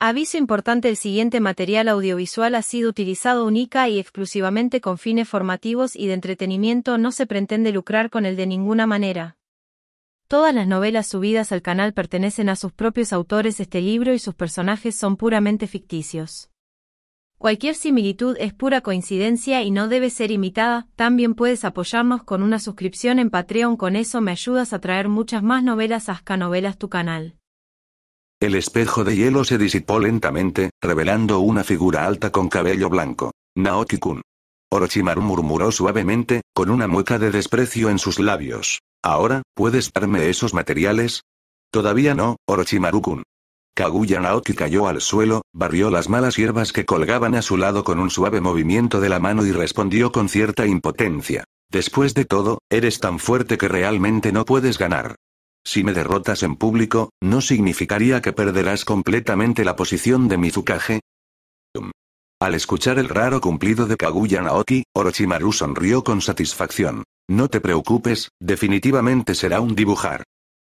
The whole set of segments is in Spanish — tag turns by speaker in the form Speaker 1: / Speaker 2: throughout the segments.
Speaker 1: Aviso importante el siguiente material audiovisual ha sido utilizado única y exclusivamente con fines formativos y de entretenimiento no se pretende lucrar con él de ninguna manera. Todas las novelas subidas al canal pertenecen a sus propios autores este libro y sus personajes son puramente ficticios. Cualquier similitud es pura coincidencia y no debe ser imitada, también puedes apoyarnos con una suscripción en Patreon con eso me ayudas a traer muchas más novelas a Novelas tu canal. El espejo de hielo se disipó lentamente, revelando una figura alta con cabello blanco. Naoki-kun. Orochimaru murmuró suavemente, con una mueca de desprecio en sus labios. Ahora, ¿puedes darme esos materiales? Todavía no, Orochimaru-kun. Kaguya Naoki cayó al suelo, barrió las malas hierbas que colgaban a su lado con un suave movimiento de la mano y respondió con cierta impotencia. Después de todo, eres tan fuerte que realmente no puedes ganar. Si me derrotas en público, ¿no significaría que perderás completamente la posición de Mizukage? Al escuchar el raro cumplido de Kaguya Naoki, Orochimaru sonrió con satisfacción. No te preocupes, definitivamente será un dibujar.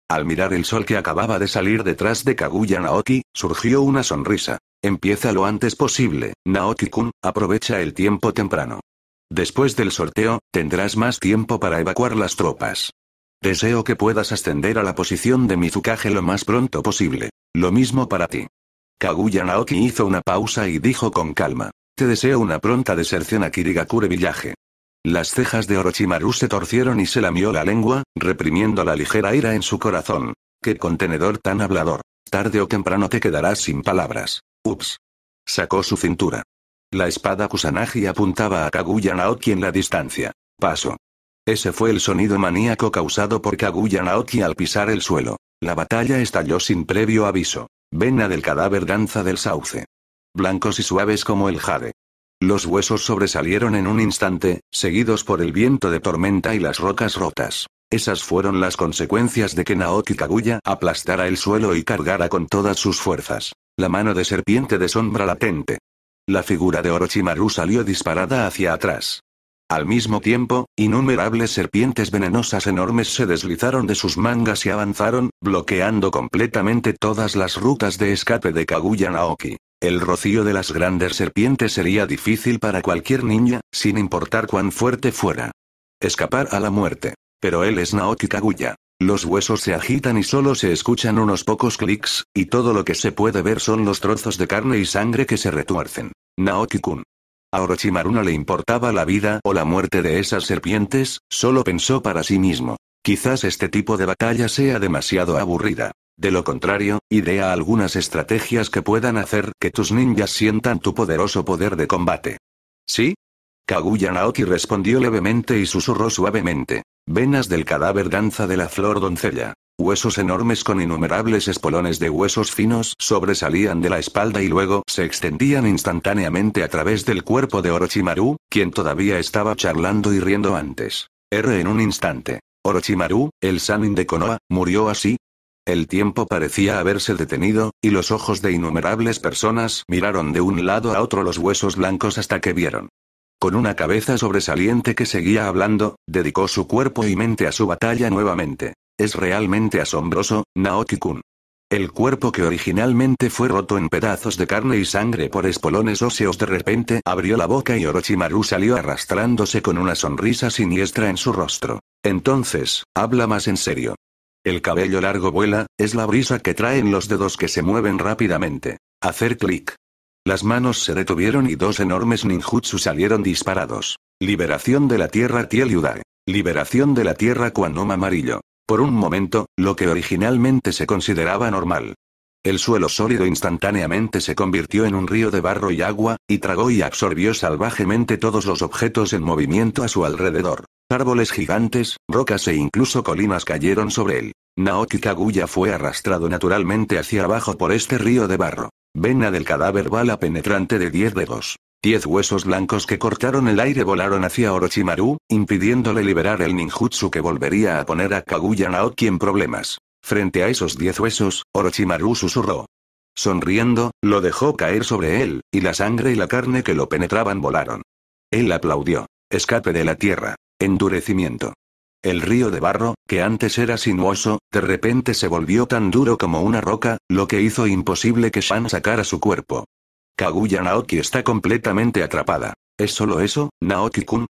Speaker 1: Al mirar el sol que acababa de salir detrás de Kaguya Naoki, surgió una sonrisa. Empieza lo antes posible, Naoki-kun, aprovecha el tiempo temprano. Después del sorteo, tendrás más tiempo para evacuar las tropas. Deseo que puedas ascender a la posición de Mizukage lo más pronto posible. Lo mismo para ti. Kaguya Naoki hizo una pausa y dijo con calma. Te deseo una pronta deserción a Kirigakure Villaje. Las cejas de Orochimaru se torcieron y se lamió la lengua, reprimiendo la ligera ira en su corazón. Qué contenedor tan hablador. Tarde o temprano te quedarás sin palabras. Ups. Sacó su cintura. La espada Kusanagi apuntaba a Kaguya Naoki en la distancia. Paso. Ese fue el sonido maníaco causado por Kaguya Naoki al pisar el suelo. La batalla estalló sin previo aviso. Vena del cadáver danza del sauce. Blancos y suaves como el jade. Los huesos sobresalieron en un instante, seguidos por el viento de tormenta y las rocas rotas. Esas fueron las consecuencias de que Naoki Kaguya aplastara el suelo y cargara con todas sus fuerzas. La mano de serpiente de sombra latente. La figura de Orochimaru salió disparada hacia atrás. Al mismo tiempo, innumerables serpientes venenosas enormes se deslizaron de sus mangas y avanzaron, bloqueando completamente todas las rutas de escape de Kaguya Naoki. El rocío de las grandes serpientes sería difícil para cualquier niña, sin importar cuán fuerte fuera. Escapar a la muerte. Pero él es Naoki Kaguya. Los huesos se agitan y solo se escuchan unos pocos clics, y todo lo que se puede ver son los trozos de carne y sangre que se retuercen. Naoki-kun. A Orochimaru no le importaba la vida o la muerte de esas serpientes, solo pensó para sí mismo. Quizás este tipo de batalla sea demasiado aburrida. De lo contrario, idea algunas estrategias que puedan hacer que tus ninjas sientan tu poderoso poder de combate. ¿Sí? Kaguya Naoki respondió levemente y susurró suavemente. Venas del cadáver danza de la flor doncella. Huesos enormes con innumerables espolones de huesos finos sobresalían de la espalda y luego se extendían instantáneamente a través del cuerpo de Orochimaru, quien todavía estaba charlando y riendo antes. R en un instante. Orochimaru, el Sanin de Konoha, murió así. El tiempo parecía haberse detenido, y los ojos de innumerables personas miraron de un lado a otro los huesos blancos hasta que vieron con una cabeza sobresaliente que seguía hablando, dedicó su cuerpo y mente a su batalla nuevamente. Es realmente asombroso, Naoki-kun. El cuerpo que originalmente fue roto en pedazos de carne y sangre por espolones óseos de repente abrió la boca y Orochimaru salió arrastrándose con una sonrisa siniestra en su rostro. Entonces, habla más en serio. El cabello largo vuela, es la brisa que traen los dedos que se mueven rápidamente. Hacer clic. Las manos se detuvieron y dos enormes ninjutsu salieron disparados. Liberación de la tierra Tiel Liberación de la tierra cuando amarillo por un momento, lo que originalmente se consideraba normal. El suelo sólido instantáneamente se convirtió en un río de barro y agua, y tragó y absorbió salvajemente todos los objetos en movimiento a su alrededor. Árboles gigantes, rocas e incluso colinas cayeron sobre él. Naoki Kaguya fue arrastrado naturalmente hacia abajo por este río de barro. Vena del cadáver bala penetrante de 10 dedos. Diez huesos blancos que cortaron el aire volaron hacia Orochimaru, impidiéndole liberar el ninjutsu que volvería a poner a Kaguya Naoki en problemas. Frente a esos diez huesos, Orochimaru susurró. Sonriendo, lo dejó caer sobre él, y la sangre y la carne que lo penetraban volaron. Él aplaudió. Escape de la tierra. Endurecimiento. El río de barro, que antes era sinuoso, de repente se volvió tan duro como una roca, lo que hizo imposible que Shan sacara su cuerpo. Kaguya Naoki está completamente atrapada. ¿Es solo eso, Naoki-kun?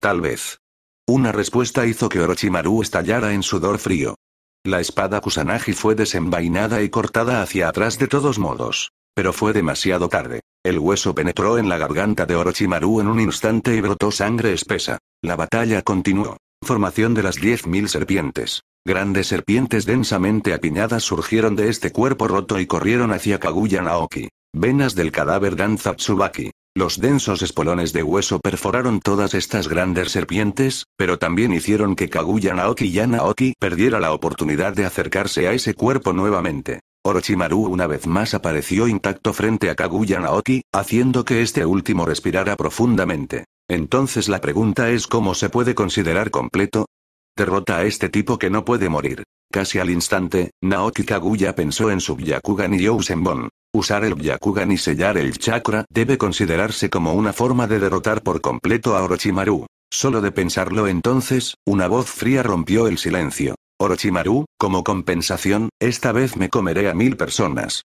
Speaker 1: Tal vez. Una respuesta hizo que Orochimaru estallara en sudor frío. La espada Kusanagi fue desenvainada y cortada hacia atrás de todos modos. Pero fue demasiado tarde. El hueso penetró en la garganta de Orochimaru en un instante y brotó sangre espesa. La batalla continuó. Formación de las 10.000 serpientes. Grandes serpientes densamente apiñadas surgieron de este cuerpo roto y corrieron hacia Kaguya Naoki. Venas del cadáver Danza Los densos espolones de hueso perforaron todas estas grandes serpientes, pero también hicieron que Kaguya Naoki Yanaoki perdiera la oportunidad de acercarse a ese cuerpo nuevamente. Orochimaru una vez más apareció intacto frente a Kaguya Naoki, haciendo que este último respirara profundamente. Entonces la pregunta es cómo se puede considerar completo, Derrota a este tipo que no puede morir. Casi al instante, Naoki Kaguya pensó en su Byakugan y Ousenbon. Usar el Byakugan y sellar el chakra debe considerarse como una forma de derrotar por completo a Orochimaru. Solo de pensarlo entonces, una voz fría rompió el silencio. Orochimaru, como compensación, esta vez me comeré a mil personas.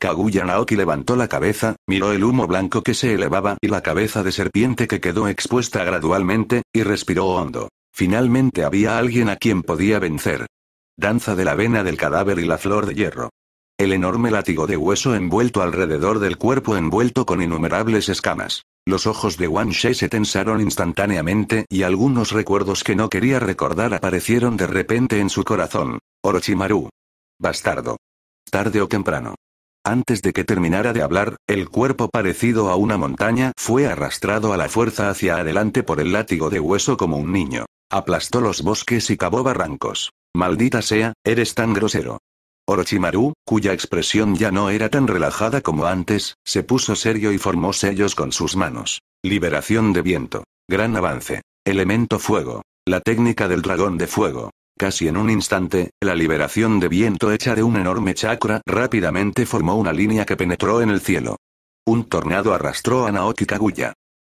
Speaker 1: Kaguya Naoki levantó la cabeza, miró el humo blanco que se elevaba y la cabeza de serpiente que quedó expuesta gradualmente, y respiró hondo. Finalmente había alguien a quien podía vencer. Danza de la vena del cadáver y la flor de hierro. El enorme látigo de hueso envuelto alrededor del cuerpo envuelto con innumerables escamas. Los ojos de Wan Shi se tensaron instantáneamente y algunos recuerdos que no quería recordar aparecieron de repente en su corazón. Orochimaru. Bastardo. Tarde o temprano. Antes de que terminara de hablar, el cuerpo parecido a una montaña fue arrastrado a la fuerza hacia adelante por el látigo de hueso como un niño. Aplastó los bosques y cavó barrancos. Maldita sea, eres tan grosero. Orochimaru, cuya expresión ya no era tan relajada como antes, se puso serio y formó sellos con sus manos. Liberación de viento. Gran avance. Elemento fuego. La técnica del dragón de fuego. Casi en un instante, la liberación de viento hecha de un enorme chakra rápidamente formó una línea que penetró en el cielo. Un tornado arrastró a Naoki Kaguya.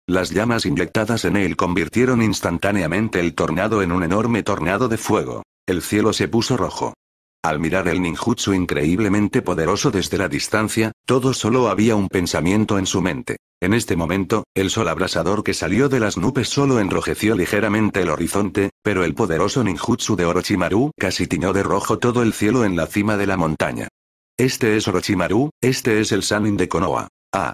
Speaker 1: Las llamas inyectadas en él convirtieron instantáneamente el tornado en un enorme tornado de fuego. El cielo se puso rojo. Al mirar el ninjutsu increíblemente poderoso desde la distancia, todo solo había un pensamiento en su mente. En este momento, el sol abrasador que salió de las nubes solo enrojeció ligeramente el horizonte, pero el poderoso ninjutsu de Orochimaru casi tiñó de rojo todo el cielo en la cima de la montaña. Este es Orochimaru, este es el Sanin de Konoha. Ah,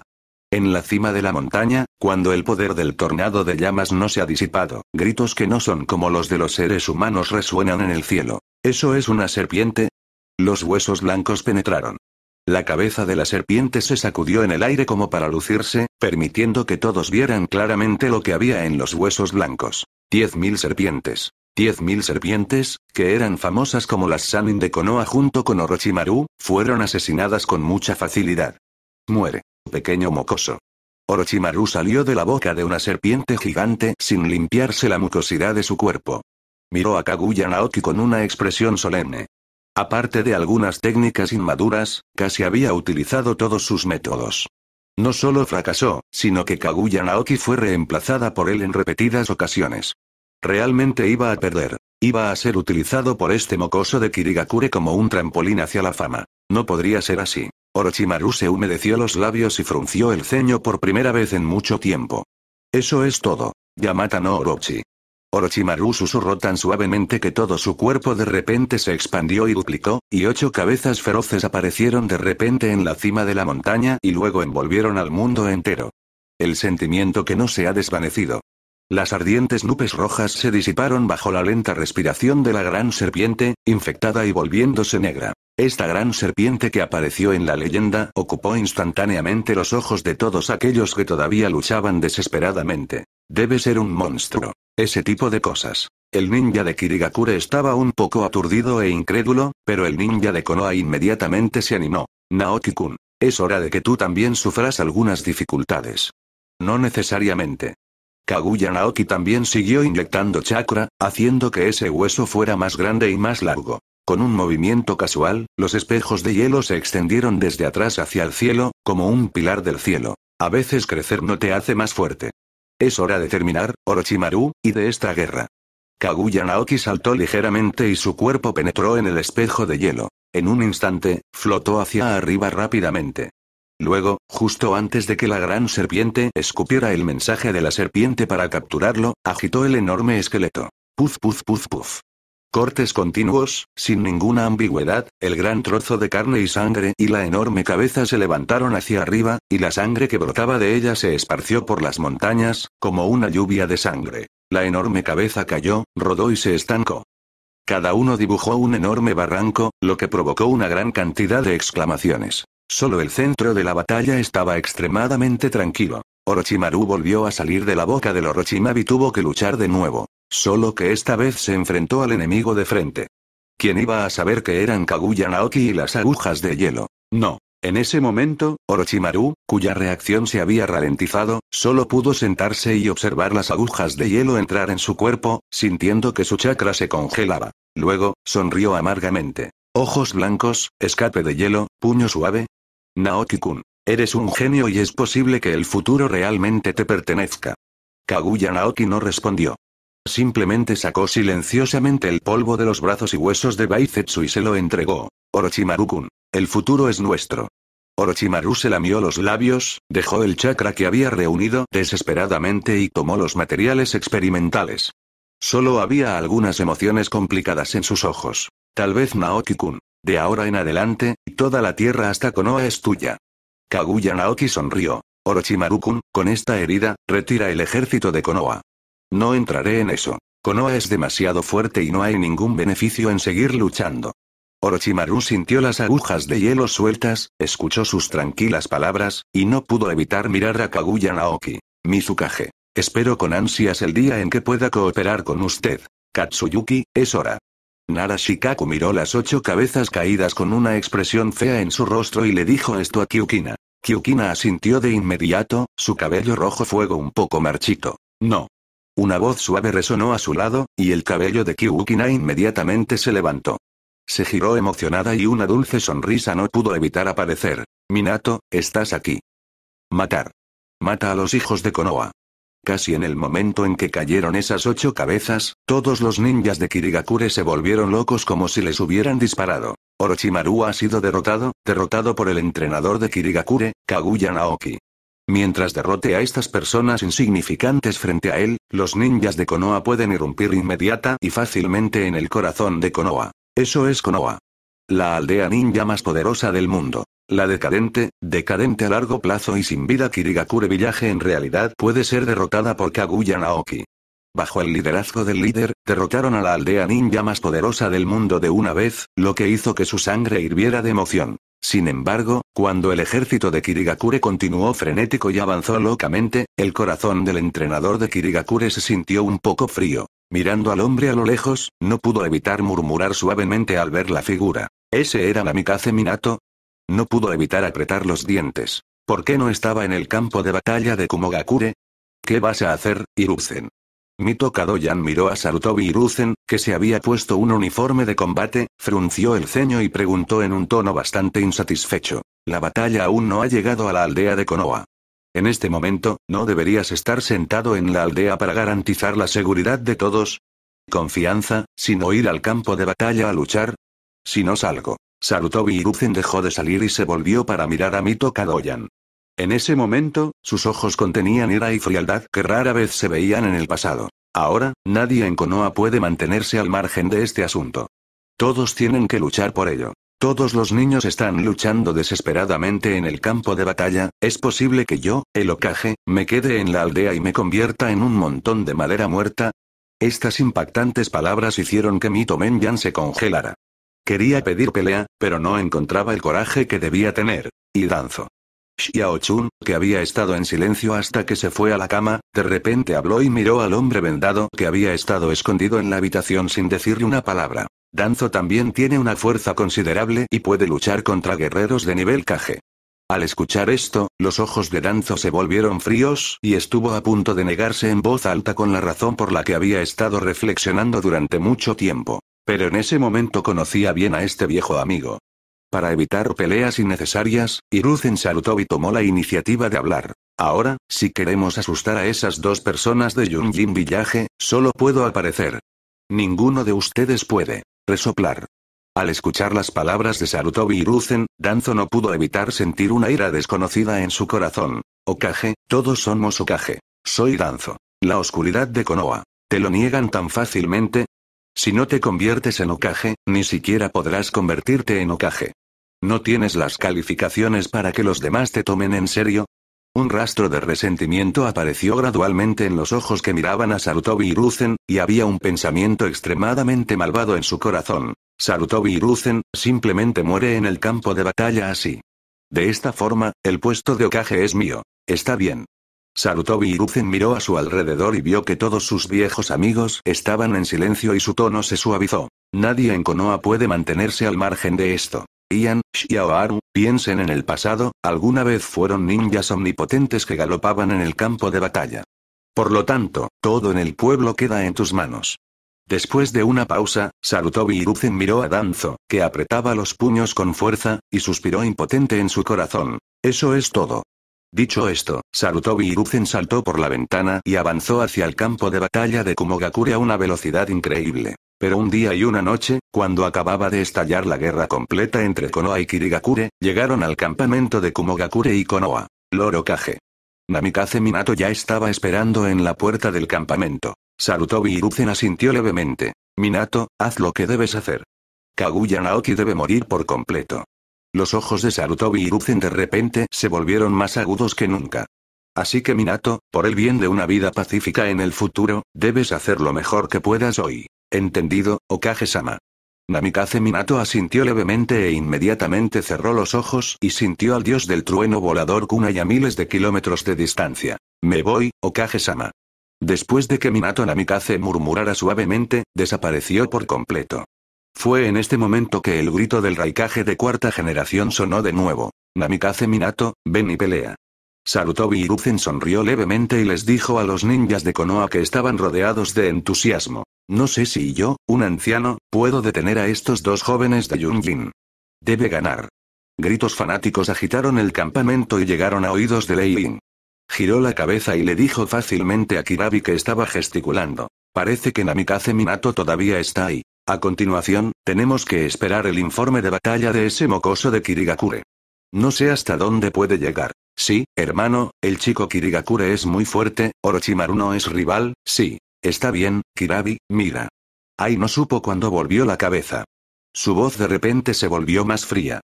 Speaker 1: en la cima de la montaña, cuando el poder del tornado de llamas no se ha disipado, gritos que no son como los de los seres humanos resuenan en el cielo. ¿Eso es una serpiente? Los huesos blancos penetraron. La cabeza de la serpiente se sacudió en el aire como para lucirse, permitiendo que todos vieran claramente lo que había en los huesos blancos. Diez mil serpientes. Diez mil serpientes, que eran famosas como las Sanin de Konoha junto con Orochimaru, fueron asesinadas con mucha facilidad. Muere, pequeño mocoso. Orochimaru salió de la boca de una serpiente gigante sin limpiarse la mucosidad de su cuerpo. Miró a Kaguya Naoki con una expresión solemne. Aparte de algunas técnicas inmaduras, casi había utilizado todos sus métodos. No solo fracasó, sino que Kaguya Naoki fue reemplazada por él en repetidas ocasiones. Realmente iba a perder. Iba a ser utilizado por este mocoso de Kirigakure como un trampolín hacia la fama. No podría ser así. Orochimaru se humedeció los labios y frunció el ceño por primera vez en mucho tiempo. Eso es todo. Yamata no Orochi. Orochimaru susurró tan suavemente que todo su cuerpo de repente se expandió y duplicó, y ocho cabezas feroces aparecieron de repente en la cima de la montaña y luego envolvieron al mundo entero. El sentimiento que no se ha desvanecido. Las ardientes nubes rojas se disiparon bajo la lenta respiración de la gran serpiente, infectada y volviéndose negra. Esta gran serpiente que apareció en la leyenda ocupó instantáneamente los ojos de todos aquellos que todavía luchaban desesperadamente. Debe ser un monstruo. Ese tipo de cosas. El ninja de Kirigakure estaba un poco aturdido e incrédulo, pero el ninja de Konoha inmediatamente se animó. Naoki-kun, es hora de que tú también sufras algunas dificultades. No necesariamente. Kaguya Naoki también siguió inyectando chakra, haciendo que ese hueso fuera más grande y más largo. Con un movimiento casual, los espejos de hielo se extendieron desde atrás hacia el cielo, como un pilar del cielo. A veces crecer no te hace más fuerte. Es hora de terminar, Orochimaru, y de esta guerra. Kaguya Naoki saltó ligeramente y su cuerpo penetró en el espejo de hielo. En un instante, flotó hacia arriba rápidamente. Luego, justo antes de que la gran serpiente escupiera el mensaje de la serpiente para capturarlo, agitó el enorme esqueleto. Puf, puf, puf, puf. Cortes continuos, sin ninguna ambigüedad, el gran trozo de carne y sangre y la enorme cabeza se levantaron hacia arriba, y la sangre que brotaba de ella se esparció por las montañas, como una lluvia de sangre. La enorme cabeza cayó, rodó y se estancó. Cada uno dibujó un enorme barranco, lo que provocó una gran cantidad de exclamaciones. Solo el centro de la batalla estaba extremadamente tranquilo. Orochimaru volvió a salir de la boca del Orochimaru y tuvo que luchar de nuevo. Solo que esta vez se enfrentó al enemigo de frente. ¿Quién iba a saber que eran Kaguya Naoki y las agujas de hielo? No. En ese momento, Orochimaru, cuya reacción se había ralentizado, solo pudo sentarse y observar las agujas de hielo entrar en su cuerpo, sintiendo que su chakra se congelaba. Luego, sonrió amargamente. Ojos blancos, escape de hielo, puño suave, Naoki-kun. Eres un genio y es posible que el futuro realmente te pertenezca. Kaguya Naoki no respondió. Simplemente sacó silenciosamente el polvo de los brazos y huesos de Baizetsu y se lo entregó. Orochimaru-kun, el futuro es nuestro. Orochimaru se lamió los labios, dejó el chakra que había reunido desesperadamente y tomó los materiales experimentales. Solo había algunas emociones complicadas en sus ojos. Tal vez Naoki-kun. De ahora en adelante, toda la tierra hasta Konoha es tuya. Kaguya Naoki sonrió. Orochimaru-kun, con esta herida, retira el ejército de Konoha. No entraré en eso. Konoha es demasiado fuerte y no hay ningún beneficio en seguir luchando. Orochimaru sintió las agujas de hielo sueltas, escuchó sus tranquilas palabras, y no pudo evitar mirar a Kaguya Naoki. Mizukage. Espero con ansias el día en que pueda cooperar con usted. Katsuyuki, es hora. Nara Shikaku miró las ocho cabezas caídas con una expresión fea en su rostro y le dijo esto a Kyukina. Kyukina asintió de inmediato, su cabello rojo fuego un poco marchito. No. Una voz suave resonó a su lado, y el cabello de Kyukina inmediatamente se levantó. Se giró emocionada y una dulce sonrisa no pudo evitar aparecer. Minato, estás aquí. Matar. Mata a los hijos de Konoha. Casi en el momento en que cayeron esas ocho cabezas, todos los ninjas de Kirigakure se volvieron locos como si les hubieran disparado. Orochimaru ha sido derrotado, derrotado por el entrenador de Kirigakure, Kaguya Naoki. Mientras derrote a estas personas insignificantes frente a él, los ninjas de Konoha pueden irrumpir inmediata y fácilmente en el corazón de Konoha. Eso es Konoha. La aldea ninja más poderosa del mundo. La decadente, decadente a largo plazo y sin vida Kirigakure Villaje en realidad puede ser derrotada por Kaguya Naoki. Bajo el liderazgo del líder, derrotaron a la aldea ninja más poderosa del mundo de una vez, lo que hizo que su sangre hirviera de emoción. Sin embargo, cuando el ejército de Kirigakure continuó frenético y avanzó locamente, el corazón del entrenador de Kirigakure se sintió un poco frío. Mirando al hombre a lo lejos, no pudo evitar murmurar suavemente al ver la figura. Ese era Namikaze Minato, no pudo evitar apretar los dientes. ¿Por qué no estaba en el campo de batalla de Kumogakure? ¿Qué vas a hacer, Mi Mito Kadoyan miró a Sarutobi Iruzen, que se había puesto un uniforme de combate, frunció el ceño y preguntó en un tono bastante insatisfecho. La batalla aún no ha llegado a la aldea de Konoha. En este momento, ¿no deberías estar sentado en la aldea para garantizar la seguridad de todos? Confianza, sino ir al campo de batalla a luchar. Si no salgo, Sarutobi Hiruzen dejó de salir y se volvió para mirar a Mito Kadoyan. En ese momento, sus ojos contenían ira y frialdad que rara vez se veían en el pasado. Ahora, nadie en Konoha puede mantenerse al margen de este asunto. Todos tienen que luchar por ello. Todos los niños están luchando desesperadamente en el campo de batalla, es posible que yo, el Okage, me quede en la aldea y me convierta en un montón de madera muerta. Estas impactantes palabras hicieron que Mito Menyan se congelara. Quería pedir pelea, pero no encontraba el coraje que debía tener. Y danzo. Xiao Chun, que había estado en silencio hasta que se fue a la cama, de repente habló y miró al hombre vendado que había estado escondido en la habitación sin decirle una palabra. Danzo también tiene una fuerza considerable y puede luchar contra guerreros de nivel caje. Al escuchar esto, los ojos de Danzo se volvieron fríos, y estuvo a punto de negarse en voz alta con la razón por la que había estado reflexionando durante mucho tiempo. Pero en ese momento conocía bien a este viejo amigo. Para evitar peleas innecesarias, Iruzen saludó y tomó la iniciativa de hablar. Ahora, si queremos asustar a esas dos personas de Yunjin Village, solo puedo aparecer. Ninguno de ustedes puede resoplar. Al escuchar las palabras de Sarutobi Hiruzen, Danzo no pudo evitar sentir una ira desconocida en su corazón. Okage, todos somos Okage. Soy Danzo. La oscuridad de Konoha. ¿Te lo niegan tan fácilmente? Si no te conviertes en Okage, ni siquiera podrás convertirte en Okage. ¿No tienes las calificaciones para que los demás te tomen en serio? Un rastro de resentimiento apareció gradualmente en los ojos que miraban a Sarutobi y Ruzen, y había un pensamiento extremadamente malvado en su corazón. Sarutobi y Ruzen, simplemente muere en el campo de batalla así. De esta forma, el puesto de Okage es mío. Está bien. Sarutobi Hiruzen miró a su alrededor y vio que todos sus viejos amigos estaban en silencio y su tono se suavizó. Nadie en Konoha puede mantenerse al margen de esto. Ian, Xiaoaru, piensen en el pasado, alguna vez fueron ninjas omnipotentes que galopaban en el campo de batalla. Por lo tanto, todo en el pueblo queda en tus manos. Después de una pausa, Sarutobi Hiruzen miró a Danzo, que apretaba los puños con fuerza, y suspiró impotente en su corazón. Eso es todo. Dicho esto, Sarutobi Hiruzen saltó por la ventana y avanzó hacia el campo de batalla de Kumogakure a una velocidad increíble. Pero un día y una noche, cuando acababa de estallar la guerra completa entre Konoha y Kirigakure, llegaron al campamento de Kumogakure y Konoha. Loro Kage. Namikaze Minato ya estaba esperando en la puerta del campamento. Sarutobi Hiruzen asintió levemente. Minato, haz lo que debes hacer. Kaguya Naoki debe morir por completo. Los ojos de Sarutobi y de repente se volvieron más agudos que nunca. Así que Minato, por el bien de una vida pacífica en el futuro, debes hacer lo mejor que puedas hoy. ¿Entendido, Okage-sama? Namikaze Minato asintió levemente e inmediatamente cerró los ojos y sintió al dios del trueno volador Kunai a miles de kilómetros de distancia. Me voy, Okage-sama. Después de que Minato Namikaze murmurara suavemente, desapareció por completo. Fue en este momento que el grito del Raikage de cuarta generación sonó de nuevo. Namikaze Minato, ven y pelea. Sarutobi Hiruzen sonrió levemente y les dijo a los ninjas de Konoha que estaban rodeados de entusiasmo. No sé si yo, un anciano, puedo detener a estos dos jóvenes de Yunjin. Debe ganar. Gritos fanáticos agitaron el campamento y llegaron a oídos de Lei Ling. Giró la cabeza y le dijo fácilmente a Kirabi que estaba gesticulando. Parece que Namikaze Minato todavía está ahí. A continuación, tenemos que esperar el informe de batalla de ese mocoso de Kirigakure. No sé hasta dónde puede llegar. Sí, hermano, el chico Kirigakure es muy fuerte, Orochimaru no es rival, sí. Está bien, Kirabi, mira. Ay, no supo cuando volvió la cabeza. Su voz de repente se volvió más fría.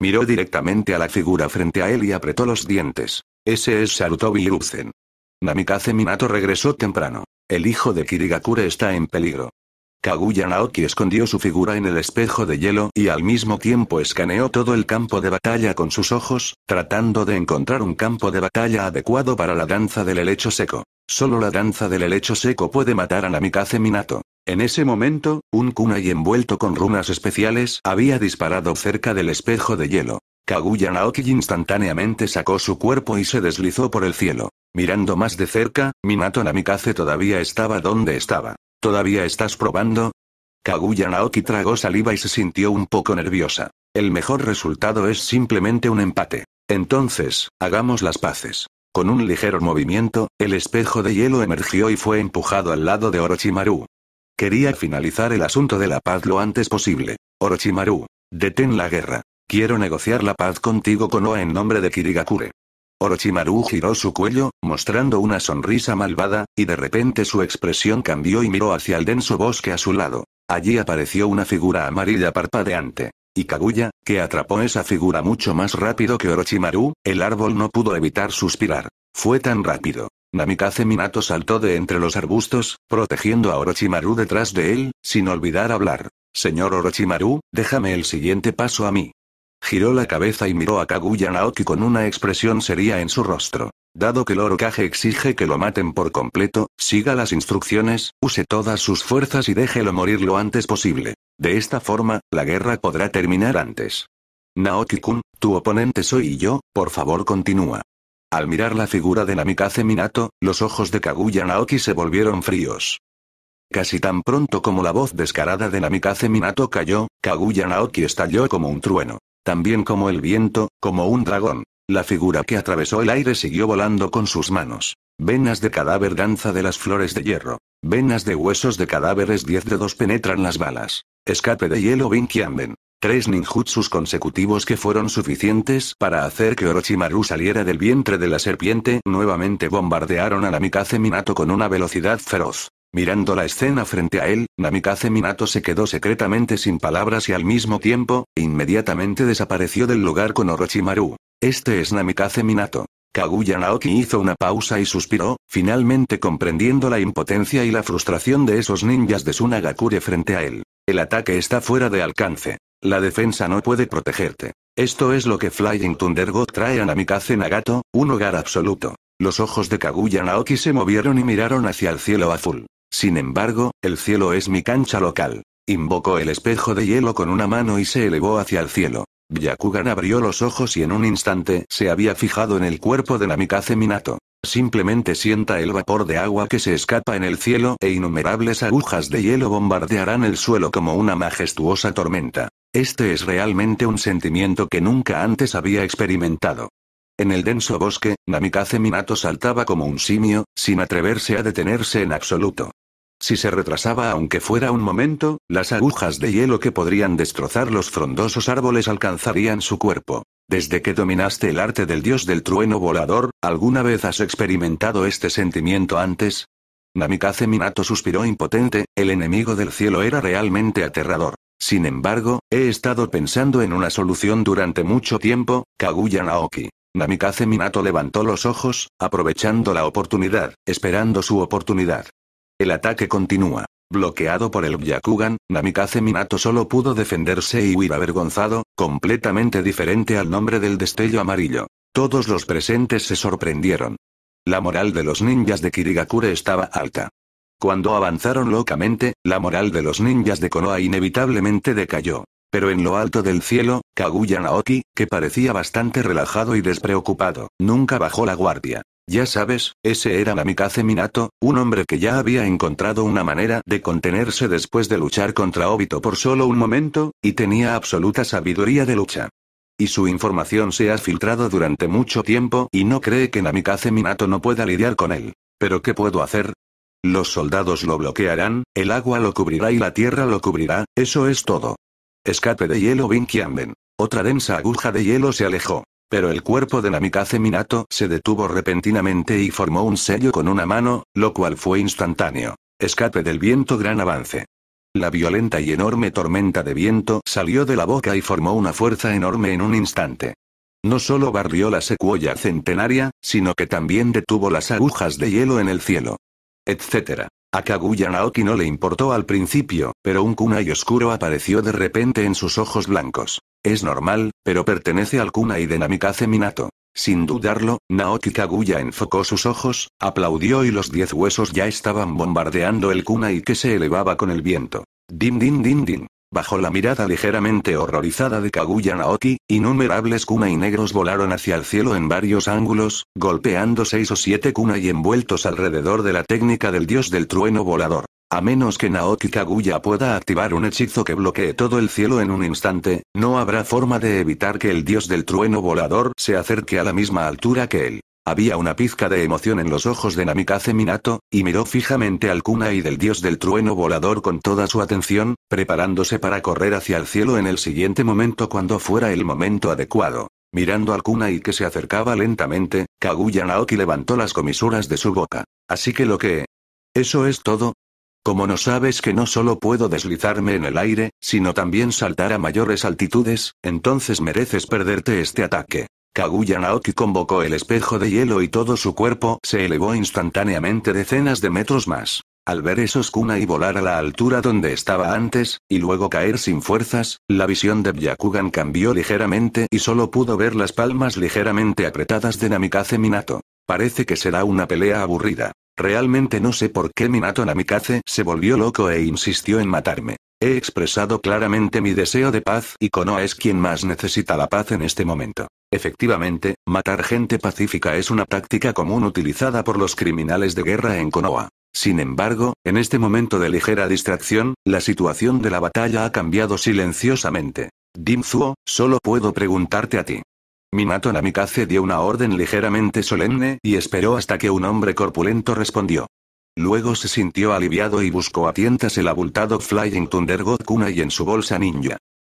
Speaker 1: Miró directamente a la figura frente a él y apretó los dientes. Ese es Sarutobi Iruzen. Namikaze Minato regresó temprano. El hijo de Kirigakure está en peligro. Kaguya Naoki escondió su figura en el espejo de hielo y al mismo tiempo escaneó todo el campo de batalla con sus ojos, tratando de encontrar un campo de batalla adecuado para la danza del helecho seco. Solo la danza del helecho seco puede matar a Namikaze Minato. En ese momento, un kunai envuelto con runas especiales había disparado cerca del espejo de hielo. Kaguya Naoki instantáneamente sacó su cuerpo y se deslizó por el cielo. Mirando más de cerca, Minato Namikaze todavía estaba donde estaba. ¿Todavía estás probando? Kaguya Naoki tragó saliva y se sintió un poco nerviosa. El mejor resultado es simplemente un empate. Entonces, hagamos las paces. Con un ligero movimiento, el espejo de hielo emergió y fue empujado al lado de Orochimaru. Quería finalizar el asunto de la paz lo antes posible. Orochimaru, detén la guerra. Quiero negociar la paz contigo con Oa en nombre de Kirigakure. Orochimaru giró su cuello, mostrando una sonrisa malvada, y de repente su expresión cambió y miró hacia el denso bosque a su lado. Allí apareció una figura amarilla parpadeante. Y Kaguya, que atrapó esa figura mucho más rápido que Orochimaru, el árbol no pudo evitar suspirar. Fue tan rápido. Namikaze Minato saltó de entre los arbustos, protegiendo a Orochimaru detrás de él, sin olvidar hablar. Señor Orochimaru, déjame el siguiente paso a mí. Giró la cabeza y miró a Kaguya Naoki con una expresión seria en su rostro. Dado que Loro Kage exige que lo maten por completo, siga las instrucciones, use todas sus fuerzas y déjelo morir lo antes posible. De esta forma, la guerra podrá terminar antes. Naoki-kun, tu oponente soy yo, por favor continúa. Al mirar la figura de Namikaze Minato, los ojos de Kaguya Naoki se volvieron fríos. Casi tan pronto como la voz descarada de Namikaze Minato cayó, Kaguya Naoki estalló como un trueno. También como el viento, como un dragón. La figura que atravesó el aire siguió volando con sus manos. Venas de cadáver danza de las flores de hierro. Venas de huesos de cadáveres 10 dedos penetran las balas. Escape de hielo binkyamben. Tres ninjutsus consecutivos que fueron suficientes para hacer que Orochimaru saliera del vientre de la serpiente nuevamente bombardearon a la Mikaze Minato con una velocidad feroz. Mirando la escena frente a él, Namikaze Minato se quedó secretamente sin palabras y al mismo tiempo, inmediatamente desapareció del lugar con Orochimaru. Este es Namikaze Minato. Kaguya Naoki hizo una pausa y suspiró, finalmente comprendiendo la impotencia y la frustración de esos ninjas de Sunagakure frente a él. El ataque está fuera de alcance. La defensa no puede protegerte. Esto es lo que Flying Thunder God trae a Namikaze Nagato, un hogar absoluto. Los ojos de Kaguya Naoki se movieron y miraron hacia el cielo azul. Sin embargo, el cielo es mi cancha local. Invocó el espejo de hielo con una mano y se elevó hacia el cielo. Yakugan abrió los ojos y en un instante se había fijado en el cuerpo de Namikaze Minato. Simplemente sienta el vapor de agua que se escapa en el cielo e innumerables agujas de hielo bombardearán el suelo como una majestuosa tormenta. Este es realmente un sentimiento que nunca antes había experimentado. En el denso bosque, Namikaze Minato saltaba como un simio, sin atreverse a detenerse en absoluto. Si se retrasaba aunque fuera un momento, las agujas de hielo que podrían destrozar los frondosos árboles alcanzarían su cuerpo. Desde que dominaste el arte del dios del trueno volador, ¿alguna vez has experimentado este sentimiento antes? Namikaze Minato suspiró impotente, el enemigo del cielo era realmente aterrador. Sin embargo, he estado pensando en una solución durante mucho tiempo, Kaguya Naoki. Namikaze Minato levantó los ojos, aprovechando la oportunidad, esperando su oportunidad. El ataque continúa. Bloqueado por el Byakugan, Namikaze Minato solo pudo defenderse y huir avergonzado, completamente diferente al nombre del destello amarillo. Todos los presentes se sorprendieron. La moral de los ninjas de Kirigakure estaba alta. Cuando avanzaron locamente, la moral de los ninjas de Konoha inevitablemente decayó. Pero en lo alto del cielo, Kaguya Naoki, que parecía bastante relajado y despreocupado, nunca bajó la guardia. Ya sabes, ese era Namikaze Minato, un hombre que ya había encontrado una manera de contenerse después de luchar contra Obito por solo un momento, y tenía absoluta sabiduría de lucha. Y su información se ha filtrado durante mucho tiempo y no cree que Namikaze Minato no pueda lidiar con él. ¿Pero qué puedo hacer? Los soldados lo bloquearán, el agua lo cubrirá y la tierra lo cubrirá, eso es todo. Escape de hielo Binkyamben. Otra densa aguja de hielo se alejó. Pero el cuerpo de Namikaze Minato se detuvo repentinamente y formó un sello con una mano, lo cual fue instantáneo. Escape del viento gran avance. La violenta y enorme tormenta de viento salió de la boca y formó una fuerza enorme en un instante. No solo barrió la secuoya centenaria, sino que también detuvo las agujas de hielo en el cielo. Etcétera. A Kaguya Naoki no le importó al principio, pero un kunai oscuro apareció de repente en sus ojos blancos. Es normal, pero pertenece al kunai de Namikaze Minato. Sin dudarlo, Naoki Kaguya enfocó sus ojos, aplaudió y los diez huesos ya estaban bombardeando el kunai que se elevaba con el viento. Din din din din. Bajo la mirada ligeramente horrorizada de Kaguya Naoki, innumerables kuna y negros volaron hacia el cielo en varios ángulos, golpeando seis o siete kuna y envueltos alrededor de la técnica del dios del trueno volador. A menos que Naoki Kaguya pueda activar un hechizo que bloquee todo el cielo en un instante, no habrá forma de evitar que el dios del trueno volador se acerque a la misma altura que él. Había una pizca de emoción en los ojos de Namikaze Minato, y miró fijamente al y del dios del trueno volador con toda su atención, preparándose para correr hacia el cielo en el siguiente momento cuando fuera el momento adecuado. Mirando al kunai que se acercaba lentamente, Kaguya Naoki levantó las comisuras de su boca. Así que lo que... ¿Eso es todo? Como no sabes que no solo puedo deslizarme en el aire, sino también saltar a mayores altitudes, entonces mereces perderte este ataque. Kaguya Naoki convocó el espejo de hielo y todo su cuerpo se elevó instantáneamente decenas de metros más. Al ver esos Kuna y volar a la altura donde estaba antes, y luego caer sin fuerzas, la visión de Byakugan cambió ligeramente y solo pudo ver las palmas ligeramente apretadas de Namikaze Minato. Parece que será una pelea aburrida. Realmente no sé por qué Minato Namikaze se volvió loco e insistió en matarme. He expresado claramente mi deseo de paz y Konoha es quien más necesita la paz en este momento. Efectivamente, matar gente pacífica es una táctica común utilizada por los criminales de guerra en Konoha. Sin embargo, en este momento de ligera distracción, la situación de la batalla ha cambiado silenciosamente. Dimzuo, solo puedo preguntarte a ti. Minato Namikaze dio una orden ligeramente solemne y esperó hasta que un hombre corpulento respondió. Luego se sintió aliviado y buscó a tientas el abultado Flying Thunder Kuna y en su bolsa ninja.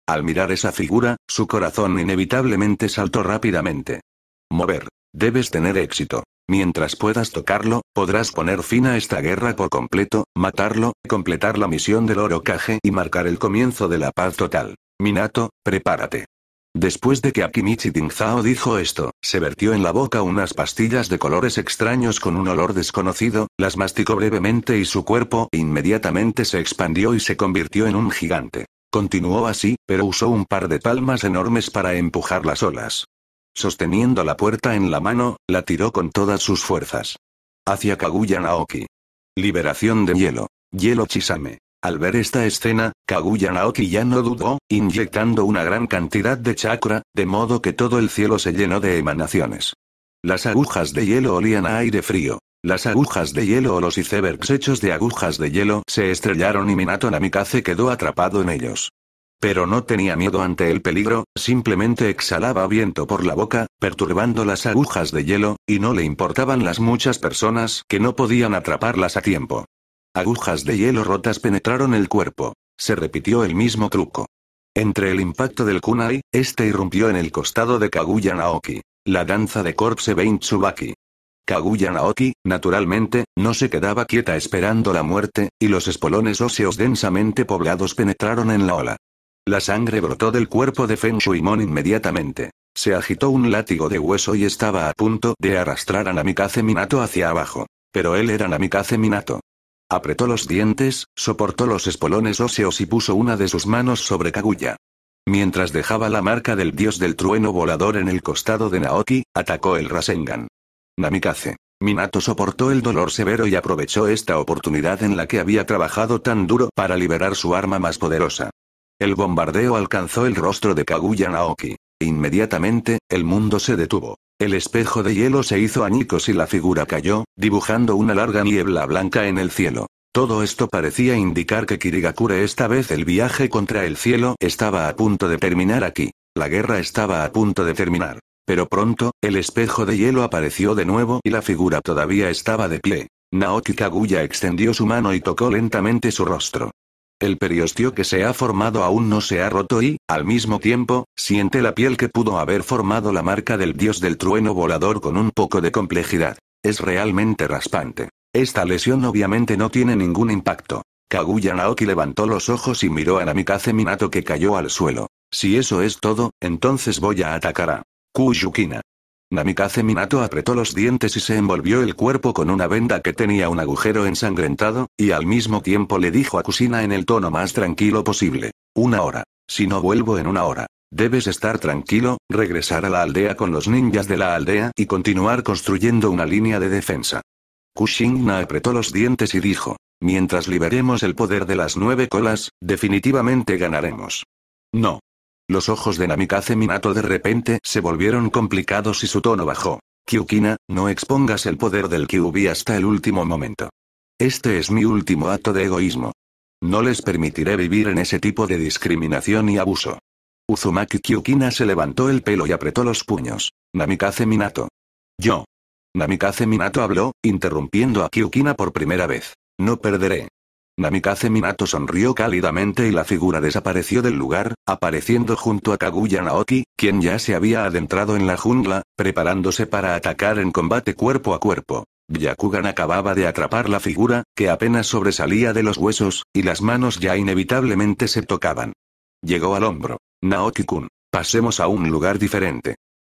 Speaker 1: Al mirar esa figura, su corazón inevitablemente saltó rápidamente. Mover. Debes tener éxito. Mientras puedas tocarlo, podrás poner fin a esta guerra por completo, matarlo, completar la misión del Orocaje y marcar el comienzo de la paz total. Minato, prepárate. Después de que Akimichi Tingzao dijo esto, se vertió en la boca unas pastillas de colores extraños con un olor desconocido, las masticó brevemente y su cuerpo inmediatamente se expandió y se convirtió en un gigante. Continuó así, pero usó un par de palmas enormes para empujar las olas. Sosteniendo la puerta en la mano, la tiró con todas sus fuerzas. Hacia Kaguya Naoki. Liberación de hielo. Hielo Chisame. Al ver esta escena, Kaguya Naoki ya no dudó, inyectando una gran cantidad de chakra, de modo que todo el cielo se llenó de emanaciones. Las agujas de hielo olían a aire frío. Las agujas de hielo o los icebergs hechos de agujas de hielo se estrellaron y Minato Namikaze quedó atrapado en ellos. Pero no tenía miedo ante el peligro, simplemente exhalaba viento por la boca, perturbando las agujas de hielo, y no le importaban las muchas personas que no podían atraparlas a tiempo. Agujas de hielo rotas penetraron el cuerpo. Se repitió el mismo truco. Entre el impacto del kunai, este irrumpió en el costado de Kaguya Naoki. La danza de Corpse Bain Tsubaki. Kaguya Naoki, naturalmente, no se quedaba quieta esperando la muerte, y los espolones óseos densamente poblados penetraron en la ola. La sangre brotó del cuerpo de Feng Shuimon inmediatamente. Se agitó un látigo de hueso y estaba a punto de arrastrar a Namikaze Minato hacia abajo. Pero él era Namikaze Minato. Apretó los dientes, soportó los espolones óseos y puso una de sus manos sobre Kaguya. Mientras dejaba la marca del dios del trueno volador en el costado de Naoki, atacó el Rasengan. Namikaze. Minato soportó el dolor severo y aprovechó esta oportunidad en la que había trabajado tan duro para liberar su arma más poderosa. El bombardeo alcanzó el rostro de Kaguya Naoki. Inmediatamente, el mundo se detuvo. El espejo de hielo se hizo añicos y la figura cayó, dibujando una larga niebla blanca en el cielo. Todo esto parecía indicar que Kirigakure esta vez el viaje contra el cielo estaba a punto de terminar aquí. La guerra estaba a punto de terminar. Pero pronto, el espejo de hielo apareció de nuevo y la figura todavía estaba de pie. Naoki Kaguya extendió su mano y tocó lentamente su rostro. El periostio que se ha formado aún no se ha roto y, al mismo tiempo, siente la piel que pudo haber formado la marca del dios del trueno volador con un poco de complejidad. Es realmente raspante. Esta lesión obviamente no tiene ningún impacto. Kaguya Naoki levantó los ojos y miró a Namikaze Minato que cayó al suelo. Si eso es todo, entonces voy a atacar a Kuyukina. Namikaze Minato apretó los dientes y se envolvió el cuerpo con una venda que tenía un agujero ensangrentado, y al mismo tiempo le dijo a Kusina en el tono más tranquilo posible. Una hora. Si no vuelvo en una hora. Debes estar tranquilo, regresar a la aldea con los ninjas de la aldea y continuar construyendo una línea de defensa. Kushina apretó los dientes y dijo, mientras liberemos el poder de las nueve colas, definitivamente ganaremos. No. Los ojos de Namikaze Minato de repente se volvieron complicados y su tono bajó. Kyukina, no expongas el poder del Kyubi hasta el último momento. Este es mi último acto de egoísmo. No les permitiré vivir en ese tipo de discriminación y abuso. Uzumaki Kyukina se levantó el pelo y apretó los puños. Namikaze Minato. Yo. Namikaze Minato habló, interrumpiendo a Kyukina por primera vez. No perderé. Namikaze Minato sonrió cálidamente y la figura desapareció del lugar, apareciendo junto a Kaguya Naoki, quien ya se había adentrado en la jungla, preparándose para atacar en combate cuerpo a cuerpo. Yakugan acababa de atrapar la figura, que apenas sobresalía de los huesos, y las manos ya inevitablemente se tocaban. Llegó al hombro. Naoki-kun. Pasemos a un lugar diferente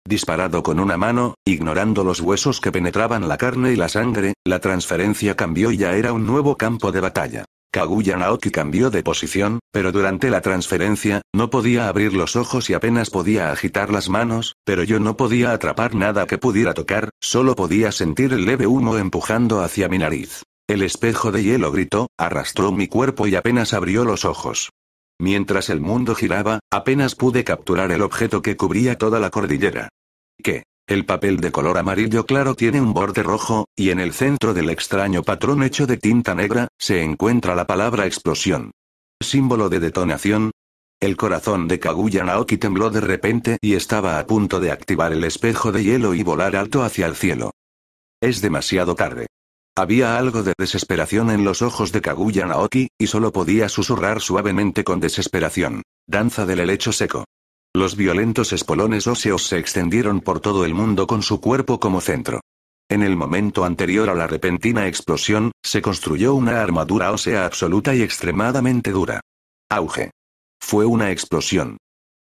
Speaker 1: disparado con una mano, ignorando los huesos que penetraban la carne y la sangre, la transferencia cambió y ya era un nuevo campo de batalla. Kaguya Naoki cambió de posición, pero durante la transferencia, no podía abrir los ojos y apenas podía agitar las manos, pero yo no podía atrapar nada que pudiera tocar, solo podía sentir el leve humo empujando hacia mi nariz. El espejo de hielo gritó, arrastró mi cuerpo y apenas abrió los ojos. Mientras el mundo giraba, apenas pude capturar el objeto que cubría toda la cordillera que, el papel de color amarillo claro tiene un borde rojo, y en el centro del extraño patrón hecho de tinta negra, se encuentra la palabra explosión. Símbolo de detonación. El corazón de Kaguya Naoki tembló de repente y estaba a punto de activar el espejo de hielo y volar alto hacia el cielo. Es demasiado tarde. Había algo de desesperación en los ojos de Kaguya Naoki, y solo podía susurrar suavemente con desesperación. Danza del helecho seco. Los violentos espolones óseos se extendieron por todo el mundo con su cuerpo como centro. En el momento anterior a la repentina explosión, se construyó una armadura ósea absoluta y extremadamente dura. Auge. Fue una explosión.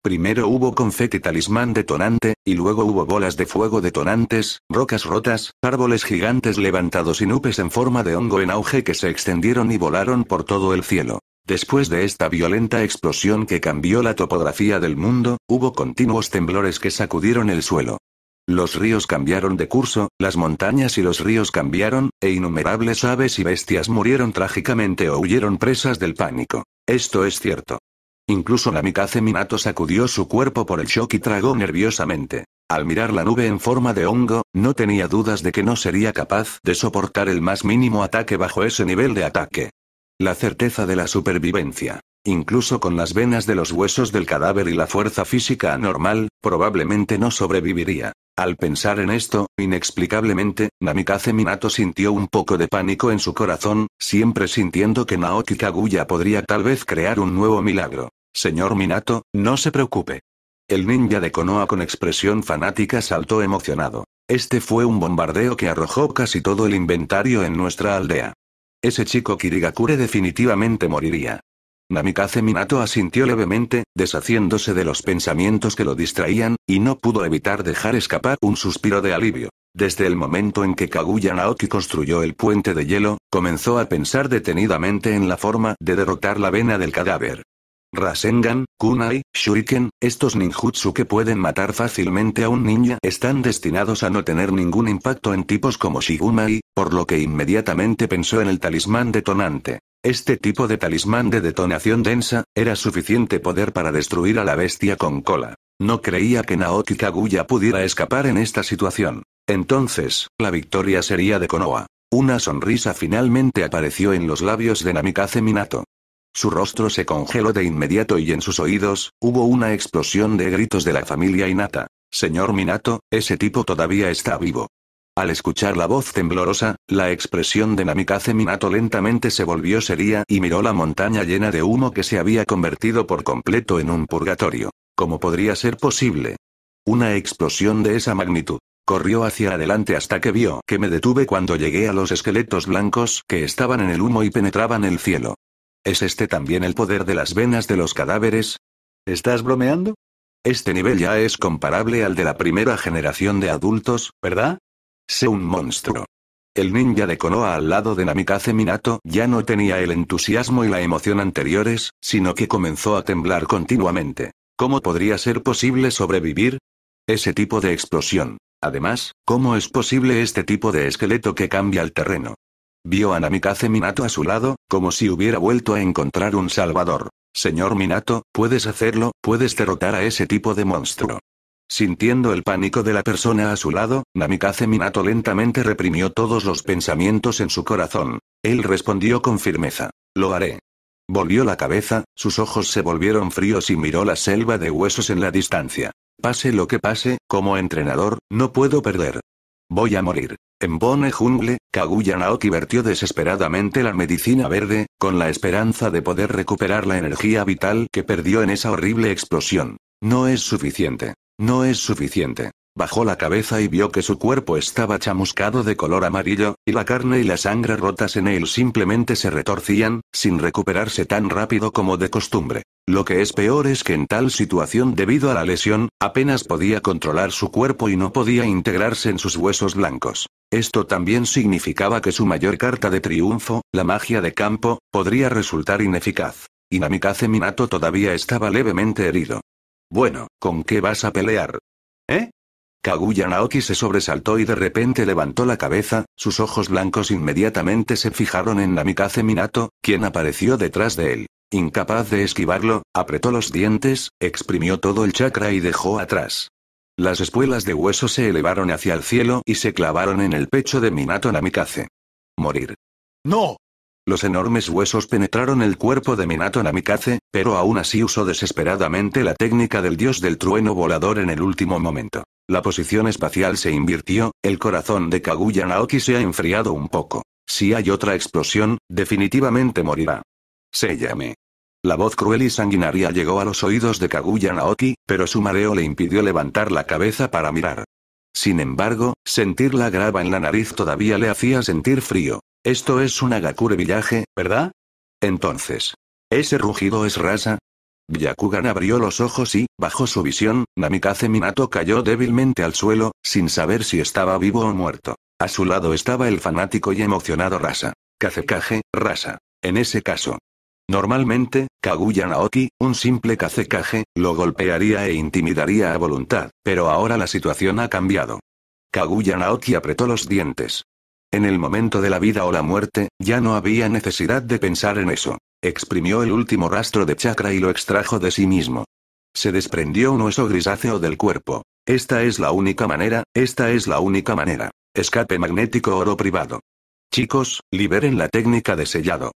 Speaker 1: Primero hubo confeti talismán detonante, y luego hubo bolas de fuego detonantes, rocas rotas, árboles gigantes levantados y nubes en forma de hongo en auge que se extendieron y volaron por todo el cielo. Después de esta violenta explosión que cambió la topografía del mundo, hubo continuos temblores que sacudieron el suelo. Los ríos cambiaron de curso, las montañas y los ríos cambiaron, e innumerables aves y bestias murieron trágicamente o huyeron presas del pánico. Esto es cierto. Incluso Namikaze Minato sacudió su cuerpo por el shock y tragó nerviosamente. Al mirar la nube en forma de hongo, no tenía dudas de que no sería capaz de soportar el más mínimo ataque bajo ese nivel de ataque. La certeza de la supervivencia. Incluso con las venas de los huesos del cadáver y la fuerza física anormal, probablemente no sobreviviría. Al pensar en esto, inexplicablemente, Namikaze Minato sintió un poco de pánico en su corazón, siempre sintiendo que Naoki Kaguya podría tal vez crear un nuevo milagro. Señor Minato, no se preocupe. El ninja de Konoha con expresión fanática saltó emocionado. Este fue un bombardeo que arrojó casi todo el inventario en nuestra aldea. Ese chico Kirigakure definitivamente moriría. Namikaze Minato asintió levemente, deshaciéndose de los pensamientos que lo distraían, y no pudo evitar dejar escapar un suspiro de alivio. Desde el momento en que Kaguya Naoki construyó el puente de hielo, comenzó a pensar detenidamente en la forma de derrotar la vena del cadáver. Rasengan, Kunai, Shuriken, estos ninjutsu que pueden matar fácilmente a un ninja están destinados a no tener ningún impacto en tipos como Shigumai, por lo que inmediatamente pensó en el talismán detonante. Este tipo de talismán de detonación densa, era suficiente poder para destruir a la bestia con cola. No creía que Naoki Kaguya pudiera escapar en esta situación. Entonces, la victoria sería de Konoha. Una sonrisa finalmente apareció en los labios de Namikaze Minato. Su rostro se congeló de inmediato y en sus oídos, hubo una explosión de gritos de la familia Inata. Señor Minato, ese tipo todavía está vivo. Al escuchar la voz temblorosa, la expresión de Namikaze Minato lentamente se volvió seria y miró la montaña llena de humo que se había convertido por completo en un purgatorio. ¿Cómo podría ser posible? Una explosión de esa magnitud. Corrió hacia adelante hasta que vio que me detuve cuando llegué a los esqueletos blancos que estaban en el humo y penetraban el cielo. ¿Es este también el poder de las venas de los cadáveres? ¿Estás bromeando? Este nivel ya es comparable al de la primera generación de adultos, ¿verdad? Sé un monstruo. El ninja de Konoha al lado de Namikaze Minato ya no tenía el entusiasmo y la emoción anteriores, sino que comenzó a temblar continuamente. ¿Cómo podría ser posible sobrevivir? Ese tipo de explosión. Además, ¿cómo es posible este tipo de esqueleto que cambia el terreno? Vio a Namikaze Minato a su lado, como si hubiera vuelto a encontrar un salvador. Señor Minato, puedes hacerlo, puedes derrotar a ese tipo de monstruo. Sintiendo el pánico de la persona a su lado, Namikaze Minato lentamente reprimió todos los pensamientos en su corazón. Él respondió con firmeza. Lo haré. Volvió la cabeza, sus ojos se volvieron fríos y miró la selva de huesos en la distancia. Pase lo que pase, como entrenador, no puedo perder. Voy a morir. En Bone Jungle, Kaguya Naoki vertió desesperadamente la medicina verde, con la esperanza de poder recuperar la energía vital que perdió en esa horrible explosión. No es suficiente. No es suficiente. Bajó la cabeza y vio que su cuerpo estaba chamuscado de color amarillo, y la carne y la sangre rotas en él simplemente se retorcían, sin recuperarse tan rápido como de costumbre. Lo que es peor es que en tal situación debido a la lesión, apenas podía controlar su cuerpo y no podía integrarse en sus huesos blancos. Esto también significaba que su mayor carta de triunfo, la magia de campo, podría resultar ineficaz. Y Namikaze Minato todavía estaba levemente herido. Bueno, ¿con qué vas a pelear? Kaguya Naoki se sobresaltó y de repente levantó la cabeza, sus ojos blancos inmediatamente se fijaron en Namikaze Minato, quien apareció detrás de él. Incapaz de esquivarlo, apretó los dientes, exprimió todo el chakra y dejó atrás. Las espuelas de hueso se elevaron hacia el cielo y se clavaron en el pecho de Minato Namikaze. Morir. ¡No! Los enormes huesos penetraron el cuerpo de Minato Namikaze, pero aún así usó desesperadamente la técnica del dios del trueno volador en el último momento. La posición espacial se invirtió, el corazón de Kaguya Naoki se ha enfriado un poco. Si hay otra explosión, definitivamente morirá. Séllame. La voz cruel y sanguinaria llegó a los oídos de Kaguya Naoki, pero su mareo le impidió levantar la cabeza para mirar. Sin embargo, sentir la grava en la nariz todavía le hacía sentir frío. Esto es un Agakure villaje, ¿verdad? Entonces. ¿Ese rugido es rasa? Byakugan abrió los ojos y, bajo su visión, Namikaze Minato cayó débilmente al suelo, sin saber si estaba vivo o muerto. A su lado estaba el fanático y emocionado Rasa. Kazekage, Rasa. En ese caso, Normalmente, Kaguya Naoki, un simple cacecaje, lo golpearía e intimidaría a voluntad, pero ahora la situación ha cambiado. Kaguya Naoki apretó los dientes. En el momento de la vida o la muerte, ya no había necesidad de pensar en eso. Exprimió el último rastro de chakra y lo extrajo de sí mismo. Se desprendió un hueso grisáceo del cuerpo. Esta es la única manera, esta es la única manera. Escape magnético oro privado. Chicos, liberen la técnica de sellado.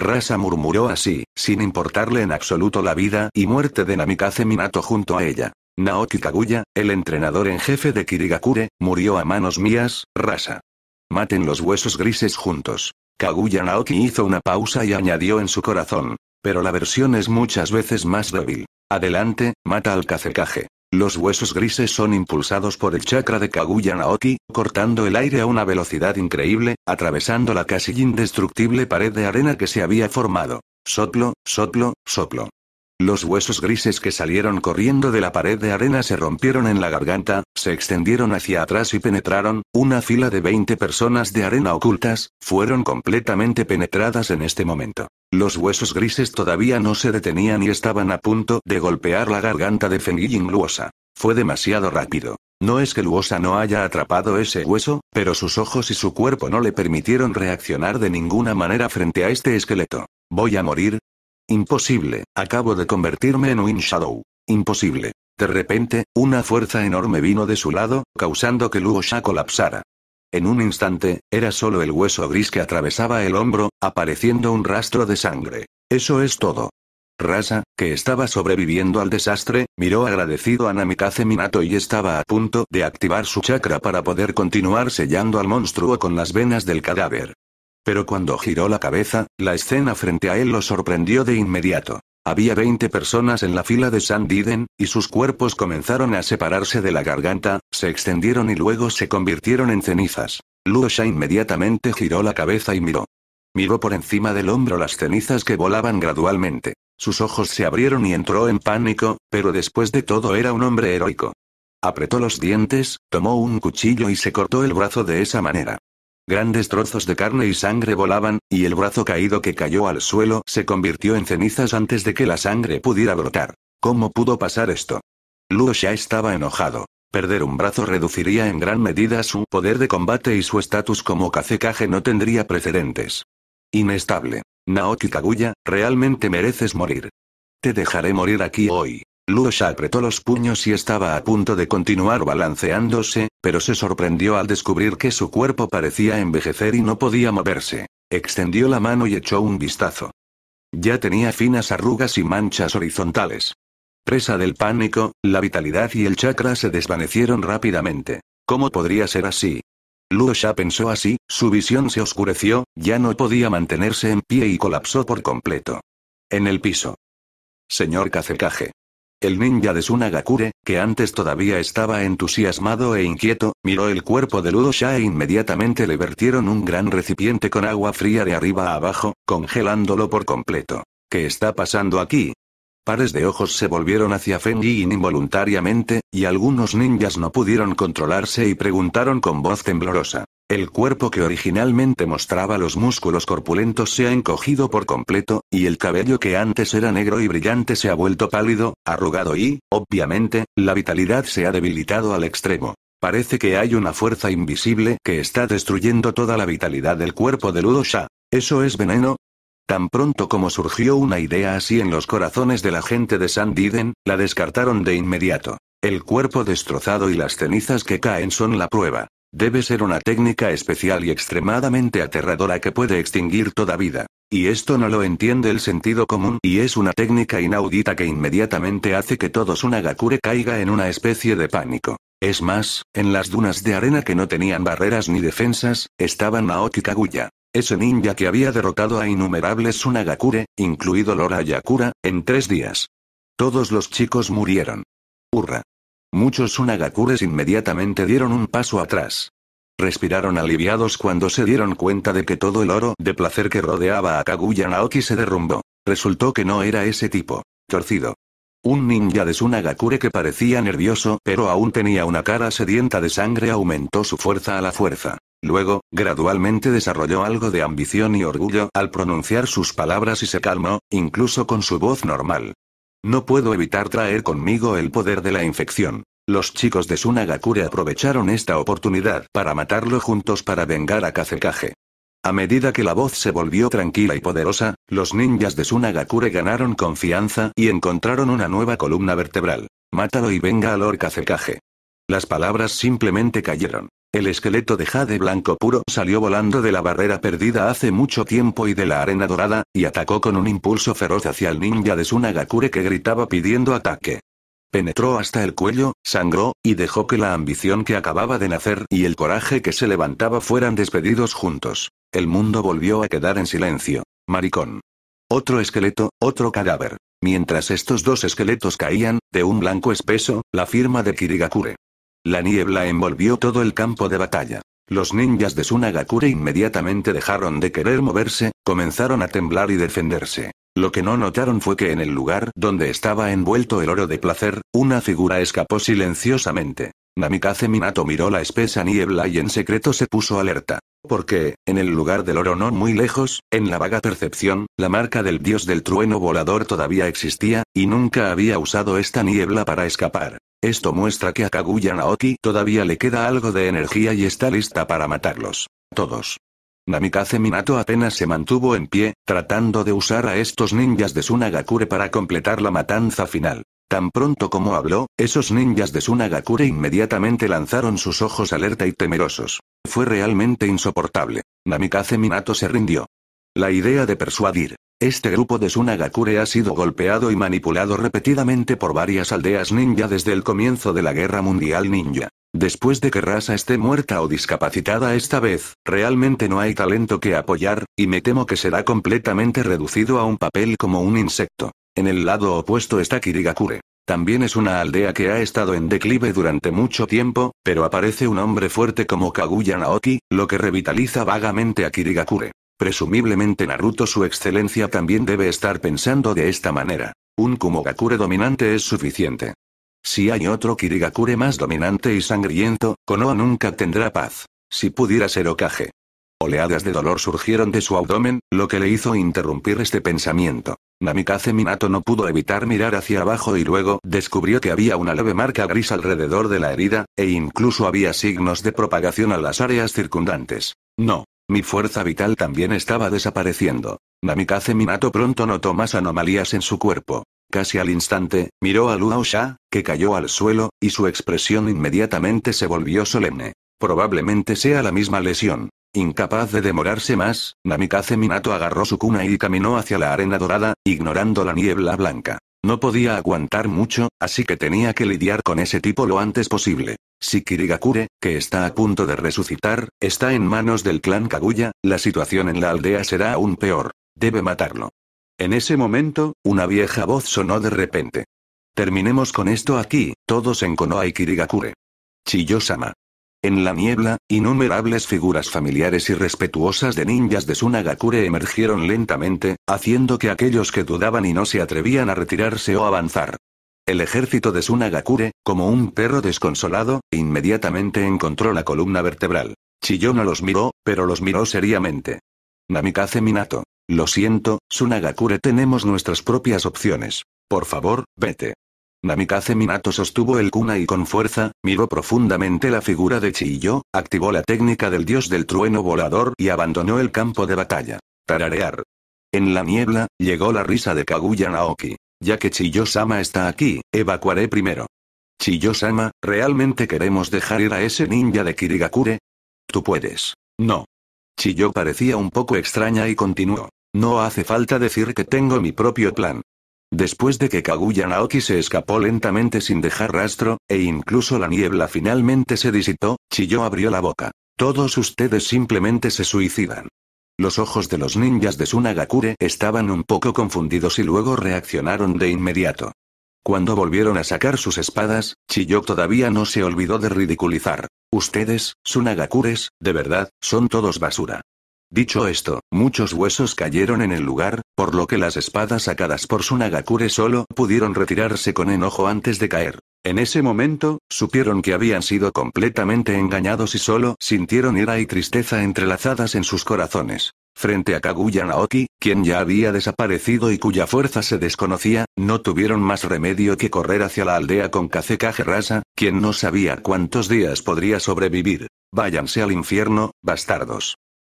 Speaker 1: Rasa murmuró así, sin importarle en absoluto la vida y muerte de Namikaze Minato junto a ella. Naoki Kaguya, el entrenador en jefe de Kirigakure, murió a manos mías, Rasa. Maten los huesos grises juntos. Kaguya Naoki hizo una pausa y añadió en su corazón. Pero la versión es muchas veces más débil. Adelante, mata al Kage. Los huesos grises son impulsados por el chakra de Kaguya Naoki, cortando el aire a una velocidad increíble, atravesando la casi indestructible pared de arena que se había formado. Soplo, soplo, soplo. Los huesos grises que salieron corriendo de la pared de arena se rompieron en la garganta, se extendieron hacia atrás y penetraron, una fila de 20 personas de arena ocultas, fueron completamente penetradas en este momento. Los huesos grises todavía no se detenían y estaban a punto de golpear la garganta de Feng Luosa. Fue demasiado rápido. No es que Luosa no haya atrapado ese hueso, pero sus ojos y su cuerpo no le permitieron reaccionar de ninguna manera frente a este esqueleto. Voy a morir, Imposible, acabo de convertirme en un Shadow. Imposible. De repente, una fuerza enorme vino de su lado, causando que Sha colapsara. En un instante, era solo el hueso gris que atravesaba el hombro, apareciendo un rastro de sangre. Eso es todo. Rasa, que estaba sobreviviendo al desastre, miró agradecido a Namikaze Minato y estaba a punto de activar su chakra para poder continuar sellando al monstruo con las venas del cadáver. Pero cuando giró la cabeza, la escena frente a él lo sorprendió de inmediato. Había 20 personas en la fila de Sandiden, y sus cuerpos comenzaron a separarse de la garganta, se extendieron y luego se convirtieron en cenizas. Luosha inmediatamente giró la cabeza y miró. Miró por encima del hombro las cenizas que volaban gradualmente. Sus ojos se abrieron y entró en pánico, pero después de todo era un hombre heroico. Apretó los dientes, tomó un cuchillo y se cortó el brazo de esa manera. Grandes trozos de carne y sangre volaban, y el brazo caído que cayó al suelo se convirtió en cenizas antes de que la sangre pudiera brotar. ¿Cómo pudo pasar esto? Luo ya estaba enojado. Perder un brazo reduciría en gran medida su poder de combate y su estatus como Kazekage no tendría precedentes. Inestable. Naoki Kaguya, realmente mereces morir. Te dejaré morir aquí hoy. Xia apretó los puños y estaba a punto de continuar balanceándose, pero se sorprendió al descubrir que su cuerpo parecía envejecer y no podía moverse. Extendió la mano y echó un vistazo. Ya tenía finas arrugas y manchas horizontales. Presa del pánico, la vitalidad y el chakra se desvanecieron rápidamente. ¿Cómo podría ser así? Luosha pensó así, su visión se oscureció, ya no podía mantenerse en pie y colapsó por completo. En el piso. Señor Kazekage. El ninja de Sunagakure, que antes todavía estaba entusiasmado e inquieto, miró el cuerpo de Ludo-sha e inmediatamente le vertieron un gran recipiente con agua fría de arriba a abajo, congelándolo por completo. ¿Qué está pasando aquí? Pares de ojos se volvieron hacia Yin involuntariamente, y algunos ninjas no pudieron controlarse y preguntaron con voz temblorosa. El cuerpo que originalmente mostraba los músculos corpulentos se ha encogido por completo, y el cabello que antes era negro y brillante se ha vuelto pálido, arrugado y, obviamente, la vitalidad se ha debilitado al extremo. Parece que hay una fuerza invisible que está destruyendo toda la vitalidad del cuerpo de Ludo Shah. ¿Eso es veneno? Tan pronto como surgió una idea así en los corazones de la gente de San Diden, la descartaron de inmediato. El cuerpo destrozado y las cenizas que caen son la prueba. Debe ser una técnica especial y extremadamente aterradora que puede extinguir toda vida. Y esto no lo entiende el sentido común y es una técnica inaudita que inmediatamente hace que todos Sunagakure caiga en una especie de pánico. Es más, en las dunas de arena que no tenían barreras ni defensas, estaba Naoki Kaguya. Ese ninja que había derrotado a innumerables Sunagakure, incluido Lora Yakura, en tres días. Todos los chicos murieron. Hurra. Muchos Unagakures inmediatamente dieron un paso atrás. Respiraron aliviados cuando se dieron cuenta de que todo el oro de placer que rodeaba a Kaguya Naoki se derrumbó. Resultó que no era ese tipo. Torcido. Un ninja de Sunagakure que parecía nervioso pero aún tenía una cara sedienta de sangre aumentó su fuerza a la fuerza. Luego, gradualmente desarrolló algo de ambición y orgullo al pronunciar sus palabras y se calmó, incluso con su voz normal. No puedo evitar traer conmigo el poder de la infección. Los chicos de Sunagakure aprovecharon esta oportunidad para matarlo juntos para vengar a Kazekage. A medida que la voz se volvió tranquila y poderosa, los ninjas de Sunagakure ganaron confianza y encontraron una nueva columna vertebral. Mátalo y venga al Lord Cercaje. Las palabras simplemente cayeron. El esqueleto de jade blanco puro salió volando de la barrera perdida hace mucho tiempo y de la arena dorada, y atacó con un impulso feroz hacia el ninja de Sunagakure que gritaba pidiendo ataque. Penetró hasta el cuello, sangró, y dejó que la ambición que acababa de nacer y el coraje que se levantaba fueran despedidos juntos. El mundo volvió a quedar en silencio. Maricón. Otro esqueleto, otro cadáver. Mientras estos dos esqueletos caían, de un blanco espeso, la firma de Kirigakure. La niebla envolvió todo el campo de batalla. Los ninjas de Sunagakure inmediatamente dejaron de querer moverse, comenzaron a temblar y defenderse. Lo que no notaron fue que en el lugar donde estaba envuelto el oro de placer, una figura escapó silenciosamente. Namikaze Minato miró la espesa niebla y en secreto se puso alerta. Porque, en el lugar del oro no muy lejos, en la vaga percepción, la marca del dios del trueno volador todavía existía, y nunca había usado esta niebla para escapar. Esto muestra que a Kaguya Naoki todavía le queda algo de energía y está lista para matarlos. Todos. Namikaze Minato apenas se mantuvo en pie, tratando de usar a estos ninjas de Sunagakure para completar la matanza final. Tan pronto como habló, esos ninjas de Sunagakure inmediatamente lanzaron sus ojos alerta y temerosos. Fue realmente insoportable. Namikaze Minato se rindió. La idea de persuadir, este grupo de Sunagakure ha sido golpeado y manipulado repetidamente por varias aldeas ninja desde el comienzo de la Guerra Mundial Ninja. Después de que Rasa esté muerta o discapacitada esta vez, realmente no hay talento que apoyar, y me temo que será completamente reducido a un papel como un insecto. En el lado opuesto está Kirigakure. También es una aldea que ha estado en declive durante mucho tiempo, pero aparece un hombre fuerte como Kaguya Naoki, lo que revitaliza vagamente a Kirigakure. Presumiblemente Naruto su excelencia también debe estar pensando de esta manera. Un Kumogakure dominante es suficiente. Si hay otro Kirigakure más dominante y sangriento, Konoha nunca tendrá paz. Si pudiera ser Okage. Oleadas de dolor surgieron de su abdomen, lo que le hizo interrumpir este pensamiento. Namikaze Minato no pudo evitar mirar hacia abajo y luego descubrió que había una leve marca gris alrededor de la herida, e incluso había signos de propagación a las áreas circundantes. No, mi fuerza vital también estaba desapareciendo. Namikaze Minato pronto notó más anomalías en su cuerpo. Casi al instante, miró a Luo Sha, que cayó al suelo, y su expresión inmediatamente se volvió solemne. Probablemente sea la misma lesión. Incapaz de demorarse más, Namikaze Minato agarró su cuna y caminó hacia la arena dorada, ignorando la niebla blanca. No podía aguantar mucho, así que tenía que lidiar con ese tipo lo antes posible. Si Kirigakure, que está a punto de resucitar, está en manos del clan Kaguya, la situación en la aldea será aún peor. Debe matarlo. En ese momento, una vieja voz sonó de repente. Terminemos con esto aquí, todos en Konoha y Kirigakure. chiyo En la niebla, innumerables figuras familiares y respetuosas de ninjas de Sunagakure emergieron lentamente, haciendo que aquellos que dudaban y no se atrevían a retirarse o avanzar, el ejército de Sunagakure, como un perro desconsolado, inmediatamente encontró la columna vertebral. Chiyo no los miró, pero los miró seriamente. Namikaze Minato. Lo siento, Sunagakure, tenemos nuestras propias opciones. Por favor, vete. Namikaze Minato sostuvo el cuna y con fuerza, miró profundamente la figura de Chiyo, activó la técnica del dios del trueno volador y abandonó el campo de batalla. Tararear. En la niebla, llegó la risa de Kaguya Naoki. Ya que Chiyosama está aquí, evacuaré primero. Chiyosama, ¿realmente queremos dejar ir a ese ninja de Kirigakure? Tú puedes. No. Chiyo parecía un poco extraña y continuó. No hace falta decir que tengo mi propio plan. Después de que Kaguya Naoki se escapó lentamente sin dejar rastro, e incluso la niebla finalmente se disipó, Chiyo abrió la boca. Todos ustedes simplemente se suicidan. Los ojos de los ninjas de Sunagakure estaban un poco confundidos y luego reaccionaron de inmediato. Cuando volvieron a sacar sus espadas, Chiyok todavía no se olvidó de ridiculizar. Ustedes, Sunagakures, de verdad, son todos basura. Dicho esto, muchos huesos cayeron en el lugar, por lo que las espadas sacadas por Sunagakure solo pudieron retirarse con enojo antes de caer. En ese momento, supieron que habían sido completamente engañados y solo sintieron ira y tristeza entrelazadas en sus corazones. Frente a Kaguya Naoki, quien ya había desaparecido y cuya fuerza se desconocía, no tuvieron más remedio que correr hacia la aldea con Kazekage Rasa, quien no sabía cuántos días podría sobrevivir. Váyanse al infierno, bastardos.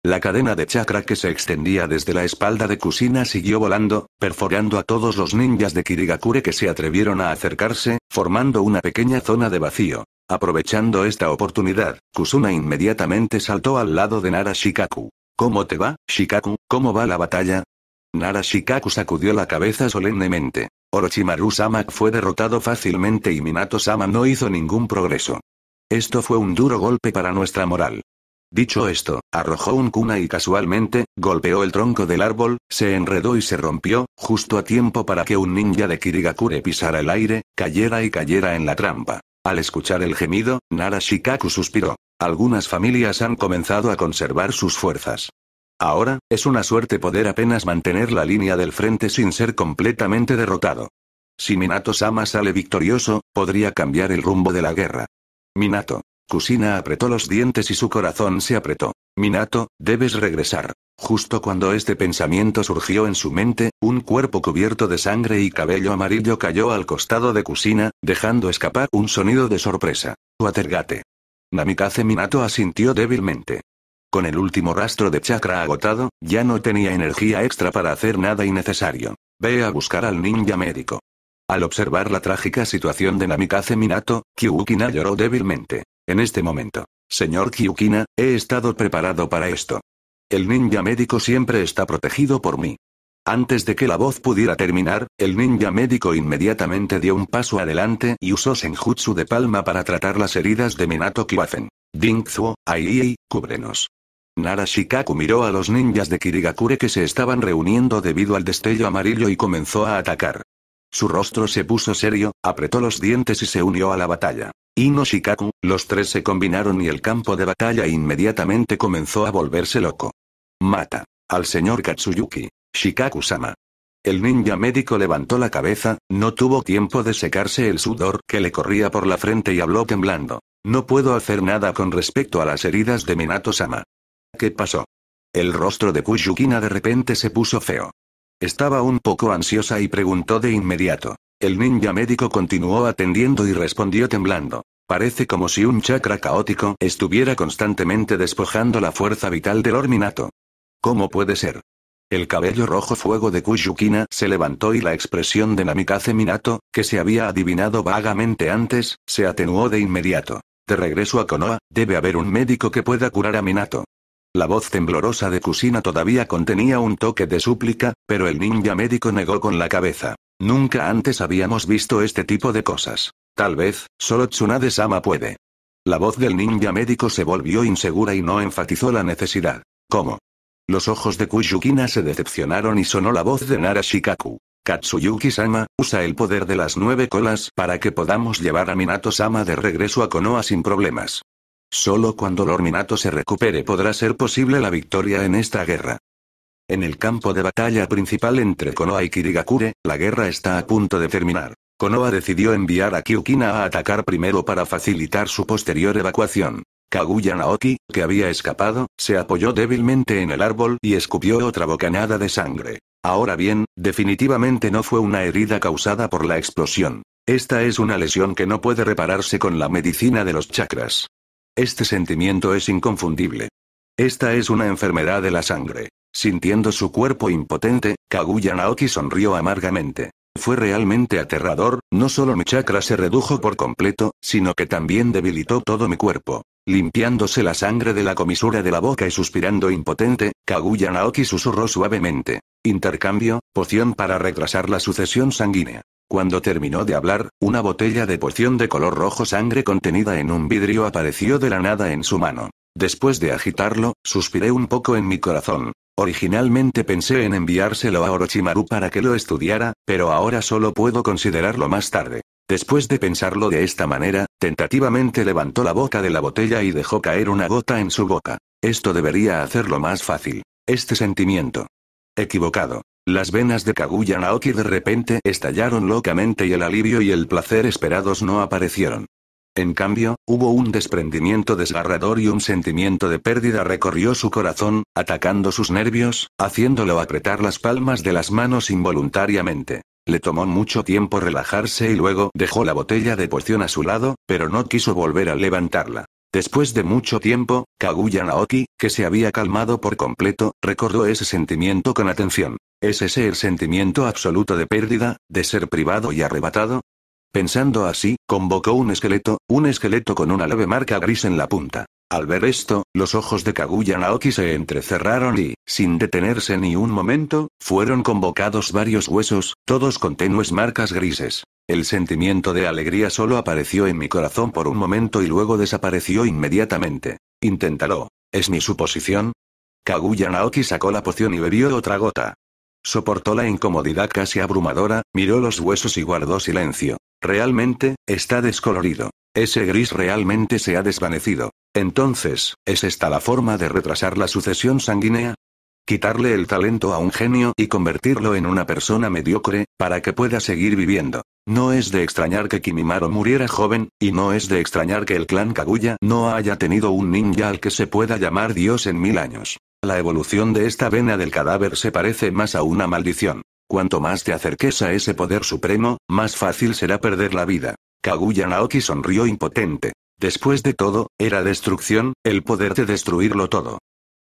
Speaker 1: La cadena de chakra que se extendía desde la espalda de Kusina siguió volando, perforando a todos los ninjas de Kirigakure que se atrevieron a acercarse, formando una pequeña zona de vacío. Aprovechando esta oportunidad, Kusuna inmediatamente saltó al lado de Nara Shikaku. ¿Cómo te va, Shikaku? ¿Cómo va la batalla? Nara Shikaku sacudió la cabeza solemnemente. Orochimaru-sama fue derrotado fácilmente y Minato-sama no hizo ningún progreso. Esto fue un duro golpe para nuestra moral. Dicho esto, arrojó un cuna y casualmente, golpeó el tronco del árbol, se enredó y se rompió, justo a tiempo para que un ninja de Kirigakure pisara el aire, cayera y cayera en la trampa. Al escuchar el gemido, Nara Shikaku suspiró. Algunas familias han comenzado a conservar sus fuerzas. Ahora, es una suerte poder apenas mantener la línea del frente sin ser completamente derrotado. Si Minato-sama sale victorioso, podría cambiar el rumbo de la guerra. Minato, Kusina apretó los dientes y su corazón se apretó. Minato, debes regresar. Justo cuando este pensamiento surgió en su mente, un cuerpo cubierto de sangre y cabello amarillo cayó al costado de Kusina, dejando escapar un sonido de sorpresa. Watergate. Namikaze Minato asintió débilmente. Con el último rastro de chakra agotado, ya no tenía energía extra para hacer nada innecesario. Ve a buscar al ninja médico. Al observar la trágica situación de Namikaze Minato, Kyukina lloró débilmente. En este momento, señor Kyukina, he estado preparado para esto. El ninja médico siempre está protegido por mí. Antes de que la voz pudiera terminar, el ninja médico inmediatamente dio un paso adelante y usó senjutsu de palma para tratar las heridas de Minato Kiwazen. Dinkzuo, Aiyi, cúbrenos. Nara Shikaku miró a los ninjas de Kirigakure que se estaban reuniendo debido al destello amarillo y comenzó a atacar. Su rostro se puso serio, apretó los dientes y se unió a la batalla inoshikaku Shikaku, los tres se combinaron y el campo de batalla inmediatamente comenzó a volverse loco. Mata. Al señor Katsuyuki. Shikaku-sama. El ninja médico levantó la cabeza, no tuvo tiempo de secarse el sudor que le corría por la frente y habló temblando. No puedo hacer nada con respecto a las heridas de Minato-sama. ¿Qué pasó? El rostro de Kuyukina de repente se puso feo. Estaba un poco ansiosa y preguntó de inmediato. El ninja médico continuó atendiendo y respondió temblando. Parece como si un chakra caótico estuviera constantemente despojando la fuerza vital del orminato. ¿Cómo puede ser? El cabello rojo fuego de Kuyukina se levantó y la expresión de Namikaze Minato, que se había adivinado vagamente antes, se atenuó de inmediato. De regreso a Konoha, debe haber un médico que pueda curar a Minato. La voz temblorosa de Kusina todavía contenía un toque de súplica, pero el ninja médico negó con la cabeza. Nunca antes habíamos visto este tipo de cosas. Tal vez, solo Tsunade-sama puede. La voz del ninja médico se volvió insegura y no enfatizó la necesidad. ¿Cómo? Los ojos de Kuyukina se decepcionaron y sonó la voz de Nara Katsuyuki-sama, usa el poder de las nueve colas para que podamos llevar a Minato-sama de regreso a Konoha sin problemas. Solo cuando Lord Minato se recupere podrá ser posible la victoria en esta guerra. En el campo de batalla principal entre Konoha y Kirigakure, la guerra está a punto de terminar. Konoha decidió enviar a Kyukina a atacar primero para facilitar su posterior evacuación. Kaguya Naoki, que había escapado, se apoyó débilmente en el árbol y escupió otra bocanada de sangre. Ahora bien, definitivamente no fue una herida causada por la explosión. Esta es una lesión que no puede repararse con la medicina de los chakras. Este sentimiento es inconfundible. Esta es una enfermedad de la sangre. Sintiendo su cuerpo impotente, Kaguya Naoki sonrió amargamente. Fue realmente aterrador, no solo mi chakra se redujo por completo, sino que también debilitó todo mi cuerpo. Limpiándose la sangre de la comisura de la boca y suspirando impotente, Kaguya Naoki susurró suavemente. Intercambio, poción para retrasar la sucesión sanguínea. Cuando terminó de hablar, una botella de poción de color rojo sangre contenida en un vidrio apareció de la nada en su mano. Después de agitarlo, suspiré un poco en mi corazón. Originalmente pensé en enviárselo a Orochimaru para que lo estudiara, pero ahora solo puedo considerarlo más tarde. Después de pensarlo de esta manera, tentativamente levantó la boca de la botella y dejó caer una gota en su boca. Esto debería hacerlo más fácil. Este sentimiento. Equivocado. Las venas de Kaguya Naoki de repente estallaron locamente y el alivio y el placer esperados no aparecieron. En cambio, hubo un desprendimiento desgarrador y un sentimiento de pérdida recorrió su corazón, atacando sus nervios, haciéndolo apretar las palmas de las manos involuntariamente. Le tomó mucho tiempo relajarse y luego dejó la botella de poción a su lado, pero no quiso volver a levantarla. Después de mucho tiempo, Kaguya Naoki, que se había calmado por completo, recordó ese sentimiento con atención. ¿Es ese el sentimiento absoluto de pérdida, de ser privado y arrebatado? Pensando así, convocó un esqueleto, un esqueleto con una leve marca gris en la punta. Al ver esto, los ojos de Kaguya Naoki se entrecerraron y, sin detenerse ni un momento, fueron convocados varios huesos, todos con tenues marcas grises. El sentimiento de alegría solo apareció en mi corazón por un momento y luego desapareció inmediatamente. Inténtalo. Es mi suposición. Kaguya Naoki sacó la poción y bebió otra gota. Soportó la incomodidad casi abrumadora, miró los huesos y guardó silencio. Realmente, está descolorido. Ese gris realmente se ha desvanecido. Entonces, ¿es esta la forma de retrasar la sucesión sanguínea? Quitarle el talento a un genio y convertirlo en una persona mediocre, para que pueda seguir viviendo. No es de extrañar que Kimimaro muriera joven, y no es de extrañar que el clan Kaguya no haya tenido un ninja al que se pueda llamar Dios en mil años. La evolución de esta vena del cadáver se parece más a una maldición. Cuanto más te acerques a ese poder supremo, más fácil será perder la vida. Kaguya Naoki sonrió impotente. Después de todo, era destrucción, el poder de destruirlo todo.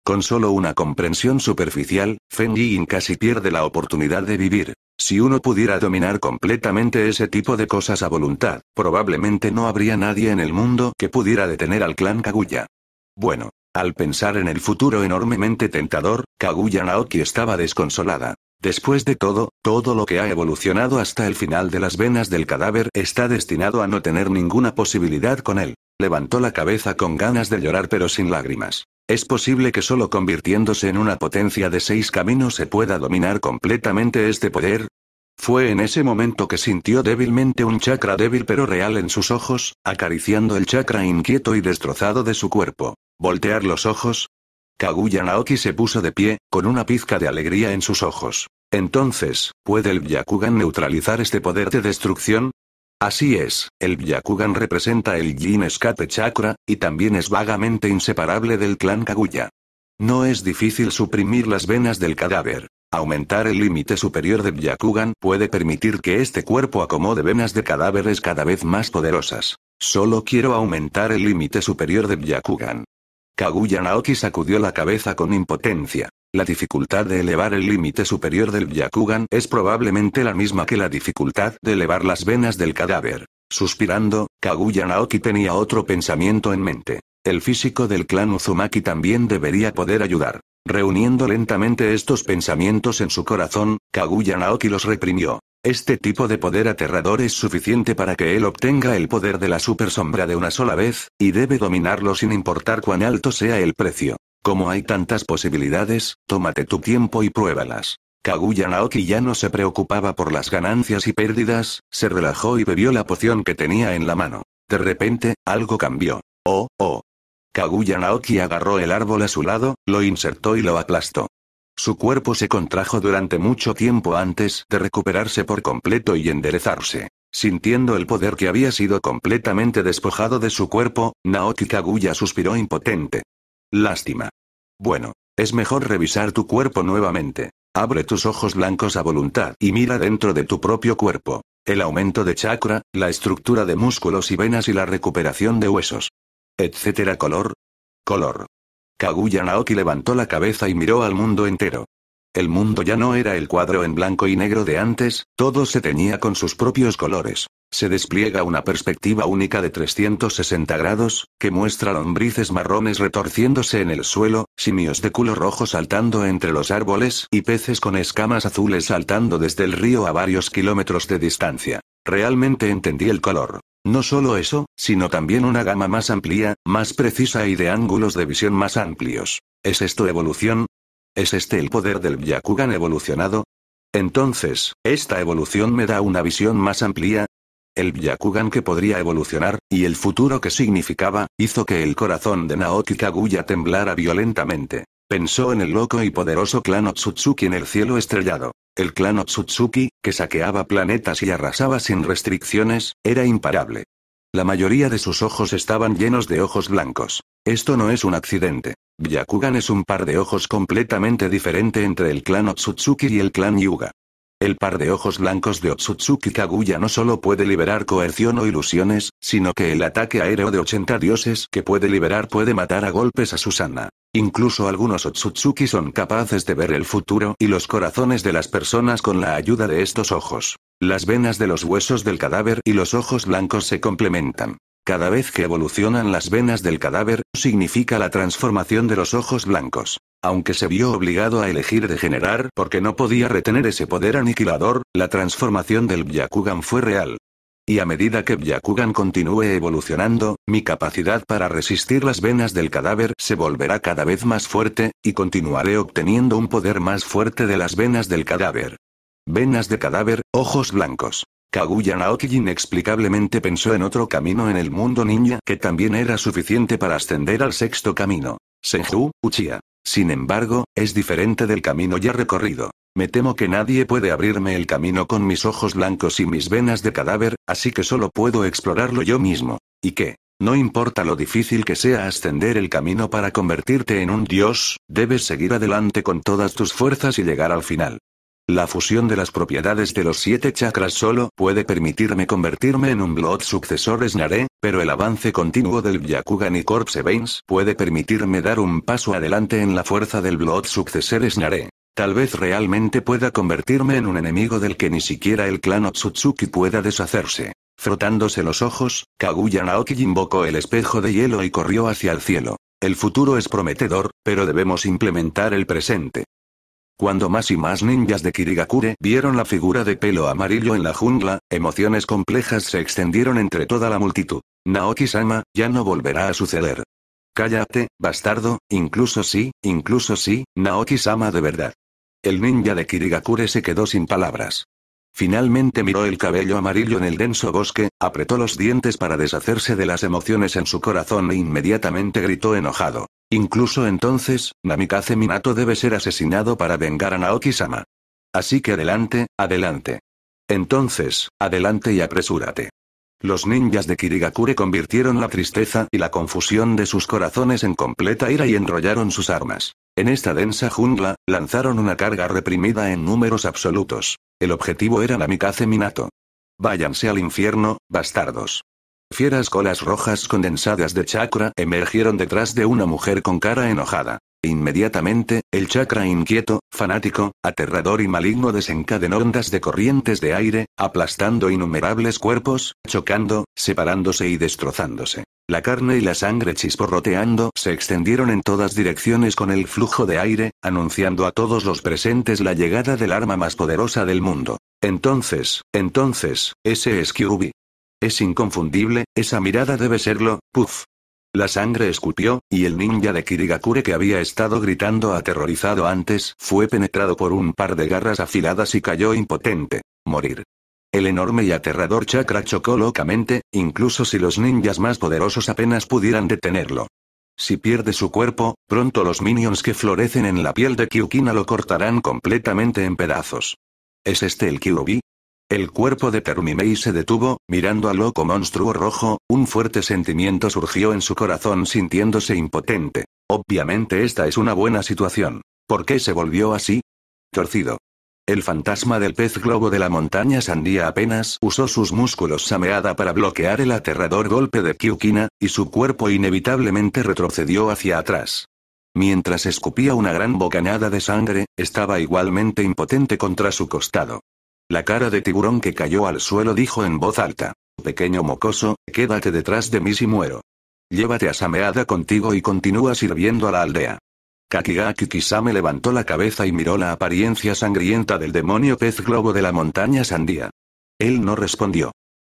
Speaker 1: Con solo una comprensión superficial, Feng Yin casi pierde la oportunidad de vivir. Si uno pudiera dominar completamente ese tipo de cosas a voluntad, probablemente no habría nadie en el mundo que pudiera detener al clan Kaguya. Bueno, al pensar en el futuro enormemente tentador, Kaguya Naoki estaba desconsolada. Después de todo, todo lo que ha evolucionado hasta el final de las venas del cadáver está destinado a no tener ninguna posibilidad con él. Levantó la cabeza con ganas de llorar pero sin lágrimas. Es posible que solo convirtiéndose en una potencia de seis caminos se pueda dominar completamente este poder. Fue en ese momento que sintió débilmente un chakra débil pero real en sus ojos, acariciando el chakra inquieto y destrozado de su cuerpo. Voltear los ojos, Kaguya Naoki se puso de pie, con una pizca de alegría en sus ojos. Entonces, ¿puede el Byakugan neutralizar este poder de destrucción? Así es, el Byakugan representa el Jin Escape Chakra, y también es vagamente inseparable del clan Kaguya. No es difícil suprimir las venas del cadáver. Aumentar el límite superior de Byakugan puede permitir que este cuerpo acomode venas de cadáveres cada vez más poderosas. Solo quiero aumentar el límite superior de Byakugan. Kaguya Naoki sacudió la cabeza con impotencia. La dificultad de elevar el límite superior del Yakugan es probablemente la misma que la dificultad de elevar las venas del cadáver. Suspirando, Kaguya Naoki tenía otro pensamiento en mente. El físico del clan Uzumaki también debería poder ayudar. Reuniendo lentamente estos pensamientos en su corazón, Kaguya Naoki los reprimió. Este tipo de poder aterrador es suficiente para que él obtenga el poder de la Super Sombra de una sola vez, y debe dominarlo sin importar cuán alto sea el precio. Como hay tantas posibilidades, tómate tu tiempo y pruébalas. Kaguya Naoki ya no se preocupaba por las ganancias y pérdidas, se relajó y bebió la poción que tenía en la mano. De repente, algo cambió. Oh, oh, Kaguya Naoki agarró el árbol a su lado, lo insertó y lo aplastó. Su cuerpo se contrajo durante mucho tiempo antes de recuperarse por completo y enderezarse. Sintiendo el poder que había sido completamente despojado de su cuerpo, Naoki Kaguya suspiró impotente. Lástima. Bueno, es mejor revisar tu cuerpo nuevamente. Abre tus ojos blancos a voluntad y mira dentro de tu propio cuerpo. El aumento de chakra, la estructura de músculos y venas y la recuperación de huesos. Etcétera Color. Color. Kaguya Naoki levantó la cabeza y miró al mundo entero. El mundo ya no era el cuadro en blanco y negro de antes, todo se teñía con sus propios colores. Se despliega una perspectiva única de 360 grados, que muestra lombrices marrones retorciéndose en el suelo, simios de culo rojo saltando entre los árboles y peces con escamas azules saltando desde el río a varios kilómetros de distancia. Realmente entendí el color. No solo eso, sino también una gama más amplia, más precisa y de ángulos de visión más amplios. ¿Es esto evolución? ¿Es este el poder del Byakugan evolucionado? Entonces, ¿esta evolución me da una visión más amplia? El Byakugan que podría evolucionar, y el futuro que significaba, hizo que el corazón de Naoki Kaguya temblara violentamente. Pensó en el loco y poderoso clan Otsutsuki en el cielo estrellado. El clan Otsutsuki, que saqueaba planetas y arrasaba sin restricciones, era imparable. La mayoría de sus ojos estaban llenos de ojos blancos. Esto no es un accidente. Byakugan es un par de ojos completamente diferente entre el clan Otsutsuki y el clan Yuga. El par de ojos blancos de Otsutsuki Kaguya no solo puede liberar coerción o ilusiones, sino que el ataque aéreo de 80 dioses que puede liberar puede matar a golpes a Susana. Incluso algunos Otsutsuki son capaces de ver el futuro y los corazones de las personas con la ayuda de estos ojos. Las venas de los huesos del cadáver y los ojos blancos se complementan. Cada vez que evolucionan las venas del cadáver, significa la transformación de los ojos blancos aunque se vio obligado a elegir degenerar porque no podía retener ese poder aniquilador, la transformación del Byakugan fue real. Y a medida que Byakugan continúe evolucionando, mi capacidad para resistir las venas del cadáver se volverá cada vez más fuerte, y continuaré obteniendo un poder más fuerte de las venas del cadáver. Venas de cadáver, ojos blancos. Kaguya Naoki inexplicablemente pensó en otro camino en el mundo ninja que también era suficiente para ascender al sexto camino. Senju, Uchiha. Sin embargo, es diferente del camino ya recorrido. Me temo que nadie puede abrirme el camino con mis ojos blancos y mis venas de cadáver, así que solo puedo explorarlo yo mismo. ¿Y que, No importa lo difícil que sea ascender el camino para convertirte en un dios, debes seguir adelante con todas tus fuerzas y llegar al final. La fusión de las propiedades de los siete chakras solo puede permitirme convertirme en un Blood sucesor Snare, pero el avance continuo del Yakugan y Corpse Veins puede permitirme dar un paso adelante en la fuerza del Blood sucesor Snare. Tal vez realmente pueda convertirme en un enemigo del que ni siquiera el clan Otsutsuki pueda deshacerse. Frotándose los ojos, Kaguya Naoki invocó el espejo de hielo y corrió hacia el cielo. El futuro es prometedor, pero debemos implementar el presente. Cuando más y más ninjas de Kirigakure vieron la figura de pelo amarillo en la jungla, emociones complejas se extendieron entre toda la multitud. Naoki-sama, ya no volverá a suceder. Cállate, bastardo, incluso sí, incluso sí, Naoki-sama de verdad. El ninja de Kirigakure se quedó sin palabras. Finalmente miró el cabello amarillo en el denso bosque, apretó los dientes para deshacerse de las emociones en su corazón e inmediatamente gritó enojado. Incluso entonces, Namikaze Minato debe ser asesinado para vengar a Naoki-sama. Así que adelante, adelante. Entonces, adelante y apresúrate. Los ninjas de Kirigakure convirtieron la tristeza y la confusión de sus corazones en completa ira y enrollaron sus armas. En esta densa jungla, lanzaron una carga reprimida en números absolutos. El objetivo era la Mikase Minato. Váyanse al infierno, bastardos. Fieras colas rojas condensadas de chakra emergieron detrás de una mujer con cara enojada. Inmediatamente, el chakra inquieto, fanático, aterrador y maligno desencadenó ondas de corrientes de aire, aplastando innumerables cuerpos, chocando, separándose y destrozándose. La carne y la sangre chisporroteando se extendieron en todas direcciones con el flujo de aire, anunciando a todos los presentes la llegada del arma más poderosa del mundo. Entonces, entonces, ese es Kyubi. Es inconfundible, esa mirada debe serlo, puf. La sangre escupió, y el ninja de Kirigakure que había estado gritando aterrorizado antes fue penetrado por un par de garras afiladas y cayó impotente. Morir. El enorme y aterrador chakra chocó locamente, incluso si los ninjas más poderosos apenas pudieran detenerlo. Si pierde su cuerpo, pronto los minions que florecen en la piel de Kyukina lo cortarán completamente en pedazos. ¿Es este el Kyubi? El cuerpo de Terumimei se detuvo, mirando al loco monstruo rojo, un fuerte sentimiento surgió en su corazón sintiéndose impotente. Obviamente esta es una buena situación. ¿Por qué se volvió así? Torcido. El fantasma del pez globo de la montaña sandía apenas usó sus músculos sameada para bloquear el aterrador golpe de Kyukina, y su cuerpo inevitablemente retrocedió hacia atrás. Mientras escupía una gran bocanada de sangre, estaba igualmente impotente contra su costado. La cara de tiburón que cayó al suelo dijo en voz alta. Pequeño mocoso, quédate detrás de mí si muero. Llévate a Sameada contigo y continúa sirviendo a la aldea. quizá Kisame levantó la cabeza y miró la apariencia sangrienta del demonio pez globo de la montaña Sandía. Él no respondió.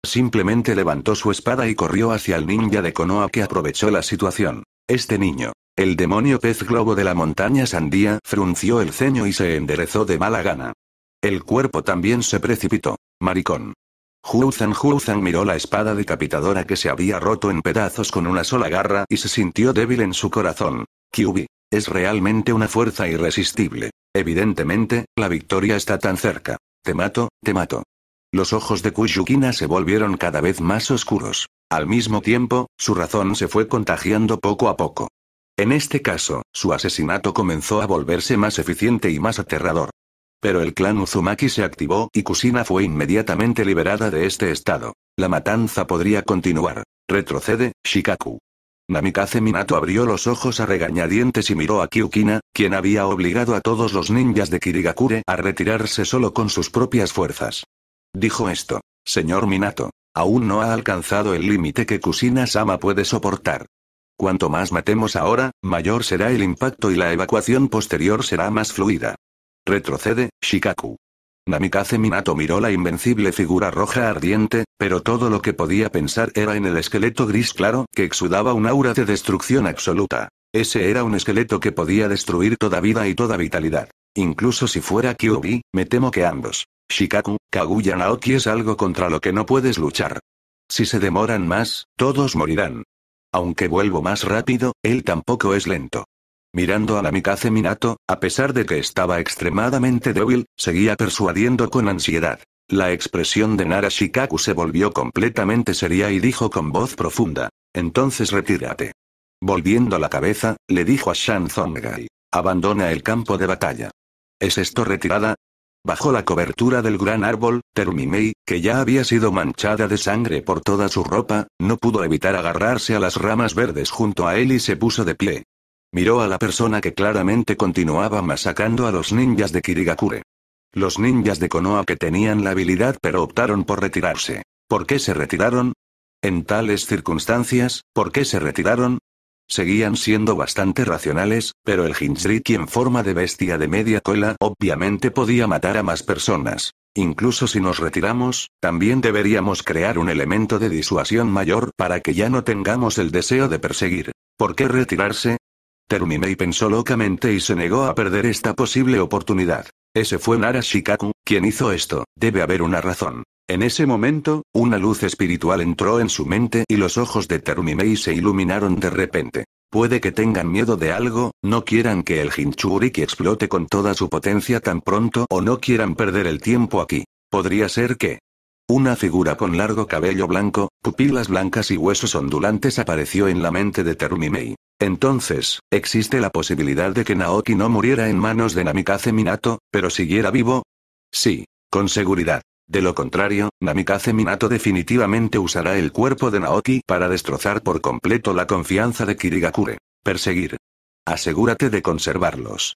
Speaker 1: Simplemente levantó su espada y corrió hacia el ninja de Konoha que aprovechó la situación. Este niño, el demonio pez globo de la montaña Sandía, frunció el ceño y se enderezó de mala gana. El cuerpo también se precipitó. Maricón. Juzan Juzan miró la espada decapitadora que se había roto en pedazos con una sola garra y se sintió débil en su corazón. Kyubi. Es realmente una fuerza irresistible. Evidentemente, la victoria está tan cerca. Te mato, te mato. Los ojos de Kuyukina se volvieron cada vez más oscuros. Al mismo tiempo, su razón se fue contagiando poco a poco. En este caso, su asesinato comenzó a volverse más eficiente y más aterrador. Pero el clan Uzumaki se activó y Kusina fue inmediatamente liberada de este estado. La matanza podría continuar. Retrocede, Shikaku. Namikaze Minato abrió los ojos a regañadientes y miró a Kyukina, quien había obligado a todos los ninjas de Kirigakure a retirarse solo con sus propias fuerzas. Dijo esto. Señor Minato, aún no ha alcanzado el límite que Kusina-sama puede soportar. Cuanto más matemos ahora, mayor será el impacto y la evacuación posterior será más fluida. Retrocede, Shikaku. Namikaze Minato miró la invencible figura roja ardiente, pero todo lo que podía pensar era en el esqueleto gris claro que exudaba un aura de destrucción absoluta. Ese era un esqueleto que podía destruir toda vida y toda vitalidad. Incluso si fuera Kyubi, me temo que ambos. Shikaku, Kaguya Naoki es algo contra lo que no puedes luchar. Si se demoran más, todos morirán. Aunque vuelvo más rápido, él tampoco es lento. Mirando a la mikaze Minato, a pesar de que estaba extremadamente débil, seguía persuadiendo con ansiedad. La expresión de Nara Shikaku se volvió completamente seria y dijo con voz profunda. Entonces retírate. Volviendo la cabeza, le dijo a Shan Abandona el campo de batalla. ¿Es esto retirada? Bajo la cobertura del gran árbol, Terumimei, que ya había sido manchada de sangre por toda su ropa, no pudo evitar agarrarse a las ramas verdes junto a él y se puso de pie. Miró a la persona que claramente continuaba masacrando a los ninjas de Kirigakure. Los ninjas de Konoha que tenían la habilidad pero optaron por retirarse. ¿Por qué se retiraron? En tales circunstancias, ¿por qué se retiraron? Seguían siendo bastante racionales, pero el Hinzriki, en forma de bestia de media cola obviamente podía matar a más personas. Incluso si nos retiramos, también deberíamos crear un elemento de disuasión mayor para que ya no tengamos el deseo de perseguir. ¿Por qué retirarse? Terumimei pensó locamente y se negó a perder esta posible oportunidad. Ese fue Nara Shikaku, quien hizo esto, debe haber una razón. En ese momento, una luz espiritual entró en su mente y los ojos de Terumimei se iluminaron de repente. Puede que tengan miedo de algo, no quieran que el Hinchuriki explote con toda su potencia tan pronto o no quieran perder el tiempo aquí. Podría ser que... Una figura con largo cabello blanco, pupilas blancas y huesos ondulantes apareció en la mente de Terumimei. Entonces, existe la posibilidad de que Naoki no muriera en manos de Namikaze Minato, pero siguiera vivo. Sí, con seguridad. De lo contrario, Namikaze Minato definitivamente usará el cuerpo de Naoki para destrozar por completo la confianza de Kirigakure. Perseguir. Asegúrate de conservarlos.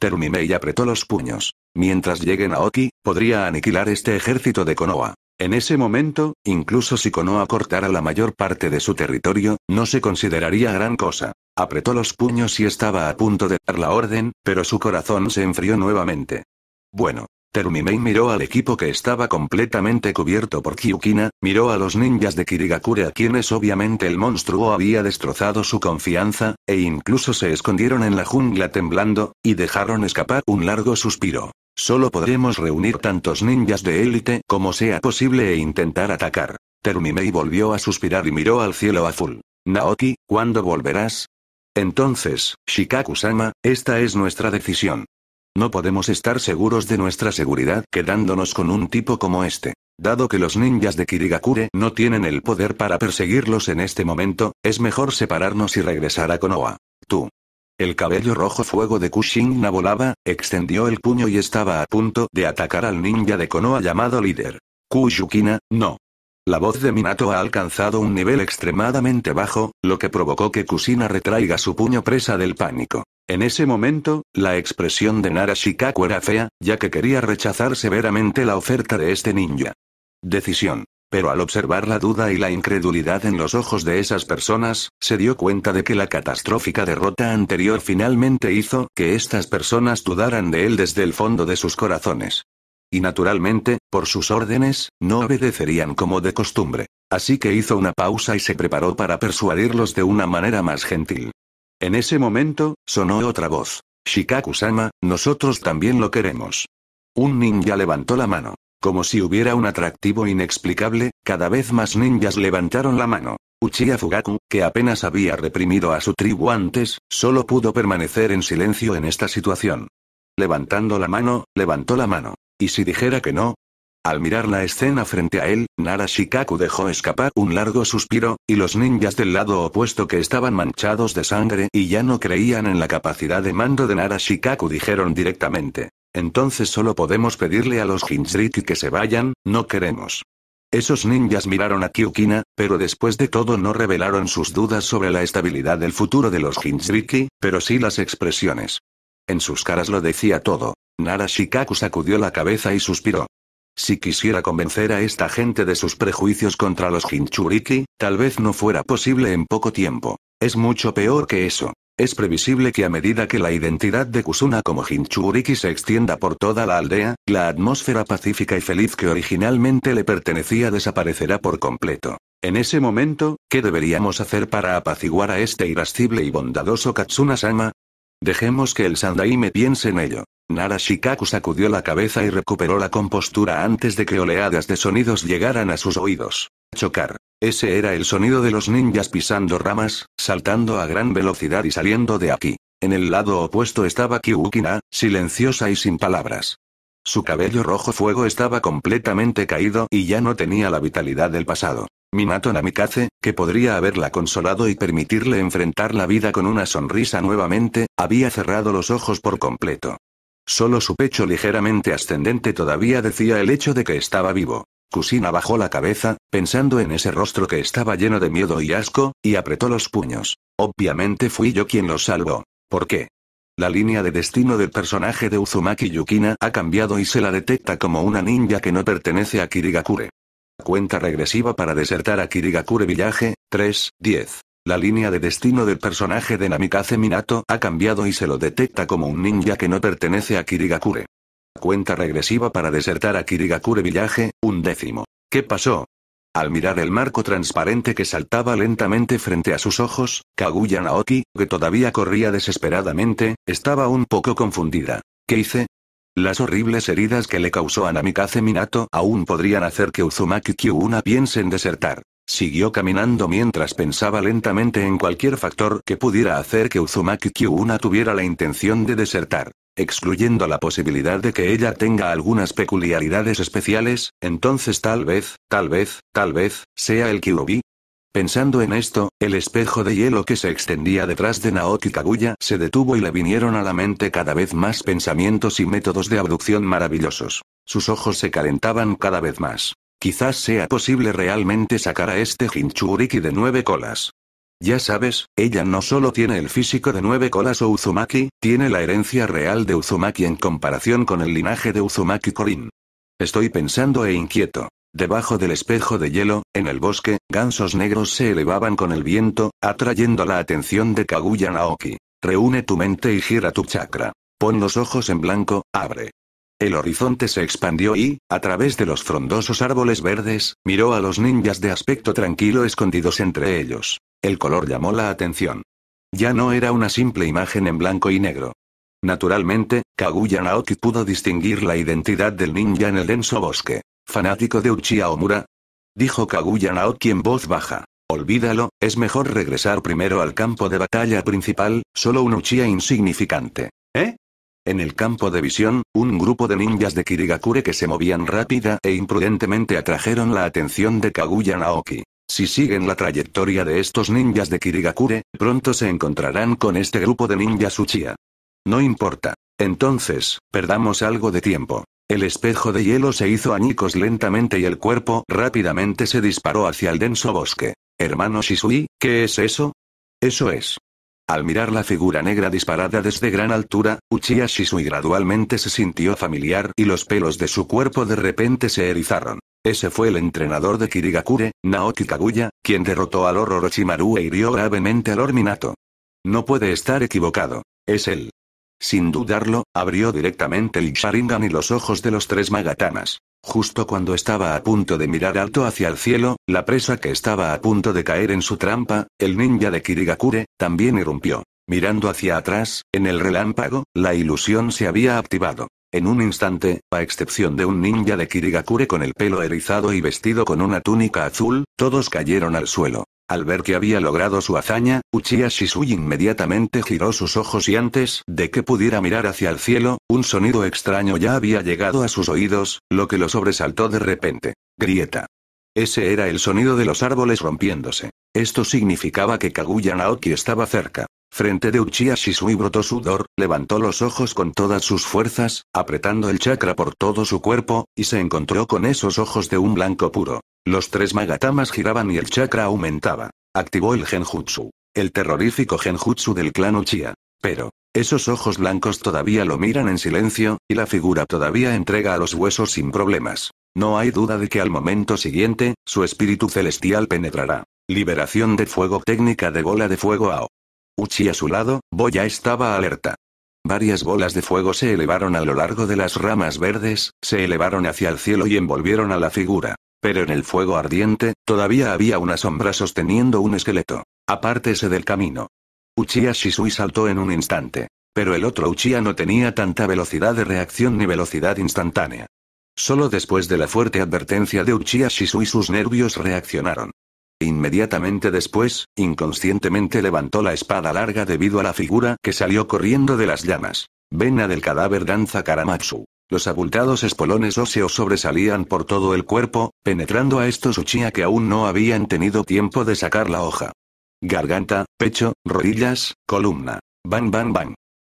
Speaker 1: y apretó los puños. Mientras llegue Naoki, podría aniquilar este ejército de Konoha. En ese momento, incluso si Konoha cortara la mayor parte de su territorio, no se consideraría gran cosa. Apretó los puños y estaba a punto de dar la orden, pero su corazón se enfrió nuevamente. Bueno. Terumimei miró al equipo que estaba completamente cubierto por Kyukina, miró a los ninjas de Kirigakure a quienes obviamente el monstruo había destrozado su confianza, e incluso se escondieron en la jungla temblando, y dejaron escapar un largo suspiro. Solo podremos reunir tantos ninjas de élite como sea posible e intentar atacar. Terumimei volvió a suspirar y miró al cielo azul. Naoki, ¿cuándo volverás? Entonces, Shikaku-sama, esta es nuestra decisión. No podemos estar seguros de nuestra seguridad quedándonos con un tipo como este. Dado que los ninjas de Kirigakure no tienen el poder para perseguirlos en este momento, es mejor separarnos y regresar a Konoha. Tú, el cabello rojo fuego de Kushina volaba, extendió el puño y estaba a punto de atacar al ninja de Konoha llamado líder. Kuyukina, no. La voz de Minato ha alcanzado un nivel extremadamente bajo, lo que provocó que Kushina retraiga su puño presa del pánico. En ese momento, la expresión de Nara era fea, ya que quería rechazar severamente la oferta de este ninja. Decisión. Pero al observar la duda y la incredulidad en los ojos de esas personas, se dio cuenta de que la catastrófica derrota anterior finalmente hizo que estas personas dudaran de él desde el fondo de sus corazones. Y naturalmente, por sus órdenes, no obedecerían como de costumbre. Así que hizo una pausa y se preparó para persuadirlos de una manera más gentil. En ese momento, sonó otra voz. Shikaku-sama, nosotros también lo queremos. Un ninja levantó la mano. Como si hubiera un atractivo inexplicable, cada vez más ninjas levantaron la mano. Uchiha Fugaku, que apenas había reprimido a su tribu antes, solo pudo permanecer en silencio en esta situación. Levantando la mano, levantó la mano. ¿Y si dijera que no? Al mirar la escena frente a él, Nara dejó escapar un largo suspiro, y los ninjas del lado opuesto que estaban manchados de sangre y ya no creían en la capacidad de mando de Nara dijeron directamente, entonces solo podemos pedirle a los Jinchuriki que se vayan, no queremos. Esos ninjas miraron a Kyukina, pero después de todo no revelaron sus dudas sobre la estabilidad del futuro de los Jinchuriki, pero sí las expresiones. En sus caras lo decía todo. Nara Shikaku sacudió la cabeza y suspiró. Si quisiera convencer a esta gente de sus prejuicios contra los Jinchuriki, tal vez no fuera posible en poco tiempo. Es mucho peor que eso. Es previsible que a medida que la identidad de Kusuna como Hinchuriki se extienda por toda la aldea, la atmósfera pacífica y feliz que originalmente le pertenecía desaparecerá por completo. En ese momento, ¿qué deberíamos hacer para apaciguar a este irascible y bondadoso Katsuna-sama? Dejemos que el me piense en ello. Nara Shikaku sacudió la cabeza y recuperó la compostura antes de que oleadas de sonidos llegaran a sus oídos. Chocar. Ese era el sonido de los ninjas pisando ramas, saltando a gran velocidad y saliendo de aquí. En el lado opuesto estaba Kyukina, silenciosa y sin palabras. Su cabello rojo fuego estaba completamente caído y ya no tenía la vitalidad del pasado. Minato Namikaze, que podría haberla consolado y permitirle enfrentar la vida con una sonrisa nuevamente, había cerrado los ojos por completo. Solo su pecho ligeramente ascendente todavía decía el hecho de que estaba vivo. Kusina bajó la cabeza, pensando en ese rostro que estaba lleno de miedo y asco, y apretó los puños. Obviamente fui yo quien lo salvó. ¿Por qué? La línea de destino del personaje de Uzumaki Yukina ha cambiado y se la detecta como una ninja que no pertenece a Kirigakure. Cuenta regresiva para desertar a Kirigakure Villaje, 3, 10. La línea de destino del personaje de Namikaze Minato ha cambiado y se lo detecta como un ninja que no pertenece a Kirigakure. Cuenta regresiva para desertar a Kirigakure Villaje, un décimo. ¿Qué pasó? Al mirar el marco transparente que saltaba lentamente frente a sus ojos, Kaguya Naoki, que todavía corría desesperadamente, estaba un poco confundida. ¿Qué hice? Las horribles heridas que le causó a Namikaze Minato aún podrían hacer que Uzumaki Kyuuna piense en desertar. Siguió caminando mientras pensaba lentamente en cualquier factor que pudiera hacer que Uzumaki Kyuuna tuviera la intención de desertar. Excluyendo la posibilidad de que ella tenga algunas peculiaridades especiales, entonces tal vez, tal vez, tal vez, sea el Kyuubi. Pensando en esto, el espejo de hielo que se extendía detrás de Naoki Kaguya se detuvo y le vinieron a la mente cada vez más pensamientos y métodos de abducción maravillosos. Sus ojos se calentaban cada vez más. Quizás sea posible realmente sacar a este Hinchuriki de nueve colas. Ya sabes, ella no solo tiene el físico de nueve colas o Uzumaki, tiene la herencia real de Uzumaki en comparación con el linaje de Uzumaki Korin. Estoy pensando e inquieto. Debajo del espejo de hielo, en el bosque, gansos negros se elevaban con el viento, atrayendo la atención de Kaguya Naoki. Reúne tu mente y gira tu chakra. Pon los ojos en blanco, abre. El horizonte se expandió y, a través de los frondosos árboles verdes, miró a los ninjas de aspecto tranquilo escondidos entre ellos. El color llamó la atención. Ya no era una simple imagen en blanco y negro. Naturalmente, Kaguya Naoki pudo distinguir la identidad del ninja en el denso bosque. ¿Fanático de Uchiha Omura? Dijo Kaguya Naoki en voz baja. Olvídalo, es mejor regresar primero al campo de batalla principal, solo un Uchiha insignificante. ¿Eh? En el campo de visión, un grupo de ninjas de Kirigakure que se movían rápida e imprudentemente atrajeron la atención de Kaguya Naoki. Si siguen la trayectoria de estos ninjas de Kirigakure, pronto se encontrarán con este grupo de ninjas Uchiha. No importa. Entonces, perdamos algo de tiempo. El espejo de hielo se hizo añicos lentamente y el cuerpo rápidamente se disparó hacia el denso bosque. Hermano Shisui, ¿qué es eso? Eso es. Al mirar la figura negra disparada desde gran altura, Uchiha Shisui gradualmente se sintió familiar y los pelos de su cuerpo de repente se erizaron. Ese fue el entrenador de Kirigakure, Naoki Kaguya, quien derrotó al horror Orochimaru e hirió gravemente al Orminato. No puede estar equivocado. Es él. Sin dudarlo, abrió directamente el Sharingan y los ojos de los tres magatanas. Justo cuando estaba a punto de mirar alto hacia el cielo, la presa que estaba a punto de caer en su trampa, el ninja de Kirigakure, también irrumpió. Mirando hacia atrás, en el relámpago, la ilusión se había activado. En un instante, a excepción de un ninja de Kirigakure con el pelo erizado y vestido con una túnica azul, todos cayeron al suelo. Al ver que había logrado su hazaña, Uchiha Shisui inmediatamente giró sus ojos y antes de que pudiera mirar hacia el cielo, un sonido extraño ya había llegado a sus oídos, lo que lo sobresaltó de repente. Grieta. Ese era el sonido de los árboles rompiéndose. Esto significaba que Kaguya Naoki estaba cerca. Frente de Uchiha Shisui brotó sudor, levantó los ojos con todas sus fuerzas, apretando el chakra por todo su cuerpo, y se encontró con esos ojos de un blanco puro. Los tres magatamas giraban y el chakra aumentaba. Activó el genjutsu. El terrorífico genjutsu del clan Uchiha. Pero, esos ojos blancos todavía lo miran en silencio, y la figura todavía entrega a los huesos sin problemas. No hay duda de que al momento siguiente, su espíritu celestial penetrará. Liberación de fuego técnica de bola de fuego AO. Uchi a su lado, Boya estaba alerta. Varias bolas de fuego se elevaron a lo largo de las ramas verdes, se elevaron hacia el cielo y envolvieron a la figura. Pero en el fuego ardiente, todavía había una sombra sosteniendo un esqueleto. Apártese del camino. Uchiha Shisui saltó en un instante. Pero el otro Uchiha no tenía tanta velocidad de reacción ni velocidad instantánea. Solo después de la fuerte advertencia de Uchiha Shisui sus nervios reaccionaron. Inmediatamente después, inconscientemente levantó la espada larga debido a la figura que salió corriendo de las llamas. Vena del cadáver danza Karamatsu. Los abultados espolones óseos sobresalían por todo el cuerpo, penetrando a estos Uchiha que aún no habían tenido tiempo de sacar la hoja. Garganta, pecho, rodillas, columna. Bang, bang, bang.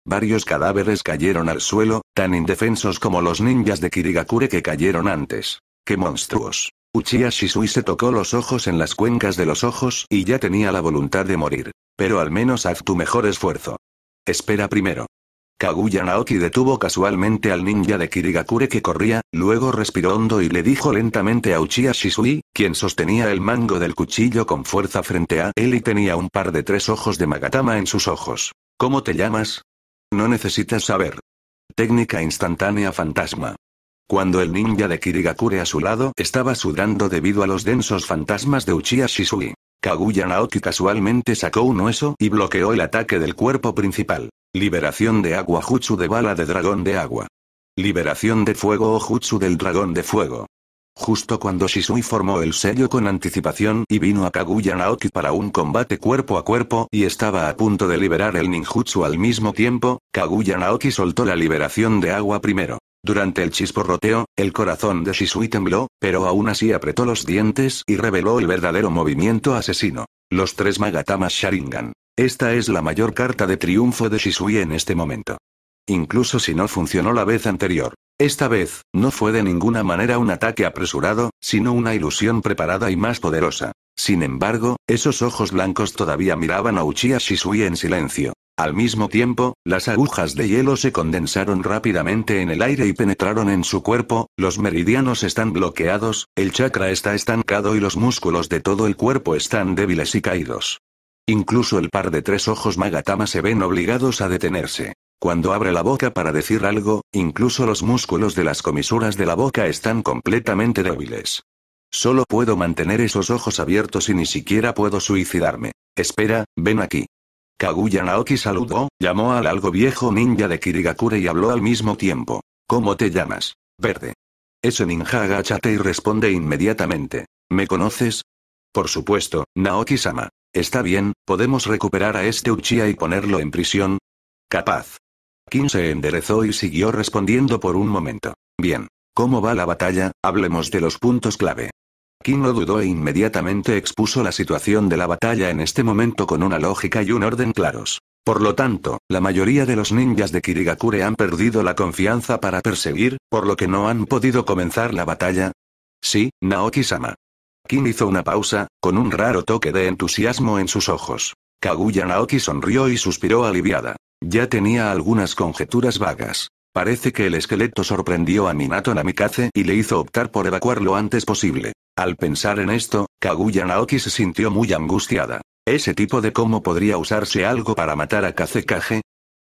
Speaker 1: Varios cadáveres cayeron al suelo, tan indefensos como los ninjas de Kirigakure que cayeron antes. ¡Qué monstruos! Uchiha Shisui se tocó los ojos en las cuencas de los ojos y ya tenía la voluntad de morir. Pero al menos haz tu mejor esfuerzo. Espera primero. Kaguya Naoki detuvo casualmente al ninja de Kirigakure que corría, luego respiró hondo y le dijo lentamente a Uchiha Shisui, quien sostenía el mango del cuchillo con fuerza frente a él y tenía un par de tres ojos de Magatama en sus ojos. ¿Cómo te llamas? No necesitas saber. Técnica instantánea fantasma. Cuando el ninja de Kirigakure a su lado estaba sudando debido a los densos fantasmas de Uchiha Shisui. Kaguya Naoki casualmente sacó un hueso y bloqueó el ataque del cuerpo principal. Liberación de agua jutsu de bala de dragón de agua. Liberación de fuego o oh jutsu del dragón de fuego. Justo cuando Shisui formó el sello con anticipación y vino a Kaguya Naoki para un combate cuerpo a cuerpo y estaba a punto de liberar el ninjutsu al mismo tiempo, Kaguya Naoki soltó la liberación de agua primero. Durante el chisporroteo, el corazón de Shisui tembló, pero aún así apretó los dientes y reveló el verdadero movimiento asesino. Los tres Magatamas Sharingan. Esta es la mayor carta de triunfo de Shisui en este momento. Incluso si no funcionó la vez anterior. Esta vez, no fue de ninguna manera un ataque apresurado, sino una ilusión preparada y más poderosa. Sin embargo, esos ojos blancos todavía miraban a Uchiha Shisui en silencio. Al mismo tiempo, las agujas de hielo se condensaron rápidamente en el aire y penetraron en su cuerpo, los meridianos están bloqueados, el chakra está estancado y los músculos de todo el cuerpo están débiles y caídos. Incluso el par de tres ojos Magatama se ven obligados a detenerse. Cuando abre la boca para decir algo, incluso los músculos de las comisuras de la boca están completamente débiles. Solo puedo mantener esos ojos abiertos y ni siquiera puedo suicidarme. Espera, ven aquí. Kaguya Naoki saludó, llamó al algo viejo ninja de Kirigakure y habló al mismo tiempo. ¿Cómo te llamas? Verde. Ese ninja agachate y responde inmediatamente. ¿Me conoces? Por supuesto, Naoki-sama. Está bien, ¿podemos recuperar a este Uchiha y ponerlo en prisión? Capaz. Kim se enderezó y siguió respondiendo por un momento. Bien. ¿Cómo va la batalla? Hablemos de los puntos clave. King no dudó e inmediatamente expuso la situación de la batalla en este momento con una lógica y un orden claros. Por lo tanto, la mayoría de los ninjas de Kirigakure han perdido la confianza para perseguir, por lo que no han podido comenzar la batalla. Sí, Naoki-sama. Kim hizo una pausa, con un raro toque de entusiasmo en sus ojos. Kaguya Naoki sonrió y suspiró aliviada. Ya tenía algunas conjeturas vagas. Parece que el esqueleto sorprendió a Minato Namikaze y le hizo optar por evacuar lo antes posible. Al pensar en esto, Kaguya Naoki se sintió muy angustiada. ¿Ese tipo de cómo podría usarse algo para matar a Kage?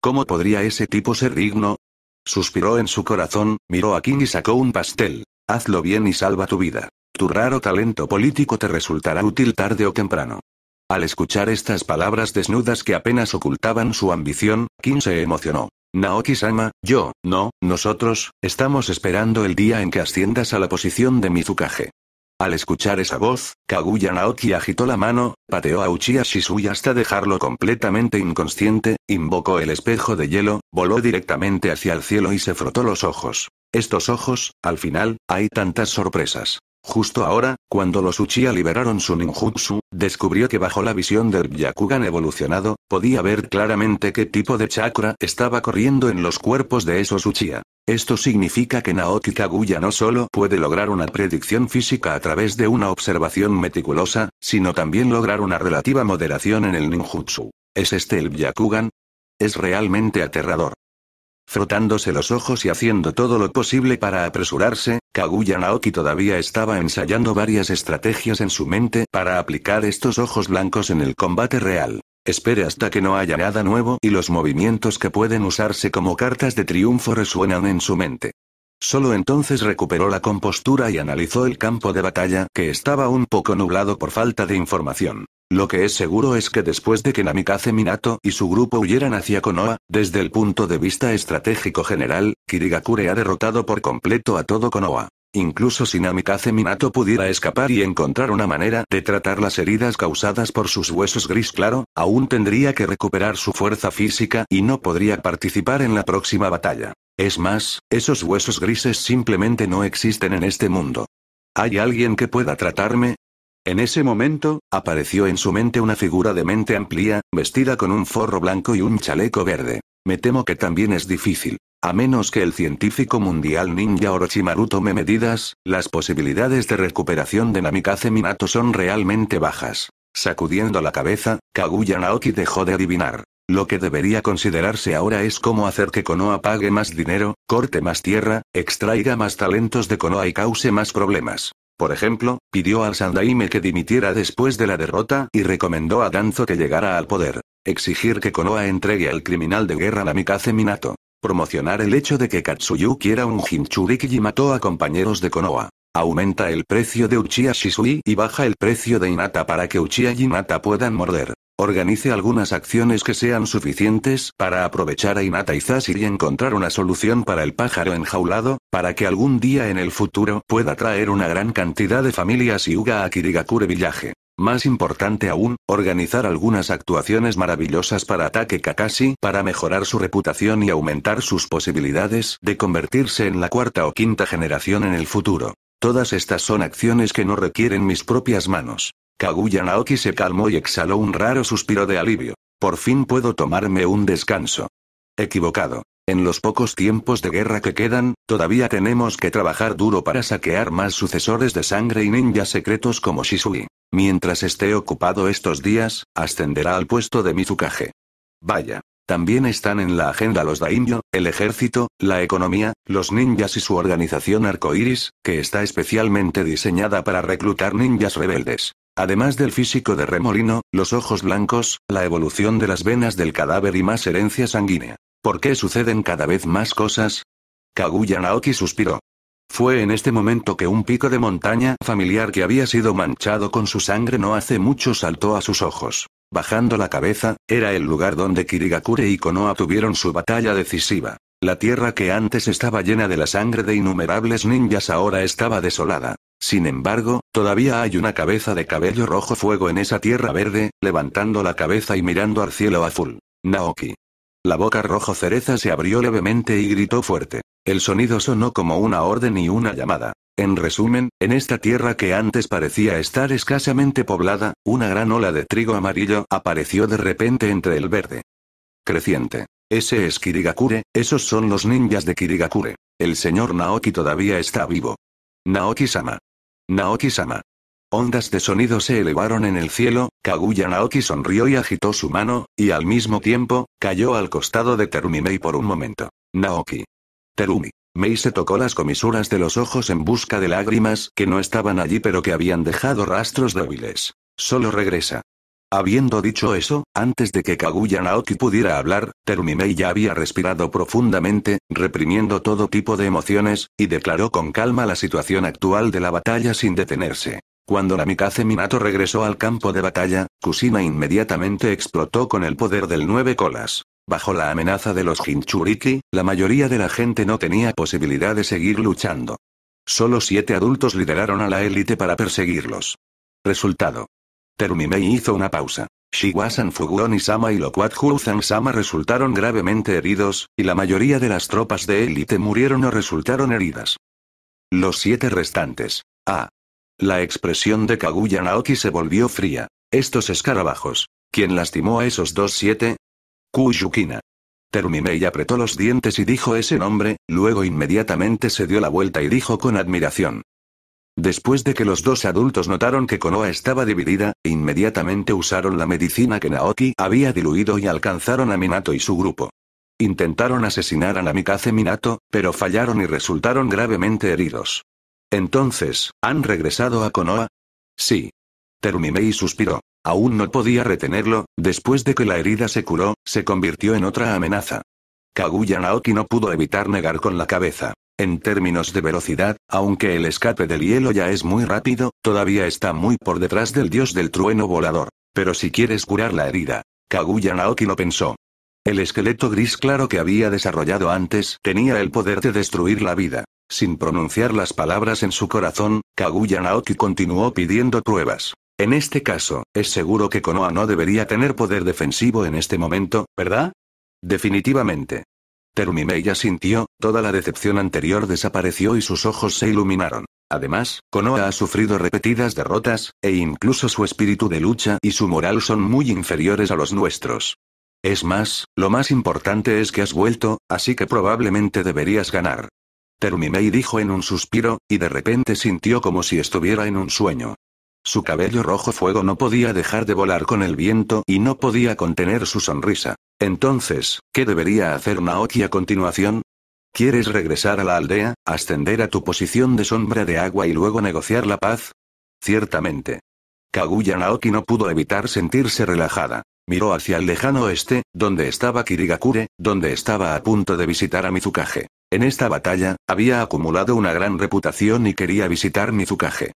Speaker 1: ¿Cómo podría ese tipo ser digno? Suspiró en su corazón, miró a King y sacó un pastel. Hazlo bien y salva tu vida. Tu raro talento político te resultará útil tarde o temprano. Al escuchar estas palabras desnudas que apenas ocultaban su ambición, King se emocionó. Naoki-sama, yo, no, nosotros, estamos esperando el día en que asciendas a la posición de Mizukage. Al escuchar esa voz, Kaguya Naoki agitó la mano, pateó a Uchiha Shisui hasta dejarlo completamente inconsciente, invocó el espejo de hielo, voló directamente hacia el cielo y se frotó los ojos. Estos ojos, al final, hay tantas sorpresas. Justo ahora, cuando los Uchiha liberaron su ninjutsu, descubrió que bajo la visión del Byakugan evolucionado, podía ver claramente qué tipo de chakra estaba corriendo en los cuerpos de esos Uchiha. Esto significa que Naoki Kaguya no solo puede lograr una predicción física a través de una observación meticulosa, sino también lograr una relativa moderación en el ninjutsu. ¿Es este el Byakugan? Es realmente aterrador. Frotándose los ojos y haciendo todo lo posible para apresurarse, Kaguya Naoki todavía estaba ensayando varias estrategias en su mente para aplicar estos ojos blancos en el combate real. Espere hasta que no haya nada nuevo y los movimientos que pueden usarse como cartas de triunfo resuenan en su mente. Solo entonces recuperó la compostura y analizó el campo de batalla que estaba un poco nublado por falta de información. Lo que es seguro es que después de que Namikaze Minato y su grupo huyeran hacia Konoha, desde el punto de vista estratégico general, Kirigakure ha derrotado por completo a todo Konoha. Incluso si Namikaze Minato pudiera escapar y encontrar una manera de tratar las heridas causadas por sus huesos gris claro, aún tendría que recuperar su fuerza física y no podría participar en la próxima batalla. Es más, esos huesos grises simplemente no existen en este mundo. ¿Hay alguien que pueda tratarme? En ese momento, apareció en su mente una figura de mente amplia, vestida con un forro blanco y un chaleco verde. Me temo que también es difícil. A menos que el científico mundial ninja Orochimaru tome medidas, las posibilidades de recuperación de Namikaze Minato son realmente bajas. Sacudiendo la cabeza, Kaguya Naoki dejó de adivinar. Lo que debería considerarse ahora es cómo hacer que Konoha pague más dinero, corte más tierra, extraiga más talentos de Konoha y cause más problemas. Por ejemplo, pidió al Sandaime que dimitiera después de la derrota, y recomendó a Danzo que llegara al poder. Exigir que Konoha entregue al criminal de guerra Namikaze Minato. Promocionar el hecho de que Katsuyu quiera un Jinchuriki y mató a compañeros de Konoha. Aumenta el precio de Uchiha Shisui y baja el precio de Inata para que Uchiha y Inata puedan morder. Organice algunas acciones que sean suficientes para aprovechar a Inata y y encontrar una solución para el pájaro enjaulado, para que algún día en el futuro pueda traer una gran cantidad de familias y Uga a Kirigakure Village. Más importante aún, organizar algunas actuaciones maravillosas para Ataque Kakashi para mejorar su reputación y aumentar sus posibilidades de convertirse en la cuarta o quinta generación en el futuro. Todas estas son acciones que no requieren mis propias manos. Kaguya Naoki se calmó y exhaló un raro suspiro de alivio. Por fin puedo tomarme un descanso. Equivocado. En los pocos tiempos de guerra que quedan, todavía tenemos que trabajar duro para saquear más sucesores de sangre y ninjas secretos como Shisui. Mientras esté ocupado estos días, ascenderá al puesto de Mizukage. Vaya. También están en la agenda los daimyo, el ejército, la economía, los ninjas y su organización arcoiris, que está especialmente diseñada para reclutar ninjas rebeldes. Además del físico de remolino, los ojos blancos, la evolución de las venas del cadáver y más herencia sanguínea. ¿Por qué suceden cada vez más cosas? Kaguya Naoki suspiró. Fue en este momento que un pico de montaña familiar que había sido manchado con su sangre no hace mucho saltó a sus ojos. Bajando la cabeza, era el lugar donde Kirigakure y Konoha tuvieron su batalla decisiva. La tierra que antes estaba llena de la sangre de innumerables ninjas ahora estaba desolada. Sin embargo, todavía hay una cabeza de cabello rojo fuego en esa tierra verde, levantando la cabeza y mirando al cielo azul. Naoki. La boca rojo cereza se abrió levemente y gritó fuerte. El sonido sonó como una orden y una llamada. En resumen, en esta tierra que antes parecía estar escasamente poblada, una gran ola de trigo amarillo apareció de repente entre el verde. Creciente. Ese es Kirigakure, esos son los ninjas de Kirigakure. El señor Naoki todavía está vivo. Naoki-sama. Naoki-sama. Ondas de sonido se elevaron en el cielo, Kaguya Naoki sonrió y agitó su mano, y al mismo tiempo, cayó al costado de Terumimei por un momento. Naoki. Terumi. Mei se tocó las comisuras de los ojos en busca de lágrimas que no estaban allí pero que habían dejado rastros débiles. Solo regresa. Habiendo dicho eso, antes de que Kaguya Naoki pudiera hablar, Terumimei ya había respirado profundamente, reprimiendo todo tipo de emociones, y declaró con calma la situación actual de la batalla sin detenerse. Cuando Namikaze Minato regresó al campo de batalla, Kusina inmediatamente explotó con el poder del nueve colas. Bajo la amenaza de los Hinchuriki, la mayoría de la gente no tenía posibilidad de seguir luchando. Solo siete adultos lideraron a la élite para perseguirlos. Resultado. Terumimei hizo una pausa. Shiwasan fuguoni y Sama y Huzan Sama resultaron gravemente heridos, y la mayoría de las tropas de élite murieron o resultaron heridas. Los siete restantes. Ah. La expresión de Kaguya Naoki se volvió fría. Estos escarabajos. Quien lastimó a esos dos siete, Kuyukina. Terminé apretó los dientes y dijo ese nombre, luego inmediatamente se dio la vuelta y dijo con admiración. Después de que los dos adultos notaron que Konoha estaba dividida, inmediatamente usaron la medicina que Naoki había diluido y alcanzaron a Minato y su grupo. Intentaron asesinar a Namikaze Minato, pero fallaron y resultaron gravemente heridos. Entonces, ¿han regresado a Konoha? Sí. Terumimei suspiró. Aún no podía retenerlo, después de que la herida se curó, se convirtió en otra amenaza. Kaguya Naoki no pudo evitar negar con la cabeza. En términos de velocidad, aunque el escape del hielo ya es muy rápido, todavía está muy por detrás del dios del trueno volador. Pero si quieres curar la herida. Kaguya Naoki lo pensó. El esqueleto gris claro que había desarrollado antes tenía el poder de destruir la vida. Sin pronunciar las palabras en su corazón, Kaguya Naoki continuó pidiendo pruebas. En este caso, es seguro que Konoha no debería tener poder defensivo en este momento, ¿verdad? Definitivamente. ya sintió, toda la decepción anterior desapareció y sus ojos se iluminaron. Además, Konoha ha sufrido repetidas derrotas, e incluso su espíritu de lucha y su moral son muy inferiores a los nuestros. Es más, lo más importante es que has vuelto, así que probablemente deberías ganar. Terumimei dijo en un suspiro, y de repente sintió como si estuviera en un sueño. Su cabello rojo fuego no podía dejar de volar con el viento y no podía contener su sonrisa. Entonces, ¿qué debería hacer Naoki a continuación? ¿Quieres regresar a la aldea, ascender a tu posición de sombra de agua y luego negociar la paz? Ciertamente. Kaguya Naoki no pudo evitar sentirse relajada. Miró hacia el lejano oeste, donde estaba Kirigakure, donde estaba a punto de visitar a Mizukage. En esta batalla, había acumulado una gran reputación y quería visitar Mizukage.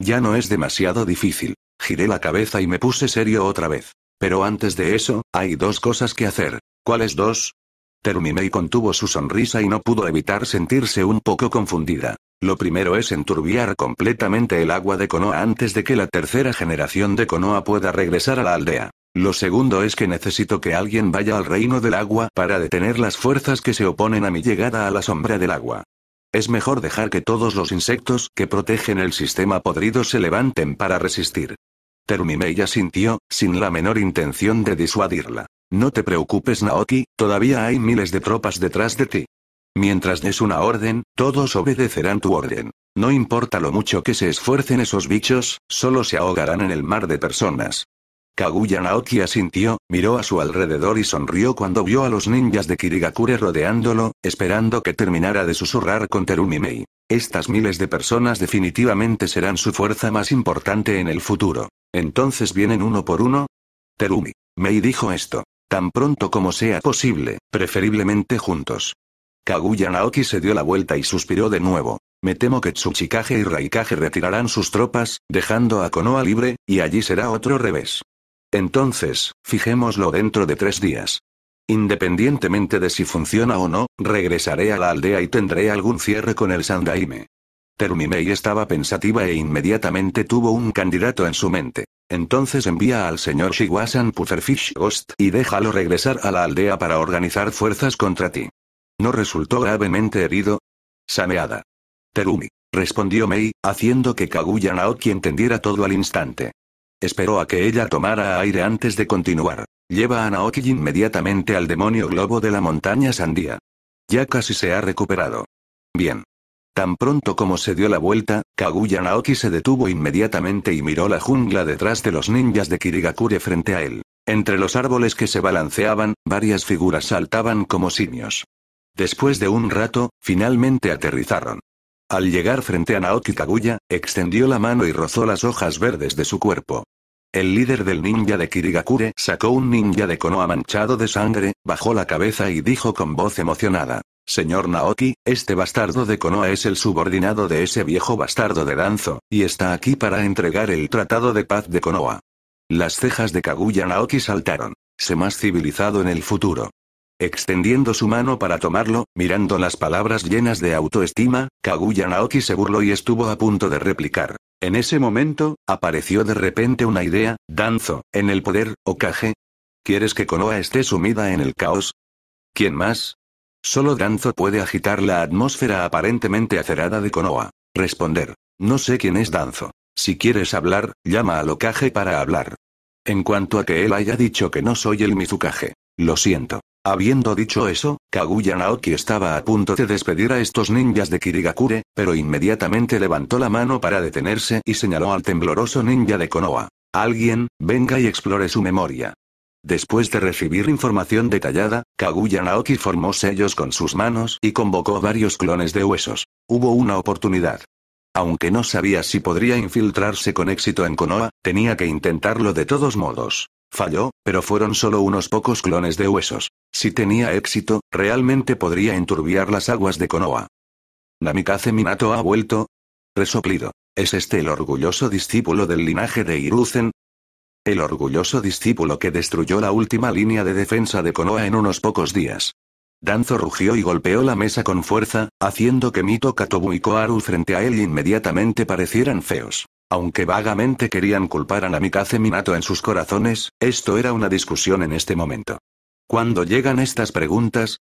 Speaker 1: Ya no es demasiado difícil. Giré la cabeza y me puse serio otra vez. Pero antes de eso, hay dos cosas que hacer. ¿Cuáles dos? Terminé y contuvo su sonrisa y no pudo evitar sentirse un poco confundida. Lo primero es enturbiar completamente el agua de Konoha antes de que la tercera generación de Konoha pueda regresar a la aldea. Lo segundo es que necesito que alguien vaya al reino del agua para detener las fuerzas que se oponen a mi llegada a la sombra del agua. Es mejor dejar que todos los insectos que protegen el sistema podrido se levanten para resistir. ya sintió, sin la menor intención de disuadirla. No te preocupes Naoki, todavía hay miles de tropas detrás de ti. Mientras des una orden, todos obedecerán tu orden. No importa lo mucho que se esfuercen esos bichos, solo se ahogarán en el mar de personas. Kaguya Naoki asintió, miró a su alrededor y sonrió cuando vio a los ninjas de Kirigakure rodeándolo, esperando que terminara de susurrar con Terumi Mei. Estas miles de personas definitivamente serán su fuerza más importante en el futuro. ¿Entonces vienen uno por uno? Terumi. Mei dijo esto. Tan pronto como sea posible, preferiblemente juntos. Kaguya Naoki se dio la vuelta y suspiró de nuevo. Me temo que Tsuchikage y Raikage retirarán sus tropas, dejando a Konoha libre, y allí será otro revés. Entonces, fijémoslo dentro de tres días. Independientemente de si funciona o no, regresaré a la aldea y tendré algún cierre con el Sandaime. Mei estaba pensativa e inmediatamente tuvo un candidato en su mente. Entonces envía al señor Shiwasan Pufferfish Ghost y déjalo regresar a la aldea para organizar fuerzas contra ti. ¿No resultó gravemente herido? Sameada. Terumi. Respondió Mei, haciendo que Kaguya Naoki entendiera todo al instante. Esperó a que ella tomara aire antes de continuar. Lleva a Naoki inmediatamente al demonio globo de la montaña Sandía. Ya casi se ha recuperado. Bien. Tan pronto como se dio la vuelta, Kaguya Naoki se detuvo inmediatamente y miró la jungla detrás de los ninjas de Kirigakure frente a él. Entre los árboles que se balanceaban, varias figuras saltaban como simios. Después de un rato, finalmente aterrizaron. Al llegar frente a Naoki Kaguya, extendió la mano y rozó las hojas verdes de su cuerpo. El líder del ninja de Kirigakure sacó un ninja de Konoha manchado de sangre, bajó la cabeza y dijo con voz emocionada. Señor Naoki, este bastardo de Konoha es el subordinado de ese viejo bastardo de Danzo, y está aquí para entregar el Tratado de Paz de Konoha. Las cejas de Kaguya Naoki saltaron. Se más civilizado en el futuro. Extendiendo su mano para tomarlo, mirando las palabras llenas de autoestima, Kaguya Naoki se burló y estuvo a punto de replicar. En ese momento, apareció de repente una idea, Danzo, en el poder, Okage. ¿Quieres que Konoha esté sumida en el caos? ¿Quién más? Solo Danzo puede agitar la atmósfera aparentemente acerada de Konoha. Responder. No sé quién es Danzo. Si quieres hablar, llama al Okage para hablar. En cuanto a que él haya dicho que no soy el Mizukage. Lo siento. Habiendo dicho eso, Kaguya Naoki estaba a punto de despedir a estos ninjas de Kirigakure, pero inmediatamente levantó la mano para detenerse y señaló al tembloroso ninja de Konoha. Alguien, venga y explore su memoria. Después de recibir información detallada, Kaguya Naoki formó sellos con sus manos y convocó varios clones de huesos. Hubo una oportunidad. Aunque no sabía si podría infiltrarse con éxito en Konoha, tenía que intentarlo de todos modos. Falló, pero fueron solo unos pocos clones de huesos. Si tenía éxito, realmente podría enturbiar las aguas de Konoha. Namikaze Minato ha vuelto. Resoplido. ¿Es este el orgulloso discípulo del linaje de Hiruzen? El orgulloso discípulo que destruyó la última línea de defensa de Konoha en unos pocos días. Danzo rugió y golpeó la mesa con fuerza, haciendo que Mito Katobu y Koharu frente a él inmediatamente parecieran feos. Aunque vagamente querían culpar a Namikaze Minato en sus corazones, esto era una discusión en este momento. Cuando llegan estas preguntas?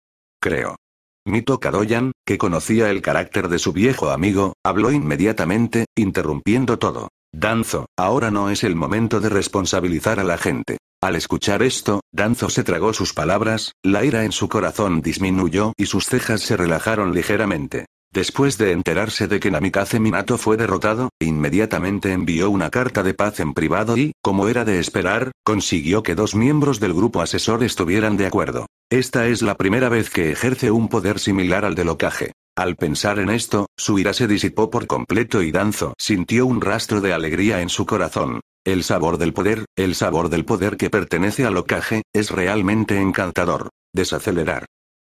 Speaker 1: Creo. Mito Kadoyan, que conocía el carácter de su viejo amigo, habló inmediatamente, interrumpiendo todo. Danzo, ahora no es el momento de responsabilizar a la gente. Al escuchar esto, Danzo se tragó sus palabras, la ira en su corazón disminuyó y sus cejas se relajaron ligeramente. Después de enterarse de que Namikaze Minato fue derrotado, inmediatamente envió una carta de paz en privado y, como era de esperar, consiguió que dos miembros del grupo asesor estuvieran de acuerdo. Esta es la primera vez que ejerce un poder similar al de Lokage. Al pensar en esto, su ira se disipó por completo y Danzo sintió un rastro de alegría en su corazón. El sabor del poder, el sabor del poder que pertenece a Lokage, es realmente encantador. Desacelerar.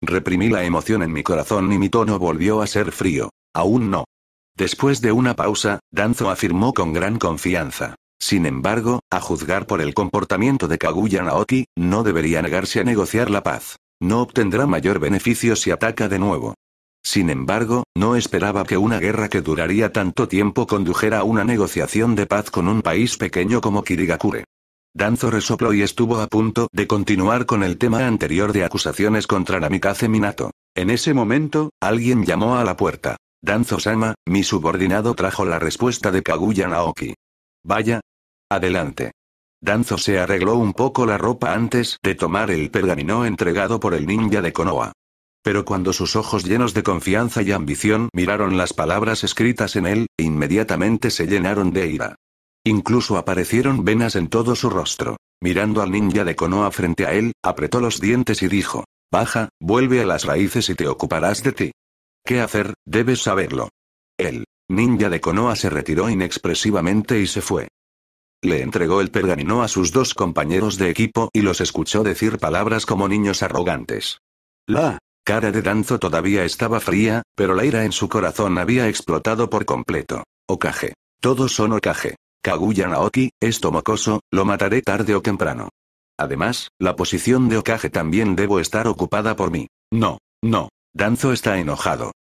Speaker 1: Reprimí la emoción en mi corazón y mi tono volvió a ser frío. Aún no. Después de una pausa, Danzo afirmó con gran confianza. Sin embargo, a juzgar por el comportamiento de Kaguya Naoki, no debería negarse a negociar la paz. No obtendrá mayor beneficio si ataca de nuevo. Sin embargo, no esperaba que una guerra que duraría tanto tiempo condujera a una negociación de paz con un país pequeño como Kirigakure. Danzo resopló y estuvo a punto de continuar con el tema anterior de acusaciones contra Namikaze Minato. En ese momento, alguien llamó a la puerta. Danzo-sama, mi subordinado trajo la respuesta de Kaguya Naoki. Vaya. Adelante. Danzo se arregló un poco la ropa antes de tomar el pergamino entregado por el ninja de Konoha. Pero cuando sus ojos llenos de confianza y ambición miraron las palabras escritas en él, inmediatamente se llenaron de ira. Incluso aparecieron venas en todo su rostro. Mirando al ninja de Konoha frente a él, apretó los dientes y dijo, Baja, vuelve a las raíces y te ocuparás de ti. ¿Qué hacer? Debes saberlo. El ninja de Konoha se retiró inexpresivamente y se fue. Le entregó el pergamino a sus dos compañeros de equipo y los escuchó decir palabras como niños arrogantes. La cara de Danzo todavía estaba fría, pero la ira en su corazón había explotado por completo. Okage. Todos son Okage. Kaguya Naoki, esto mocoso, lo mataré tarde o temprano. Además, la posición de Okage también debo estar ocupada por mí. No, no, Danzo está enojado.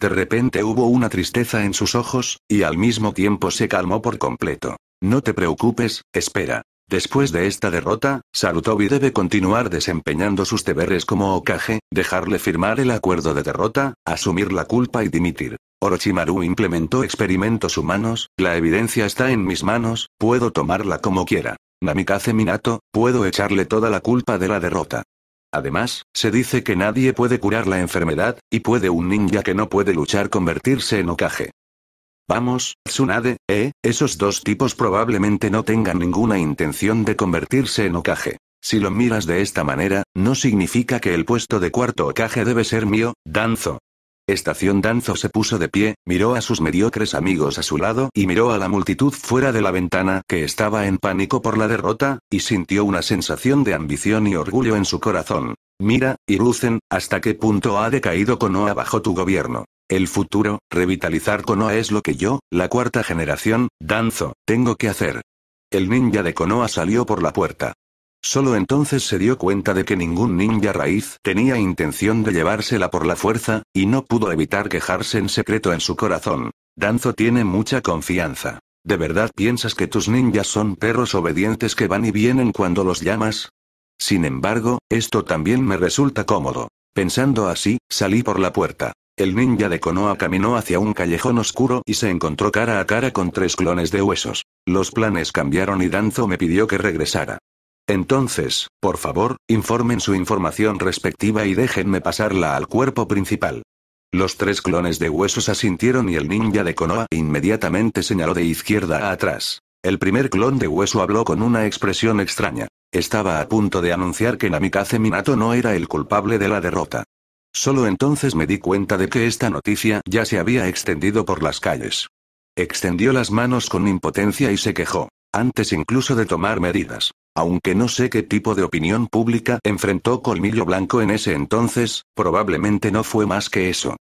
Speaker 1: De repente hubo una tristeza en sus ojos, y al mismo tiempo se calmó por completo. No te preocupes, espera. Después de esta derrota, Sarutobi debe continuar desempeñando sus deberes como Okage, dejarle firmar el acuerdo de derrota, asumir la culpa y dimitir. Orochimaru implementó experimentos humanos, la evidencia está en mis manos, puedo tomarla como quiera. Namikaze Minato, puedo echarle toda la culpa de la derrota. Además, se dice que nadie puede curar la enfermedad, y puede un ninja que no puede luchar convertirse en Okage. Vamos, Tsunade, eh, esos dos tipos probablemente no tengan ninguna intención de convertirse en Okage. Si lo miras de esta manera, no significa que el puesto de cuarto Okage debe ser mío, Danzo. Estación Danzo se puso de pie, miró a sus mediocres amigos a su lado y miró a la multitud fuera de la ventana que estaba en pánico por la derrota, y sintió una sensación de ambición y orgullo en su corazón. Mira, Irucen, hasta qué punto ha decaído Konoha bajo tu gobierno. El futuro, revitalizar Konoha es lo que yo, la cuarta generación, Danzo, tengo que hacer. El ninja de Konoha salió por la puerta. Solo entonces se dio cuenta de que ningún ninja raíz tenía intención de llevársela por la fuerza, y no pudo evitar quejarse en secreto en su corazón. Danzo tiene mucha confianza. ¿De verdad piensas que tus ninjas son perros obedientes que van y vienen cuando los llamas? Sin embargo, esto también me resulta cómodo. Pensando así, salí por la puerta. El ninja de Konoha caminó hacia un callejón oscuro y se encontró cara a cara con tres clones de huesos. Los planes cambiaron y Danzo me pidió que regresara. Entonces, por favor, informen su información respectiva y déjenme pasarla al cuerpo principal. Los tres clones de huesos asintieron y el ninja de Konoha inmediatamente señaló de izquierda a atrás. El primer clon de hueso habló con una expresión extraña. Estaba a punto de anunciar que Namikaze Minato no era el culpable de la derrota. Solo entonces me di cuenta de que esta noticia ya se había extendido por las calles. Extendió las manos con impotencia y se quejó, antes incluso de tomar medidas aunque no sé qué tipo de opinión pública enfrentó Colmillo Blanco en ese entonces, probablemente no fue más que eso.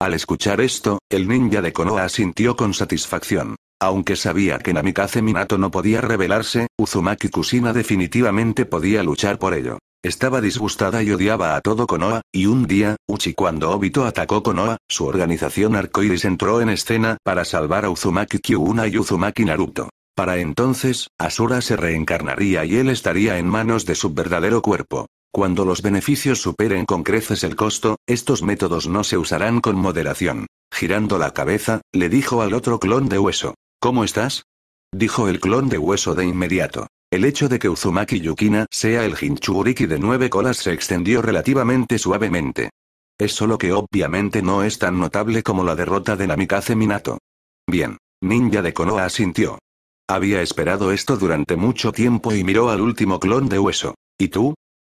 Speaker 1: Al escuchar esto, el ninja de Konoha sintió con satisfacción. Aunque sabía que Namikaze Minato no podía rebelarse, Uzumaki Kusina definitivamente podía luchar por ello. Estaba disgustada y odiaba a todo Konoha, y un día, Uchi cuando Obito atacó Konoha, su organización arcoiris entró en escena para salvar a Uzumaki Kyuna y Uzumaki Naruto. Para entonces, Asura se reencarnaría y él estaría en manos de su verdadero cuerpo. Cuando los beneficios superen con creces el costo, estos métodos no se usarán con moderación. Girando la cabeza, le dijo al otro clon de hueso. ¿Cómo estás? Dijo el clon de hueso de inmediato. El hecho de que Uzumaki Yukina sea el Hinchuriki de nueve colas se extendió relativamente suavemente. Es solo que obviamente no es tan notable como la derrota de Namikaze Minato. Bien. Ninja de Konoha asintió. Había esperado esto durante mucho tiempo y miró al último clon de hueso. ¿Y tú?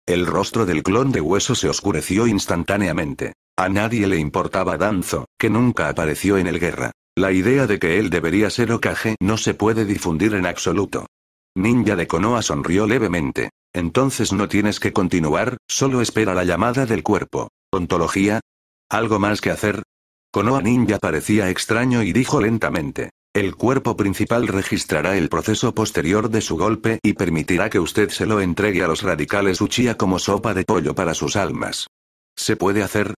Speaker 1: El rostro del clon de hueso se oscureció instantáneamente. A nadie le importaba Danzo, que nunca apareció en el guerra. La idea de que él debería ser Okage no se puede difundir en absoluto. Ninja de Konoha sonrió levemente. Entonces no tienes que continuar, solo espera la llamada del cuerpo. ¿Ontología? ¿Algo más que hacer? Konoha Ninja parecía extraño y dijo lentamente. El cuerpo principal registrará el proceso posterior de su golpe y permitirá que usted se lo entregue a los radicales Uchiha como sopa de pollo para sus almas. ¿Se puede hacer?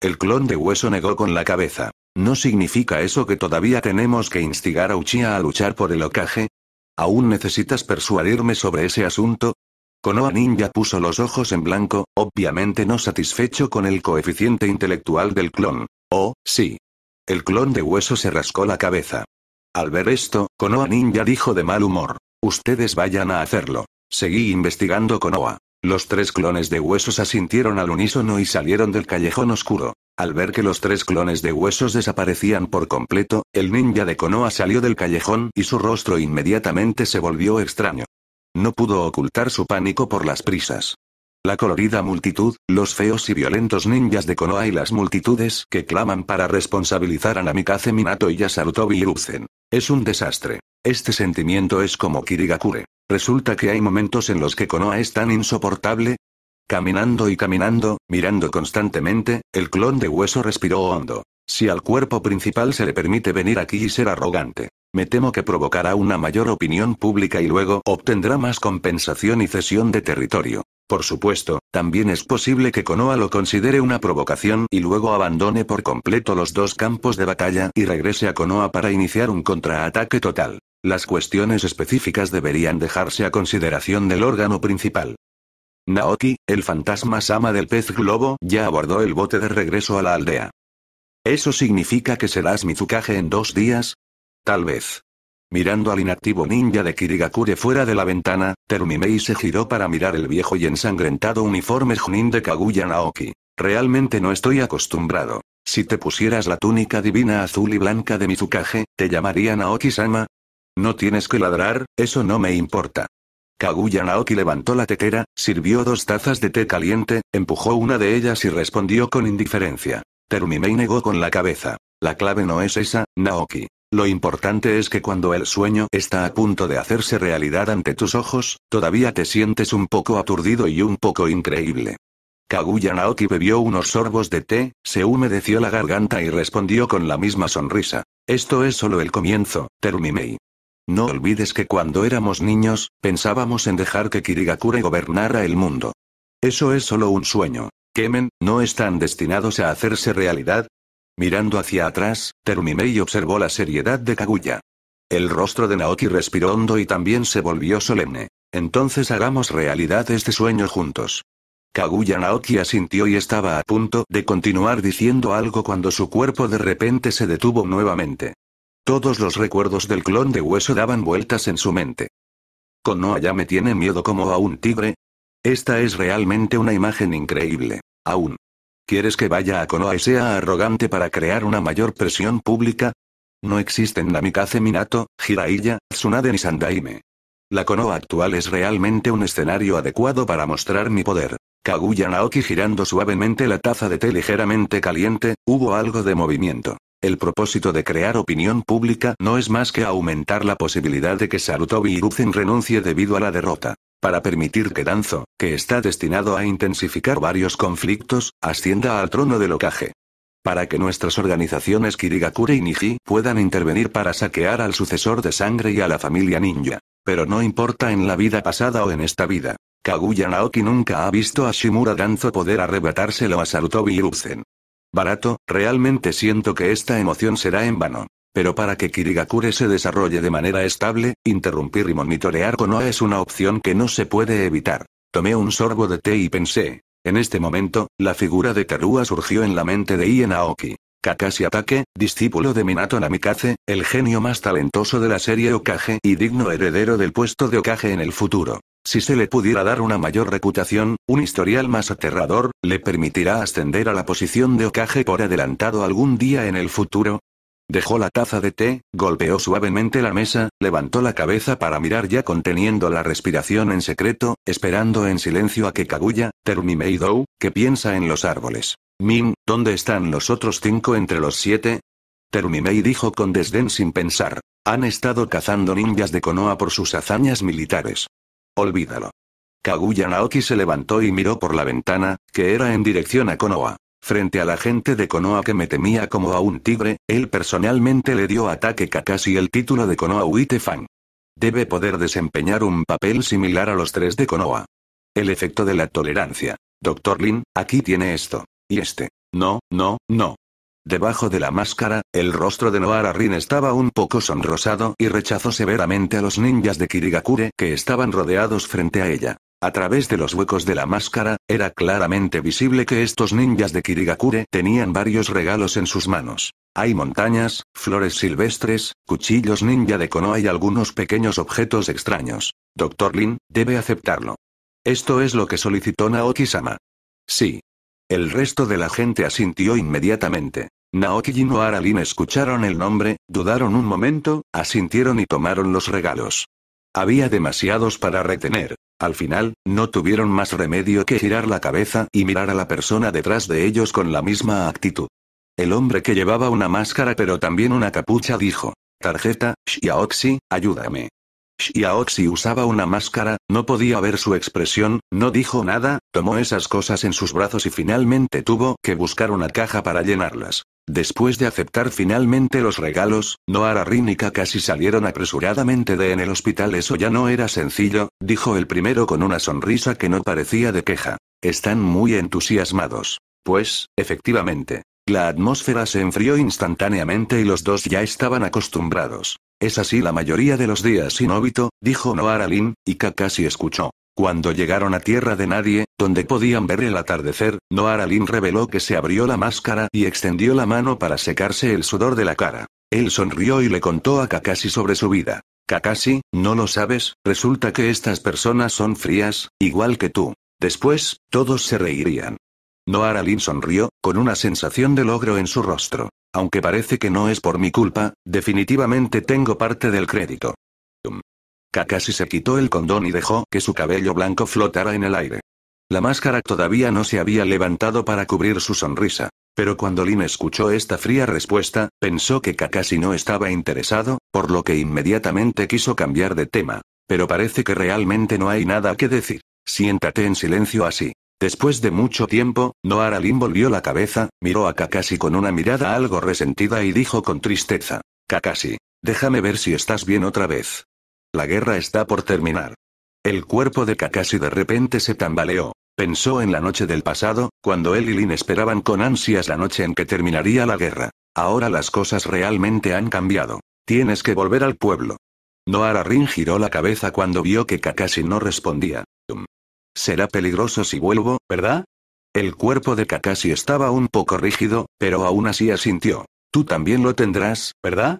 Speaker 1: El clon de hueso negó con la cabeza. ¿No significa eso que todavía tenemos que instigar a Uchiha a luchar por el ocaje? ¿Aún necesitas persuadirme sobre ese asunto? Konoha Ninja puso los ojos en blanco, obviamente no satisfecho con el coeficiente intelectual del clon. Oh, sí. El clon de hueso se rascó la cabeza. Al ver esto, Konoha Ninja dijo de mal humor. Ustedes vayan a hacerlo. Seguí investigando Konoha. Los tres clones de huesos asintieron al unísono y salieron del callejón oscuro. Al ver que los tres clones de huesos desaparecían por completo, el ninja de Konoha salió del callejón y su rostro inmediatamente se volvió extraño. No pudo ocultar su pánico por las prisas. La colorida multitud, los feos y violentos ninjas de Konoha y las multitudes que claman para responsabilizar a Namikaze Minato y Yasarutobi Hiruzen. Es un desastre. Este sentimiento es como Kirigakure. Resulta que hay momentos en los que Konoha es tan insoportable. Caminando y caminando, mirando constantemente, el clon de hueso respiró hondo. Si al cuerpo principal se le permite venir aquí y ser arrogante, me temo que provocará una mayor opinión pública y luego obtendrá más compensación y cesión de territorio. Por supuesto, también es posible que Konoha lo considere una provocación y luego abandone por completo los dos campos de batalla y regrese a Konoha para iniciar un contraataque total. Las cuestiones específicas deberían dejarse a consideración del órgano principal. Naoki, el fantasma Sama del pez globo, ya abordó el bote de regreso a la aldea. ¿Eso significa que serás Mizukage en dos días? Tal vez. Mirando al inactivo ninja de Kirigakure fuera de la ventana, Terumimei se giró para mirar el viejo y ensangrentado uniforme Junin de Kaguya Naoki. Realmente no estoy acostumbrado. Si te pusieras la túnica divina azul y blanca de Mizukage, ¿te llamaría Naoki-sama? No tienes que ladrar, eso no me importa. Kaguya Naoki levantó la tetera, sirvió dos tazas de té caliente, empujó una de ellas y respondió con indiferencia. Terumimei negó con la cabeza. La clave no es esa, Naoki. Lo importante es que cuando el sueño está a punto de hacerse realidad ante tus ojos, todavía te sientes un poco aturdido y un poco increíble. Kaguya Naoki bebió unos sorbos de té, se humedeció la garganta y respondió con la misma sonrisa. Esto es solo el comienzo, Terumimei. No olvides que cuando éramos niños, pensábamos en dejar que Kirigakure gobernara el mundo. Eso es solo un sueño. Kemen, no están destinados a hacerse realidad, Mirando hacia atrás, Terumimei observó la seriedad de Kaguya. El rostro de Naoki respiró hondo y también se volvió solemne. Entonces hagamos realidad este sueño juntos. Kaguya Naoki asintió y estaba a punto de continuar diciendo algo cuando su cuerpo de repente se detuvo nuevamente. Todos los recuerdos del clon de hueso daban vueltas en su mente. Konoha ya me tiene miedo como a un tigre. Esta es realmente una imagen increíble. Aún ¿Quieres que vaya a Konoha y sea arrogante para crear una mayor presión pública? No existen Namikaze Minato, Jiraiya, Tsunade ni Sandaime. La Konoha actual es realmente un escenario adecuado para mostrar mi poder. Kaguya Naoki girando suavemente la taza de té ligeramente caliente, hubo algo de movimiento. El propósito de crear opinión pública no es más que aumentar la posibilidad de que Sarutobi Hiruzen renuncie debido a la derrota para permitir que Danzo, que está destinado a intensificar varios conflictos, ascienda al trono del Okage. Para que nuestras organizaciones Kirigakure y Niji puedan intervenir para saquear al sucesor de sangre y a la familia ninja. Pero no importa en la vida pasada o en esta vida. Kaguya Naoki nunca ha visto a Shimura Danzo poder arrebatárselo a Sarutobi Hiruzen. Barato, realmente siento que esta emoción será en vano. Pero para que Kirigakure se desarrolle de manera estable, interrumpir y monitorear Konoha es una opción que no se puede evitar. Tomé un sorbo de té y pensé. En este momento, la figura de Terua surgió en la mente de Ien Aoki. Kakashi Atake, discípulo de Minato Namikaze, el genio más talentoso de la serie Okage y digno heredero del puesto de Okage en el futuro. Si se le pudiera dar una mayor reputación, un historial más aterrador, le permitirá ascender a la posición de Okage por adelantado algún día en el futuro, Dejó la taza de té, golpeó suavemente la mesa, levantó la cabeza para mirar ya conteniendo la respiración en secreto, esperando en silencio a que Kaguya, Termimei que piensa en los árboles. Min, ¿dónde están los otros cinco entre los siete? Termimei dijo con desdén sin pensar. Han estado cazando ninjas de Konoha por sus hazañas militares. Olvídalo. Kaguya Naoki se levantó y miró por la ventana, que era en dirección a Konoha. Frente a la gente de Konoha que me temía como a un tigre, él personalmente le dio ataque cacas Kakashi el título de Konoha Fang. Debe poder desempeñar un papel similar a los tres de Konoha. El efecto de la tolerancia. Doctor Lin, aquí tiene esto. Y este. No, no, no. Debajo de la máscara, el rostro de Noara Rin estaba un poco sonrosado y rechazó severamente a los ninjas de Kirigakure que estaban rodeados frente a ella. A través de los huecos de la máscara, era claramente visible que estos ninjas de Kirigakure tenían varios regalos en sus manos. Hay montañas, flores silvestres, cuchillos ninja de Konoha y algunos pequeños objetos extraños. Doctor Lin, debe aceptarlo. Esto es lo que solicitó Naoki-sama. Sí. El resto de la gente asintió inmediatamente. Naoki y Noaralin escucharon el nombre, dudaron un momento, asintieron y tomaron los regalos. Había demasiados para retener. Al final, no tuvieron más remedio que girar la cabeza y mirar a la persona detrás de ellos con la misma actitud. El hombre que llevaba una máscara pero también una capucha dijo, Tarjeta, Shiaoxi, ayúdame. Shiaoxi usaba una máscara, no podía ver su expresión, no dijo nada, tomó esas cosas en sus brazos y finalmente tuvo que buscar una caja para llenarlas. Después de aceptar finalmente los regalos, Noara y casi salieron apresuradamente de en el hospital. Eso ya no era sencillo, dijo el primero con una sonrisa que no parecía de queja. Están muy entusiasmados. Pues, efectivamente. La atmósfera se enfrió instantáneamente y los dos ya estaban acostumbrados. Es así la mayoría de los días sin óbito, dijo Noara Lin, y Kakashi escuchó. Cuando llegaron a tierra de nadie, donde podían ver el atardecer, Noaralin reveló que se abrió la máscara y extendió la mano para secarse el sudor de la cara. Él sonrió y le contó a Kakashi sobre su vida. Kakashi, no lo sabes, resulta que estas personas son frías, igual que tú. Después, todos se reirían. Noaralin sonrió, con una sensación de logro en su rostro. Aunque parece que no es por mi culpa, definitivamente tengo parte del crédito. Kakashi se quitó el condón y dejó que su cabello blanco flotara en el aire. La máscara todavía no se había levantado para cubrir su sonrisa. Pero cuando Lin escuchó esta fría respuesta, pensó que Kakashi no estaba interesado, por lo que inmediatamente quiso cambiar de tema. Pero parece que realmente no hay nada que decir. Siéntate en silencio así. Después de mucho tiempo, Noara Lin volvió la cabeza, miró a Kakashi con una mirada algo resentida y dijo con tristeza. Kakashi, déjame ver si estás bien otra vez. La guerra está por terminar. El cuerpo de Kakashi de repente se tambaleó. Pensó en la noche del pasado, cuando él y Lin esperaban con ansias la noche en que terminaría la guerra. Ahora las cosas realmente han cambiado. Tienes que volver al pueblo. Noara Rin giró la cabeza cuando vio que Kakashi no respondía. Mm, será peligroso si vuelvo, ¿verdad? El cuerpo de Kakashi estaba un poco rígido, pero aún así asintió. Tú también lo tendrás, ¿verdad?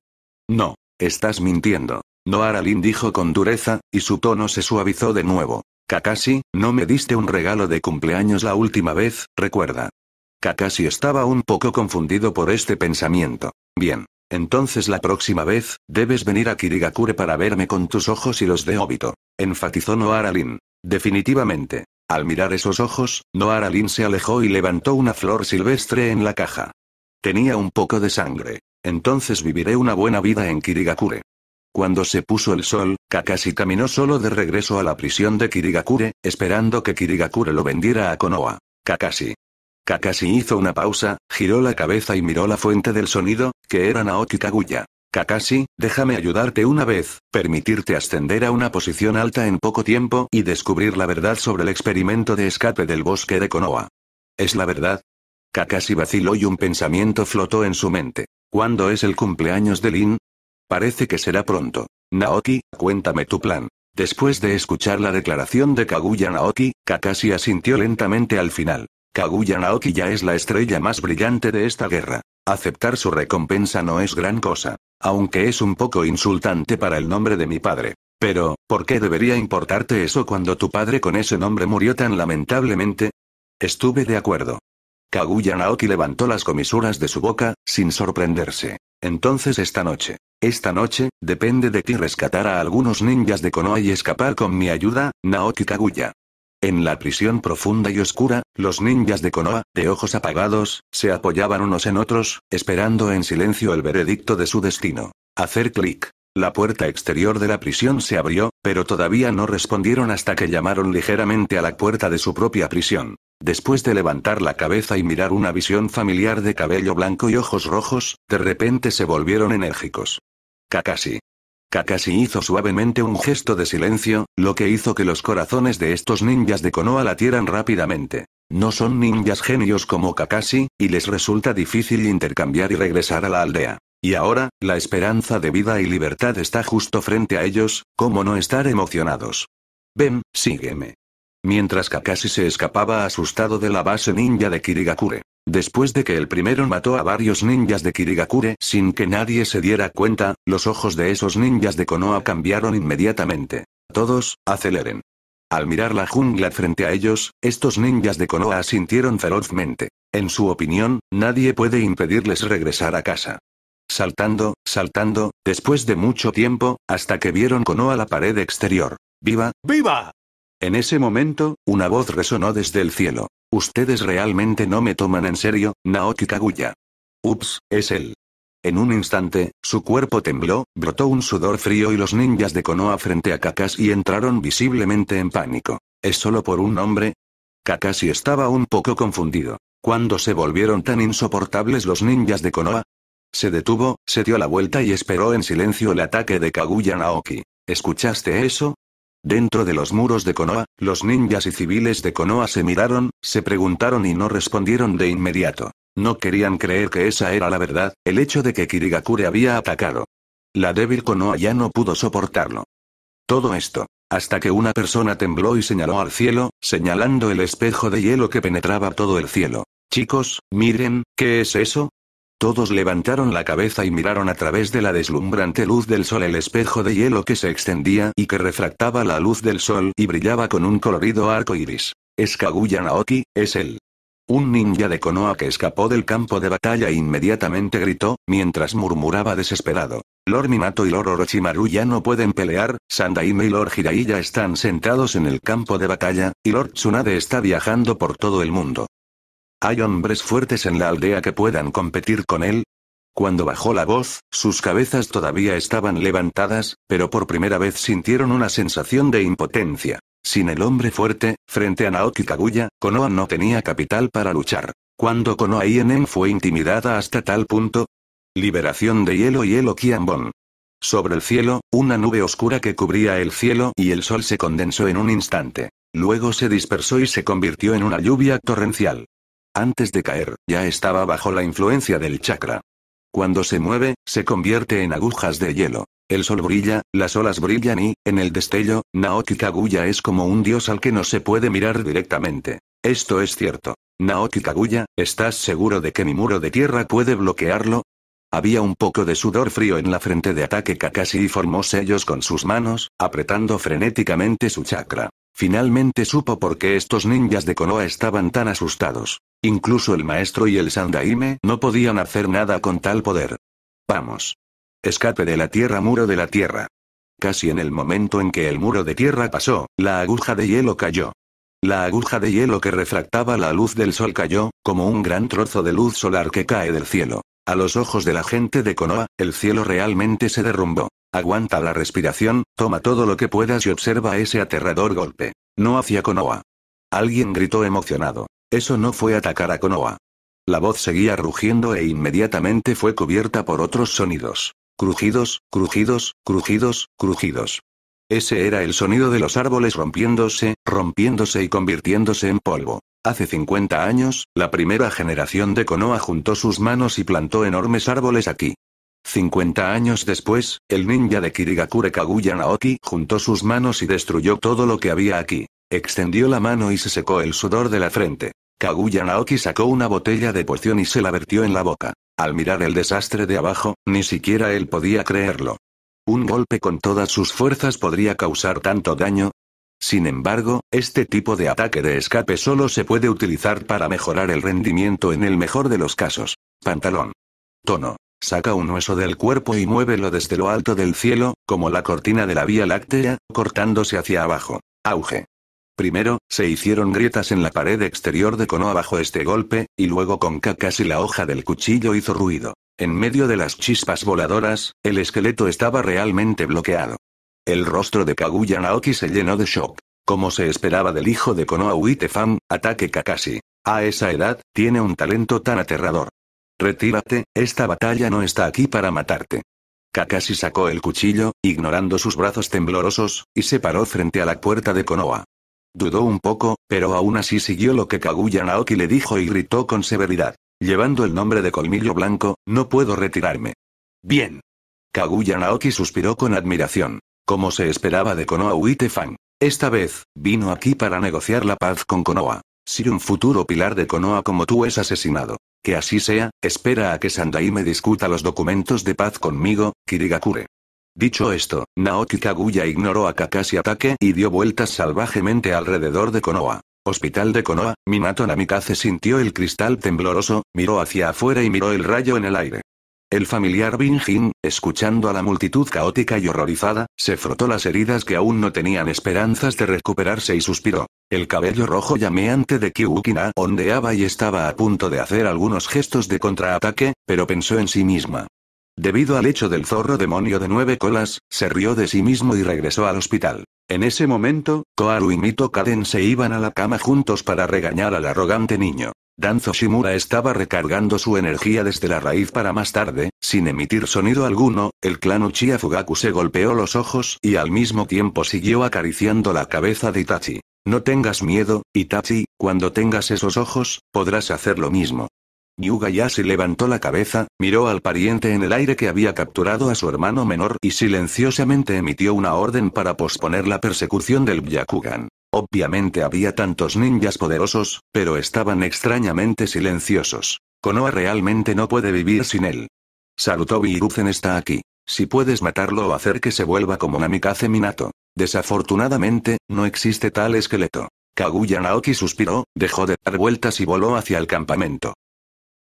Speaker 1: No, estás mintiendo. Noaralin dijo con dureza, y su tono se suavizó de nuevo. Kakashi, no me diste un regalo de cumpleaños la última vez, recuerda. Kakashi estaba un poco confundido por este pensamiento. Bien. Entonces la próxima vez, debes venir a Kirigakure para verme con tus ojos y los de Obito. Enfatizó Noaralin. Definitivamente. Al mirar esos ojos, Noaralin se alejó y levantó una flor silvestre en la caja. Tenía un poco de sangre. Entonces viviré una buena vida en Kirigakure. Cuando se puso el sol, Kakashi caminó solo de regreso a la prisión de Kirigakure, esperando que Kirigakure lo vendiera a Konoha. Kakashi. Kakashi hizo una pausa, giró la cabeza y miró la fuente del sonido, que era Naoki Kaguya. Kakashi, déjame ayudarte una vez, permitirte ascender a una posición alta en poco tiempo y descubrir la verdad sobre el experimento de escape del bosque de Konoha. ¿Es la verdad? Kakashi vaciló y un pensamiento flotó en su mente. ¿Cuándo es el cumpleaños de Lin? Parece que será pronto. Naoki, cuéntame tu plan. Después de escuchar la declaración de Kaguya Naoki, Kakashi asintió lentamente al final. Kaguya Naoki ya es la estrella más brillante de esta guerra. Aceptar su recompensa no es gran cosa. Aunque es un poco insultante para el nombre de mi padre. Pero, ¿por qué debería importarte eso cuando tu padre con ese nombre murió tan lamentablemente? Estuve de acuerdo. Kaguya Naoki levantó las comisuras de su boca, sin sorprenderse. Entonces esta noche. Esta noche, depende de ti rescatar a algunos ninjas de Konoha y escapar con mi ayuda, Naoki Kaguya. En la prisión profunda y oscura, los ninjas de Konoha, de ojos apagados, se apoyaban unos en otros, esperando en silencio el veredicto de su destino. Hacer clic. La puerta exterior de la prisión se abrió, pero todavía no respondieron hasta que llamaron ligeramente a la puerta de su propia prisión. Después de levantar la cabeza y mirar una visión familiar de cabello blanco y ojos rojos, de repente se volvieron enérgicos. Kakashi. Kakashi hizo suavemente un gesto de silencio, lo que hizo que los corazones de estos ninjas de Konoha latieran rápidamente. No son ninjas genios como Kakashi, y les resulta difícil intercambiar y regresar a la aldea. Y ahora, la esperanza de vida y libertad está justo frente a ellos, ¿cómo no estar emocionados? Ven, sígueme mientras Kakashi se escapaba asustado de la base ninja de Kirigakure. Después de que el primero mató a varios ninjas de Kirigakure sin que nadie se diera cuenta, los ojos de esos ninjas de Konoha cambiaron inmediatamente. Todos, aceleren. Al mirar la jungla frente a ellos, estos ninjas de Konoha sintieron ferozmente. En su opinión, nadie puede impedirles regresar a casa. Saltando, saltando, después de mucho tiempo, hasta que vieron Konoha la pared exterior. ¡Viva! ¡Viva! En ese momento, una voz resonó desde el cielo. Ustedes realmente no me toman en serio, Naoki Kaguya. Ups, es él. En un instante, su cuerpo tembló, brotó un sudor frío y los ninjas de Konoha frente a Kakashi entraron visiblemente en pánico. ¿Es solo por un hombre? Kakashi estaba un poco confundido. ¿Cuándo se volvieron tan insoportables los ninjas de Konoha? Se detuvo, se dio la vuelta y esperó en silencio el ataque de Kaguya Naoki. ¿Escuchaste eso? Dentro de los muros de Konoha, los ninjas y civiles de Konoha se miraron, se preguntaron y no respondieron de inmediato. No querían creer que esa era la verdad, el hecho de que Kirigakure había atacado. La débil Konoha ya no pudo soportarlo. Todo esto, hasta que una persona tembló y señaló al cielo, señalando el espejo de hielo que penetraba todo el cielo. Chicos, miren, ¿qué es eso? Todos levantaron la cabeza y miraron a través de la deslumbrante luz del sol el espejo de hielo que se extendía y que refractaba la luz del sol y brillaba con un colorido arco iris. Es Kaguya Naoki, es él. Un ninja de Konoha que escapó del campo de batalla inmediatamente gritó, mientras murmuraba desesperado. Lord Minato y Lord Orochimaru ya no pueden pelear, Sandaime y Lord Jiraiya están sentados en el campo de batalla, y Lord Tsunade está viajando por todo el mundo. ¿Hay hombres fuertes en la aldea que puedan competir con él? Cuando bajó la voz, sus cabezas todavía estaban levantadas, pero por primera vez sintieron una sensación de impotencia. Sin el hombre fuerte, frente a Naoki Kaguya, Konoha no tenía capital para luchar. Cuando Konoha Ienen fue intimidada hasta tal punto, Liberación de hielo y hielo Kiambon. Sobre el cielo, una nube oscura que cubría el cielo y el sol se condensó en un instante. Luego se dispersó y se convirtió en una lluvia torrencial. Antes de caer, ya estaba bajo la influencia del chakra. Cuando se mueve, se convierte en agujas de hielo. El sol brilla, las olas brillan y, en el destello, Naoki Kaguya es como un dios al que no se puede mirar directamente. Esto es cierto. Naoki Kaguya, ¿estás seguro de que mi muro de tierra puede bloquearlo? Había un poco de sudor frío en la frente de ataque Kakashi y formó sellos con sus manos, apretando frenéticamente su chakra. Finalmente supo por qué estos ninjas de Konoha estaban tan asustados. Incluso el maestro y el Sandaime no podían hacer nada con tal poder. Vamos. Escape de la tierra, muro de la tierra. Casi en el momento en que el muro de tierra pasó, la aguja de hielo cayó. La aguja de hielo que refractaba la luz del sol cayó, como un gran trozo de luz solar que cae del cielo. A los ojos de la gente de Konoha, el cielo realmente se derrumbó. Aguanta la respiración, toma todo lo que puedas y observa ese aterrador golpe. No hacia Konoa. Alguien gritó emocionado. Eso no fue atacar a Konoa. La voz seguía rugiendo e inmediatamente fue cubierta por otros sonidos. Crujidos, crujidos, crujidos, crujidos. Ese era el sonido de los árboles rompiéndose, rompiéndose y convirtiéndose en polvo. Hace 50 años, la primera generación de Konoa juntó sus manos y plantó enormes árboles aquí. 50 años después, el ninja de Kirigakure Kaguya Naoki juntó sus manos y destruyó todo lo que había aquí. Extendió la mano y se secó el sudor de la frente. Kaguya Naoki sacó una botella de poción y se la vertió en la boca. Al mirar el desastre de abajo, ni siquiera él podía creerlo. Un golpe con todas sus fuerzas podría causar tanto daño, sin embargo, este tipo de ataque de escape solo se puede utilizar para mejorar el rendimiento en el mejor de los casos. Pantalón. Tono. Saca un hueso del cuerpo y muévelo desde lo alto del cielo, como la cortina de la Vía Láctea, cortándose hacia abajo. Auge. Primero, se hicieron grietas en la pared exterior de Konoha bajo este golpe, y luego con Kakasi la hoja del cuchillo hizo ruido. En medio de las chispas voladoras, el esqueleto estaba realmente bloqueado. El rostro de Kaguya Naoki se llenó de shock. Como se esperaba del hijo de Konoha Uitefam, ataque Kakashi. A esa edad, tiene un talento tan aterrador. Retírate, esta batalla no está aquí para matarte. Kakashi sacó el cuchillo, ignorando sus brazos temblorosos, y se paró frente a la puerta de Konoha. Dudó un poco, pero aún así siguió lo que Kaguya Naoki le dijo y gritó con severidad. Llevando el nombre de Colmillo Blanco, no puedo retirarme. Bien. Kaguya Naoki suspiró con admiración. Como se esperaba de Konoha Uitefang. Esta vez, vino aquí para negociar la paz con Konoha. Si un futuro pilar de Konoha como tú es asesinado. Que así sea, espera a que Sandai me discuta los documentos de paz conmigo, Kirigakure. Dicho esto, Naoki Kaguya ignoró a Kakashi ataque y dio vueltas salvajemente alrededor de Konoha. Hospital de Konoha, Minato Namikaze sintió el cristal tembloroso, miró hacia afuera y miró el rayo en el aire. El familiar Bing escuchando a la multitud caótica y horrorizada, se frotó las heridas que aún no tenían esperanzas de recuperarse y suspiró. El cabello rojo llameante de Kyukina ondeaba y estaba a punto de hacer algunos gestos de contraataque, pero pensó en sí misma. Debido al hecho del zorro demonio de nueve colas, se rió de sí mismo y regresó al hospital. En ese momento, Koaru y Mito Kaden se iban a la cama juntos para regañar al arrogante niño. Danzo Shimura estaba recargando su energía desde la raíz para más tarde, sin emitir sonido alguno, el clan Uchiha Fugaku se golpeó los ojos y al mismo tiempo siguió acariciando la cabeza de Itachi. No tengas miedo, Itachi, cuando tengas esos ojos, podrás hacer lo mismo. Yuga se levantó la cabeza, miró al pariente en el aire que había capturado a su hermano menor y silenciosamente emitió una orden para posponer la persecución del Byakugan. Obviamente había tantos ninjas poderosos, pero estaban extrañamente silenciosos. Konoha realmente no puede vivir sin él. Sarutobi Hiruzen está aquí. Si puedes matarlo o hacer que se vuelva como Namikaze Minato. Desafortunadamente, no existe tal esqueleto. Kaguya Naoki suspiró, dejó de dar vueltas y voló hacia el campamento.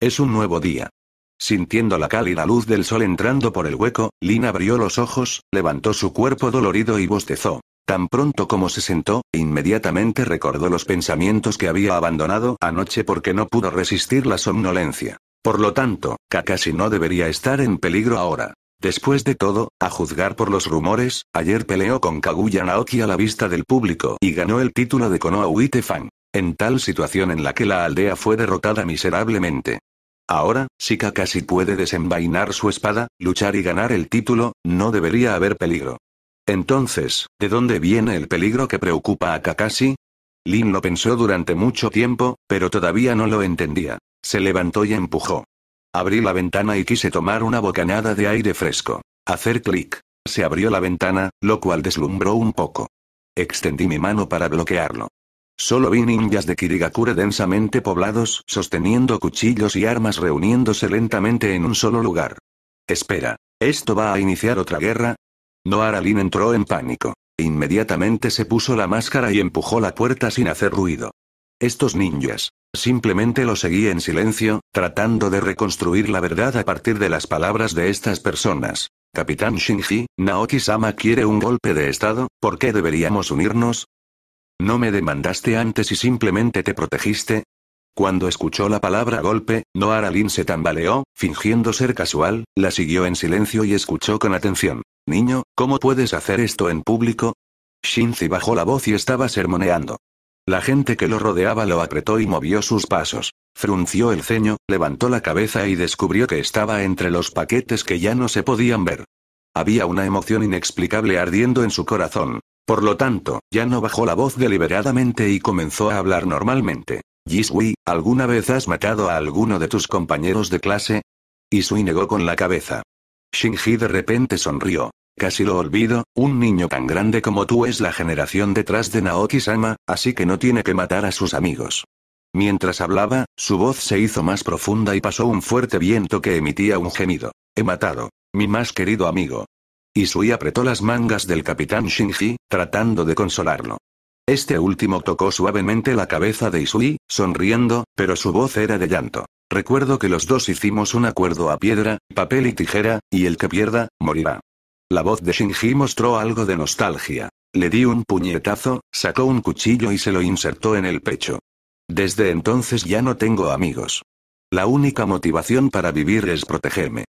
Speaker 1: Es un nuevo día. Sintiendo la cálida luz del sol entrando por el hueco, Lin abrió los ojos, levantó su cuerpo dolorido y bostezó. Tan pronto como se sentó, e inmediatamente recordó los pensamientos que había abandonado anoche porque no pudo resistir la somnolencia. Por lo tanto, Kakashi no debería estar en peligro ahora. Después de todo, a juzgar por los rumores, ayer peleó con Kaguya Naoki a la vista del público y ganó el título de Konoha Fan. En tal situación en la que la aldea fue derrotada miserablemente. Ahora, si Kakashi puede desenvainar su espada, luchar y ganar el título, no debería haber peligro. Entonces, ¿de dónde viene el peligro que preocupa a Kakashi? Lin lo pensó durante mucho tiempo, pero todavía no lo entendía. Se levantó y empujó. Abrí la ventana y quise tomar una bocanada de aire fresco. Hacer clic. Se abrió la ventana, lo cual deslumbró un poco. Extendí mi mano para bloquearlo. Solo vi ninjas de Kirigakure densamente poblados, sosteniendo cuchillos y armas reuniéndose lentamente en un solo lugar. Espera. ¿Esto va a iniciar otra guerra? Noaralin entró en pánico. Inmediatamente se puso la máscara y empujó la puerta sin hacer ruido. Estos ninjas. Simplemente lo seguí en silencio, tratando de reconstruir la verdad a partir de las palabras de estas personas. Capitán Shinji, Naoki-sama quiere un golpe de estado, ¿por qué deberíamos unirnos? ¿No me demandaste antes y simplemente te protegiste? Cuando escuchó la palabra golpe, Noaralin se tambaleó, fingiendo ser casual, la siguió en silencio y escuchó con atención. Niño, ¿cómo puedes hacer esto en público? Shinzi bajó la voz y estaba sermoneando. La gente que lo rodeaba lo apretó y movió sus pasos. Frunció el ceño, levantó la cabeza y descubrió que estaba entre los paquetes que ya no se podían ver. Había una emoción inexplicable ardiendo en su corazón. Por lo tanto, ya no bajó la voz deliberadamente y comenzó a hablar normalmente. Jisui, ¿alguna vez has matado a alguno de tus compañeros de clase? Sui negó con la cabeza. Shinji de repente sonrió. Casi lo olvido, un niño tan grande como tú es la generación detrás de Naoki-sama, así que no tiene que matar a sus amigos. Mientras hablaba, su voz se hizo más profunda y pasó un fuerte viento que emitía un gemido. He matado. Mi más querido amigo. Isui apretó las mangas del capitán Shinji, tratando de consolarlo. Este último tocó suavemente la cabeza de Isui, sonriendo, pero su voz era de llanto. Recuerdo que los dos hicimos un acuerdo a piedra, papel y tijera, y el que pierda, morirá. La voz de Shinji mostró algo de nostalgia. Le di un puñetazo, sacó un cuchillo y se lo insertó en el pecho. Desde entonces ya no tengo amigos. La única motivación para vivir es protegerme.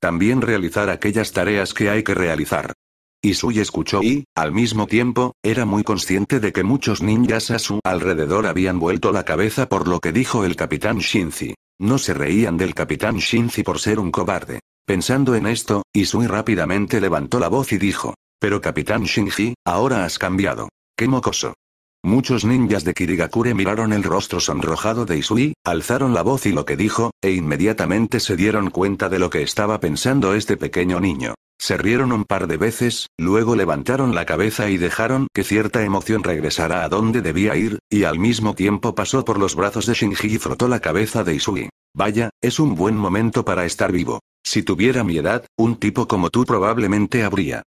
Speaker 1: También realizar aquellas tareas que hay que realizar. Y Isui escuchó y, al mismo tiempo, era muy consciente de que muchos ninjas a su alrededor habían vuelto la cabeza por lo que dijo el capitán Shinji. No se reían del capitán Shinji por ser un cobarde. Pensando en esto, Isui rápidamente levantó la voz y dijo, pero capitán Shinji, ahora has cambiado. ¡Qué mocoso! Muchos ninjas de Kirigakure miraron el rostro sonrojado de Isui, alzaron la voz y lo que dijo, e inmediatamente se dieron cuenta de lo que estaba pensando este pequeño niño. Se rieron un par de veces, luego levantaron la cabeza y dejaron que cierta emoción regresara a donde debía ir, y al mismo tiempo pasó por los brazos de Shinji y frotó la cabeza de Isui. Vaya, es un buen momento para estar vivo. Si tuviera mi edad, un tipo como tú probablemente habría.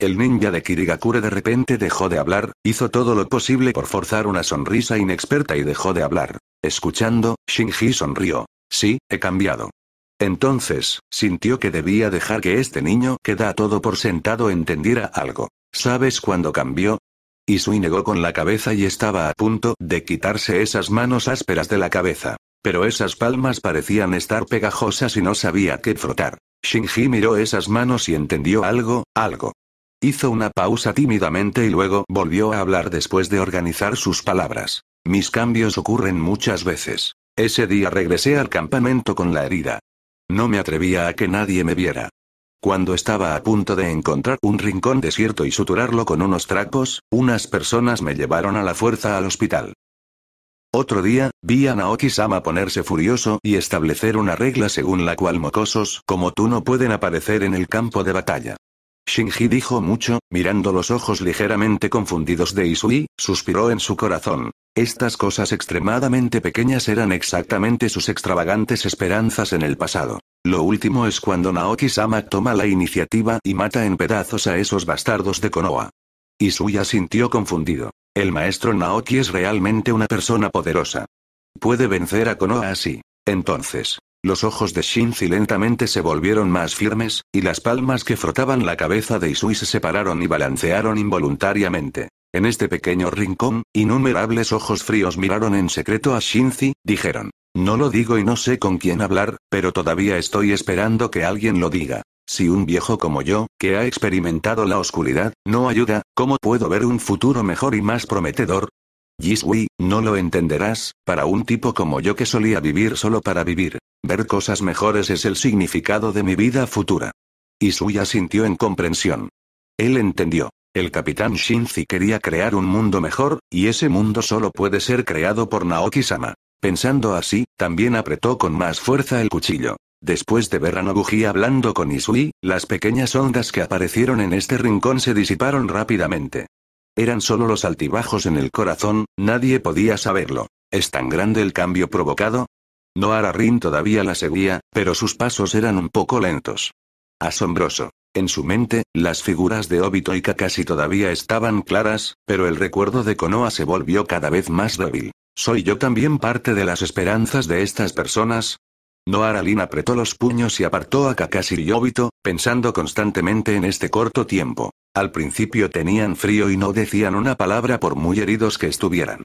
Speaker 1: El ninja de Kirigakure de repente dejó de hablar, hizo todo lo posible por forzar una sonrisa inexperta y dejó de hablar. Escuchando, Shinji sonrió. Sí, he cambiado. Entonces, sintió que debía dejar que este niño que da todo por sentado entendiera algo. ¿Sabes cuándo cambió? Y Isui negó con la cabeza y estaba a punto de quitarse esas manos ásperas de la cabeza. Pero esas palmas parecían estar pegajosas y no sabía qué frotar. Shinji miró esas manos y entendió algo, algo. Hizo una pausa tímidamente y luego volvió a hablar después de organizar sus palabras. Mis cambios ocurren muchas veces. Ese día regresé al campamento con la herida. No me atrevía a que nadie me viera. Cuando estaba a punto de encontrar un rincón desierto y suturarlo con unos trapos, unas personas me llevaron a la fuerza al hospital. Otro día, vi a Naoki-sama ponerse furioso y establecer una regla según la cual mocosos como tú no pueden aparecer en el campo de batalla. Shinji dijo mucho, mirando los ojos ligeramente confundidos de Isui, suspiró en su corazón. Estas cosas extremadamente pequeñas eran exactamente sus extravagantes esperanzas en el pasado. Lo último es cuando Naoki-sama toma la iniciativa y mata en pedazos a esos bastardos de Konoha. Isui sintió confundido. El maestro Naoki es realmente una persona poderosa. Puede vencer a Konoha así. Entonces, los ojos de Shinzi lentamente se volvieron más firmes, y las palmas que frotaban la cabeza de Isui se separaron y balancearon involuntariamente. En este pequeño rincón, innumerables ojos fríos miraron en secreto a Shinzi, dijeron. No lo digo y no sé con quién hablar, pero todavía estoy esperando que alguien lo diga. Si un viejo como yo, que ha experimentado la oscuridad, no ayuda, ¿cómo puedo ver un futuro mejor y más prometedor? Yisui, no lo entenderás, para un tipo como yo que solía vivir solo para vivir. Ver cosas mejores es el significado de mi vida futura. Isuya sintió en comprensión. Él entendió. El capitán Shinzi quería crear un mundo mejor, y ese mundo solo puede ser creado por Naoki-sama. Pensando así, también apretó con más fuerza el cuchillo. Después de ver a Nobuji hablando con Isui, las pequeñas ondas que aparecieron en este rincón se disiparon rápidamente. Eran solo los altibajos en el corazón, nadie podía saberlo. Es tan grande el cambio provocado, Noara Rin todavía la seguía, pero sus pasos eran un poco lentos. Asombroso. En su mente, las figuras de Obito y Kakashi todavía estaban claras, pero el recuerdo de Konoha se volvió cada vez más débil. ¿Soy yo también parte de las esperanzas de estas personas? Noara Lin apretó los puños y apartó a Kakashi y Obito, pensando constantemente en este corto tiempo. Al principio tenían frío y no decían una palabra por muy heridos que estuvieran.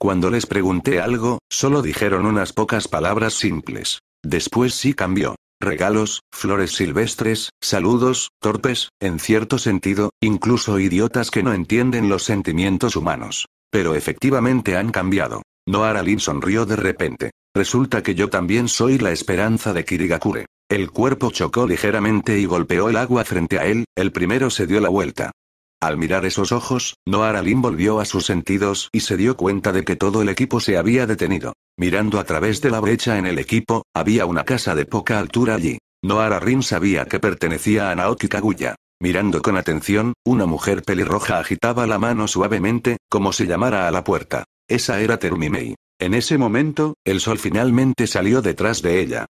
Speaker 1: Cuando les pregunté algo, solo dijeron unas pocas palabras simples. Después sí cambió. Regalos, flores silvestres, saludos, torpes, en cierto sentido, incluso idiotas que no entienden los sentimientos humanos. Pero efectivamente han cambiado. Lin sonrió de repente. Resulta que yo también soy la esperanza de Kirigakure. El cuerpo chocó ligeramente y golpeó el agua frente a él, el primero se dio la vuelta. Al mirar esos ojos, Noaralin volvió a sus sentidos y se dio cuenta de que todo el equipo se había detenido. Mirando a través de la brecha en el equipo, había una casa de poca altura allí. Noararin sabía que pertenecía a Naoki Kaguya. Mirando con atención, una mujer pelirroja agitaba la mano suavemente, como si llamara a la puerta. Esa era Terumimei. En ese momento, el sol finalmente salió detrás de ella.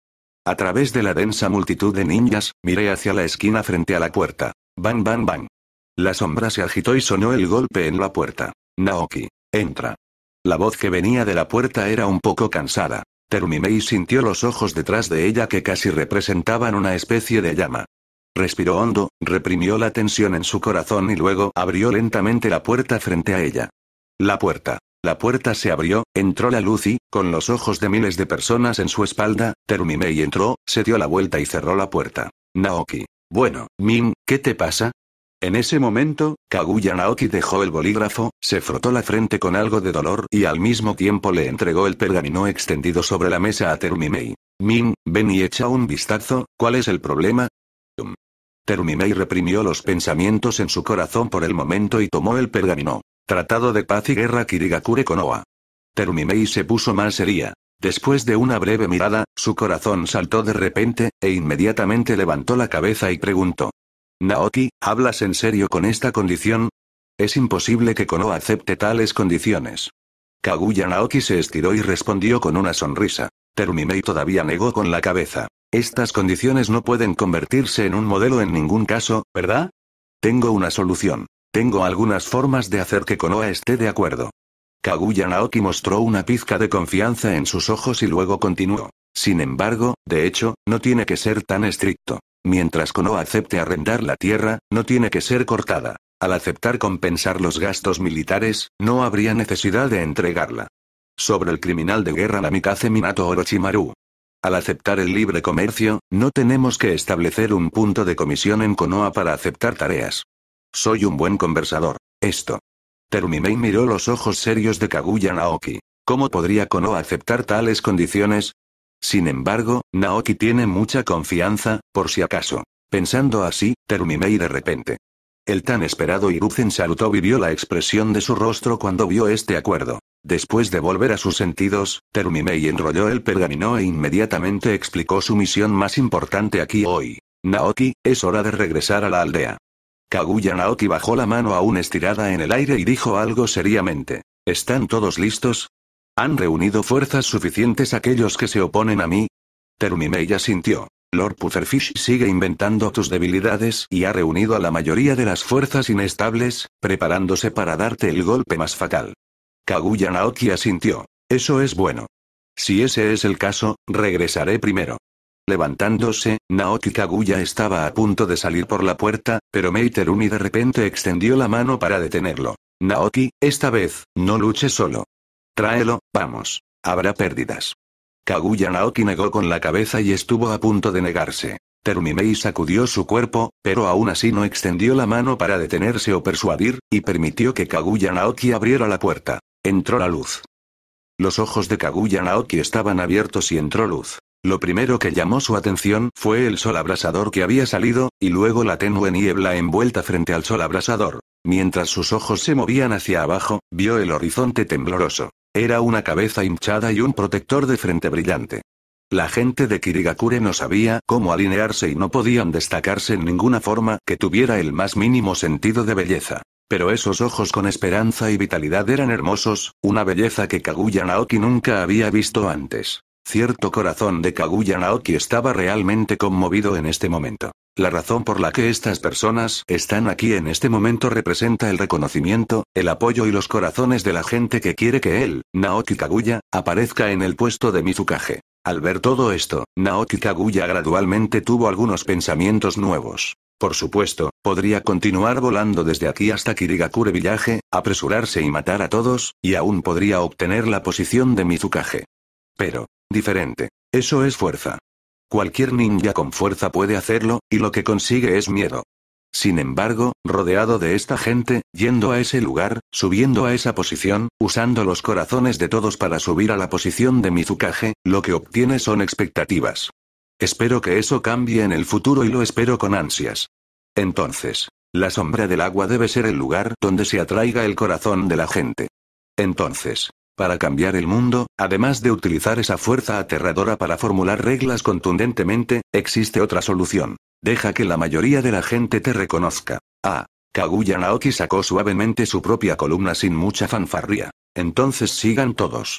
Speaker 1: A través de la densa multitud de ninjas, miré hacia la esquina frente a la puerta. Bang, bang, bang. La sombra se agitó y sonó el golpe en la puerta. Naoki. Entra. La voz que venía de la puerta era un poco cansada. Terumimei sintió los ojos detrás de ella que casi representaban una especie de llama. Respiró hondo, reprimió la tensión en su corazón y luego abrió lentamente la puerta frente a ella. La puerta. La puerta se abrió, entró la luz y, con los ojos de miles de personas en su espalda, Terumimei entró, se dio la vuelta y cerró la puerta. Naoki. Bueno, Mim, ¿qué te pasa? En ese momento, Kaguya Naoki dejó el bolígrafo, se frotó la frente con algo de dolor y al mismo tiempo le entregó el pergamino extendido sobre la mesa a Terumimei. Min, ven y echa un vistazo, ¿cuál es el problema? Termimei Terumimei reprimió los pensamientos en su corazón por el momento y tomó el pergamino. Tratado de Paz y Guerra Kirigakure Konoha. Terumimei se puso más seria. Después de una breve mirada, su corazón saltó de repente, e inmediatamente levantó la cabeza y preguntó. Naoki, ¿hablas en serio con esta condición? Es imposible que Kono acepte tales condiciones. Kaguya Naoki se estiró y respondió con una sonrisa. Terumimei todavía negó con la cabeza. Estas condiciones no pueden convertirse en un modelo en ningún caso, ¿verdad? Tengo una solución. Tengo algunas formas de hacer que Konoha esté de acuerdo. Kaguya Naoki mostró una pizca de confianza en sus ojos y luego continuó. Sin embargo, de hecho, no tiene que ser tan estricto. Mientras Kono acepte arrendar la tierra, no tiene que ser cortada. Al aceptar compensar los gastos militares, no habría necesidad de entregarla. Sobre el criminal de guerra Namikaze Minato Orochimaru. Al aceptar el libre comercio, no tenemos que establecer un punto de comisión en Konoha para aceptar tareas. Soy un buen conversador. Esto. Terumimei miró los ojos serios de Kaguya Naoki. ¿Cómo podría Konoha aceptar tales condiciones? Sin embargo, Naoki tiene mucha confianza, por si acaso. Pensando así, Termimei de repente. El tan esperado Iruzen y vivió la expresión de su rostro cuando vio este acuerdo. Después de volver a sus sentidos, Terumimei enrolló el pergamino e inmediatamente explicó su misión más importante aquí hoy. Naoki, es hora de regresar a la aldea. Kaguya Naoki bajó la mano aún estirada en el aire y dijo algo seriamente. ¿Están todos listos? ¿Han reunido fuerzas suficientes aquellos que se oponen a mí? ya sintió. Lord Pufferfish sigue inventando tus debilidades y ha reunido a la mayoría de las fuerzas inestables, preparándose para darte el golpe más fatal. Kaguya Naoki asintió. Eso es bueno. Si ese es el caso, regresaré primero. Levantándose, Naoki Kaguya estaba a punto de salir por la puerta, pero Mei Terumi de repente extendió la mano para detenerlo. Naoki, esta vez, no luche solo. Tráelo, vamos. Habrá pérdidas. Kaguya Naoki negó con la cabeza y estuvo a punto de negarse. y sacudió su cuerpo, pero aún así no extendió la mano para detenerse o persuadir, y permitió que Kaguya Naoki abriera la puerta. Entró la luz. Los ojos de Kaguya Naoki estaban abiertos y entró luz. Lo primero que llamó su atención fue el sol abrasador que había salido, y luego la tenue niebla envuelta frente al sol abrasador. Mientras sus ojos se movían hacia abajo, vio el horizonte tembloroso. Era una cabeza hinchada y un protector de frente brillante. La gente de Kirigakure no sabía cómo alinearse y no podían destacarse en ninguna forma que tuviera el más mínimo sentido de belleza. Pero esos ojos con esperanza y vitalidad eran hermosos, una belleza que Kaguya Naoki nunca había visto antes. Cierto corazón de Kaguya Naoki estaba realmente conmovido en este momento. La razón por la que estas personas están aquí en este momento representa el reconocimiento, el apoyo y los corazones de la gente que quiere que él, Naoki Kaguya, aparezca en el puesto de Mizukage. Al ver todo esto, Naoki Kaguya gradualmente tuvo algunos pensamientos nuevos. Por supuesto, podría continuar volando desde aquí hasta Kirigakure Villaje, apresurarse y matar a todos, y aún podría obtener la posición de Mizukage. Pero, diferente. Eso es fuerza. Cualquier ninja con fuerza puede hacerlo, y lo que consigue es miedo. Sin embargo, rodeado de esta gente, yendo a ese lugar, subiendo a esa posición, usando los corazones de todos para subir a la posición de Mizukage, lo que obtiene son expectativas. Espero que eso cambie en el futuro y lo espero con ansias. Entonces, la sombra del agua debe ser el lugar donde se atraiga el corazón de la gente. Entonces, para cambiar el mundo, además de utilizar esa fuerza aterradora para formular reglas contundentemente, existe otra solución. Deja que la mayoría de la gente te reconozca. Ah. Kaguya Naoki sacó suavemente su propia columna sin mucha fanfarría. Entonces sigan todos.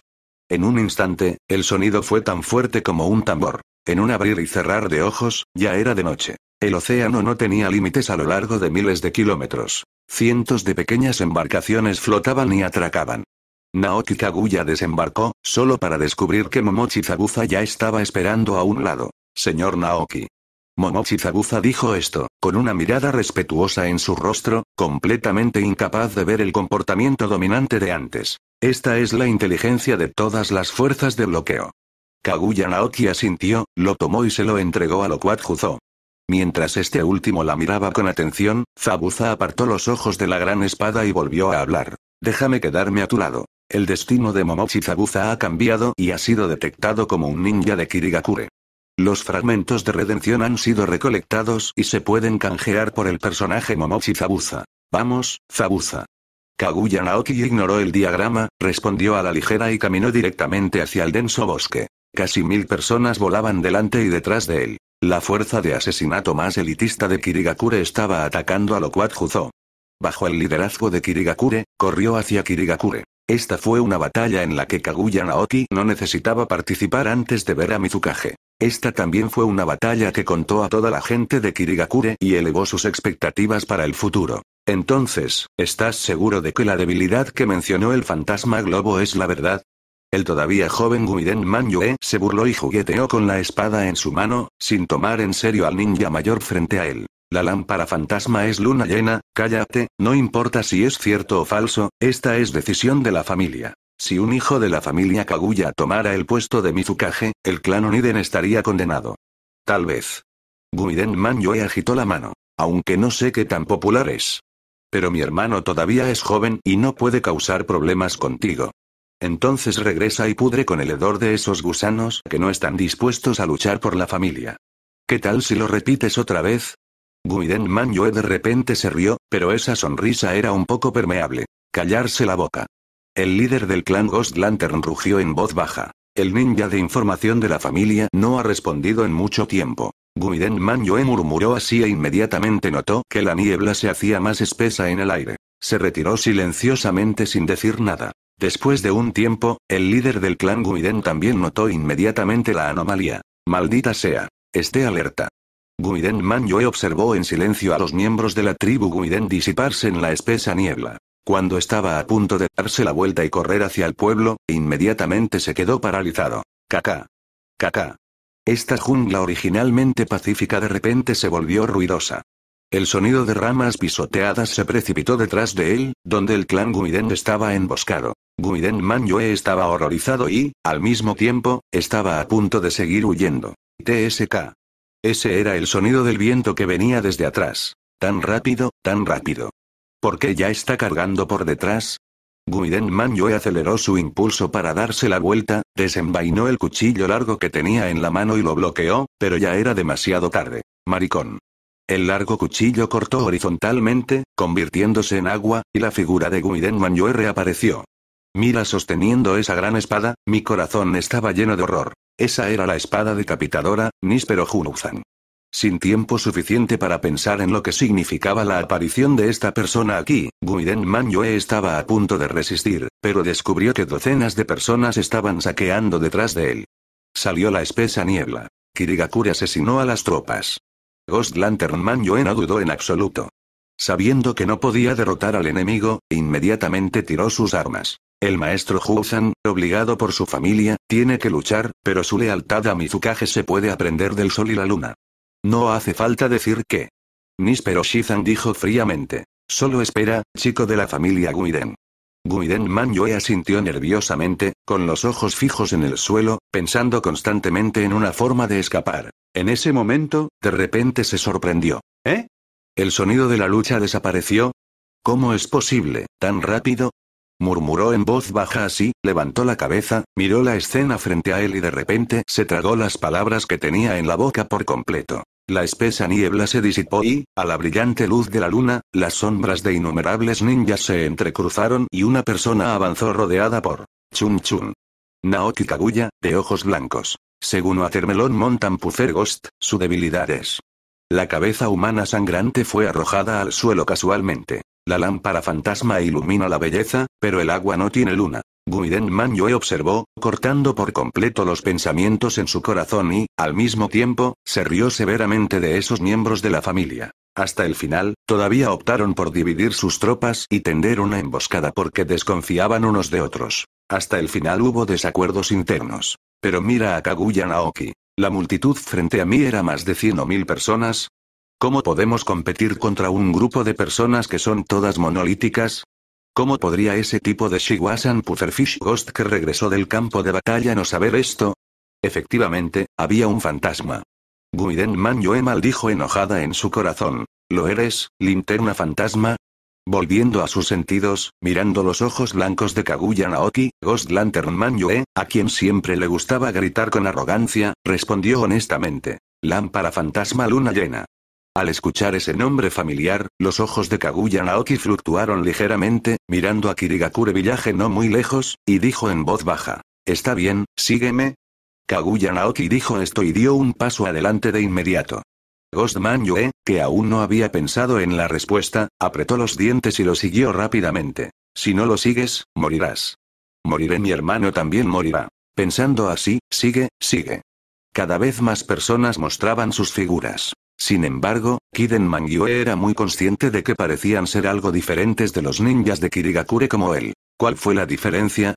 Speaker 1: En un instante, el sonido fue tan fuerte como un tambor. En un abrir y cerrar de ojos, ya era de noche. El océano no tenía límites a lo largo de miles de kilómetros. Cientos de pequeñas embarcaciones flotaban y atracaban. Naoki Kaguya desembarcó, solo para descubrir que Momochi Zabuza ya estaba esperando a un lado. Señor Naoki. Momochi Zabuza dijo esto, con una mirada respetuosa en su rostro, completamente incapaz de ver el comportamiento dominante de antes. Esta es la inteligencia de todas las fuerzas de bloqueo. Kaguya Naoki asintió, lo tomó y se lo entregó a que Juzo. Mientras este último la miraba con atención, Zabuza apartó los ojos de la gran espada y volvió a hablar. Déjame quedarme a tu lado. El destino de Momochi Zabuza ha cambiado y ha sido detectado como un ninja de Kirigakure. Los fragmentos de redención han sido recolectados y se pueden canjear por el personaje Momochi Zabuza. Vamos, Zabuza. Kaguya Naoki ignoró el diagrama, respondió a la ligera y caminó directamente hacia el denso bosque. Casi mil personas volaban delante y detrás de él. La fuerza de asesinato más elitista de Kirigakure estaba atacando a Loquat Juzo. Bajo el liderazgo de Kirigakure, corrió hacia Kirigakure. Esta fue una batalla en la que Kaguya Naoki no necesitaba participar antes de ver a Mizukage. Esta también fue una batalla que contó a toda la gente de Kirigakure y elevó sus expectativas para el futuro. Entonces, ¿estás seguro de que la debilidad que mencionó el fantasma globo es la verdad? El todavía joven Gumiden Manyue se burló y jugueteó con la espada en su mano, sin tomar en serio al ninja mayor frente a él. La lámpara fantasma es luna llena, cállate, no importa si es cierto o falso, esta es decisión de la familia. Si un hijo de la familia Kaguya tomara el puesto de Mizukage, el clan Oniden estaría condenado. Tal vez. Guiden yo agitó la mano. Aunque no sé qué tan popular es. Pero mi hermano todavía es joven y no puede causar problemas contigo. Entonces regresa y pudre con el hedor de esos gusanos que no están dispuestos a luchar por la familia. ¿Qué tal si lo repites otra vez? Guiden Manjue de repente se rió, pero esa sonrisa era un poco permeable. Callarse la boca. El líder del clan Ghost Lantern rugió en voz baja. El ninja de información de la familia no ha respondido en mucho tiempo. Guiden Manjue murmuró así e inmediatamente notó que la niebla se hacía más espesa en el aire. Se retiró silenciosamente sin decir nada. Después de un tiempo, el líder del clan Guiden también notó inmediatamente la anomalía. Maldita sea. Esté alerta. Guiden Manyue observó en silencio a los miembros de la tribu Guiden disiparse en la espesa niebla. Cuando estaba a punto de darse la vuelta y correr hacia el pueblo, inmediatamente se quedó paralizado. Kaká, kaká. Esta jungla originalmente pacífica de repente se volvió ruidosa. El sonido de ramas pisoteadas se precipitó detrás de él, donde el clan Guiden estaba emboscado. Guiden Manyue estaba horrorizado y, al mismo tiempo, estaba a punto de seguir huyendo. TSK. Ese era el sonido del viento que venía desde atrás. Tan rápido, tan rápido. ¿Por qué ya está cargando por detrás? Guiden Yue aceleró su impulso para darse la vuelta, desenvainó el cuchillo largo que tenía en la mano y lo bloqueó, pero ya era demasiado tarde. Maricón. El largo cuchillo cortó horizontalmente, convirtiéndose en agua, y la figura de Guiden Yue reapareció. Mira sosteniendo esa gran espada, mi corazón estaba lleno de horror. Esa era la espada decapitadora, Nispero Junuzan. Sin tiempo suficiente para pensar en lo que significaba la aparición de esta persona aquí, Guiden Manjoe estaba a punto de resistir, pero descubrió que docenas de personas estaban saqueando detrás de él. Salió la espesa niebla. Kirigakure asesinó a las tropas. Ghost Lantern Yue no dudó en absoluto. Sabiendo que no podía derrotar al enemigo, inmediatamente tiró sus armas. El maestro Juzan, obligado por su familia, tiene que luchar, pero su lealtad a Mizukage se puede aprender del sol y la luna. No hace falta decir que. Nispero Shizan dijo fríamente. Solo espera, chico de la familia Guiden. Guiden Yue asintió nerviosamente, con los ojos fijos en el suelo, pensando constantemente en una forma de escapar. En ese momento, de repente se sorprendió. ¿Eh? El sonido de la lucha desapareció. ¿Cómo es posible, tan rápido? murmuró en voz baja así, levantó la cabeza, miró la escena frente a él y de repente se tragó las palabras que tenía en la boca por completo. La espesa niebla se disipó y, a la brillante luz de la luna, las sombras de innumerables ninjas se entrecruzaron y una persona avanzó rodeada por Chun Chun. Naoki Kaguya, de ojos blancos. Según Watermelon Mountain Ghost, su debilidad es. La cabeza humana sangrante fue arrojada al suelo casualmente. La lámpara fantasma ilumina la belleza, pero el agua no tiene luna. Guiden Yue observó, cortando por completo los pensamientos en su corazón y, al mismo tiempo, se rió severamente de esos miembros de la familia. Hasta el final, todavía optaron por dividir sus tropas y tender una emboscada porque desconfiaban unos de otros. Hasta el final hubo desacuerdos internos. Pero mira a Kaguya Naoki. La multitud frente a mí era más de cien o mil personas, ¿Cómo podemos competir contra un grupo de personas que son todas monolíticas? ¿Cómo podría ese tipo de Shiwasan Pufferfish Ghost que regresó del campo de batalla no saber esto? Efectivamente, había un fantasma. Guiden Yue maldijo enojada en su corazón. ¿Lo eres, linterna fantasma? Volviendo a sus sentidos, mirando los ojos blancos de Kaguya Naoki, Ghost Lantern Man a quien siempre le gustaba gritar con arrogancia, respondió honestamente. Lámpara fantasma luna llena. Al escuchar ese nombre familiar, los ojos de Kaguya Naoki fluctuaron ligeramente, mirando a Kirigakure Village no muy lejos, y dijo en voz baja. Está bien, sígueme. Kaguya Naoki dijo esto y dio un paso adelante de inmediato. Ghostman Yue, que aún no había pensado en la respuesta, apretó los dientes y lo siguió rápidamente. Si no lo sigues, morirás. Moriré mi hermano también morirá. Pensando así, sigue, sigue. Cada vez más personas mostraban sus figuras. Sin embargo, Kiden Mangyue era muy consciente de que parecían ser algo diferentes de los ninjas de Kirigakure como él. ¿Cuál fue la diferencia?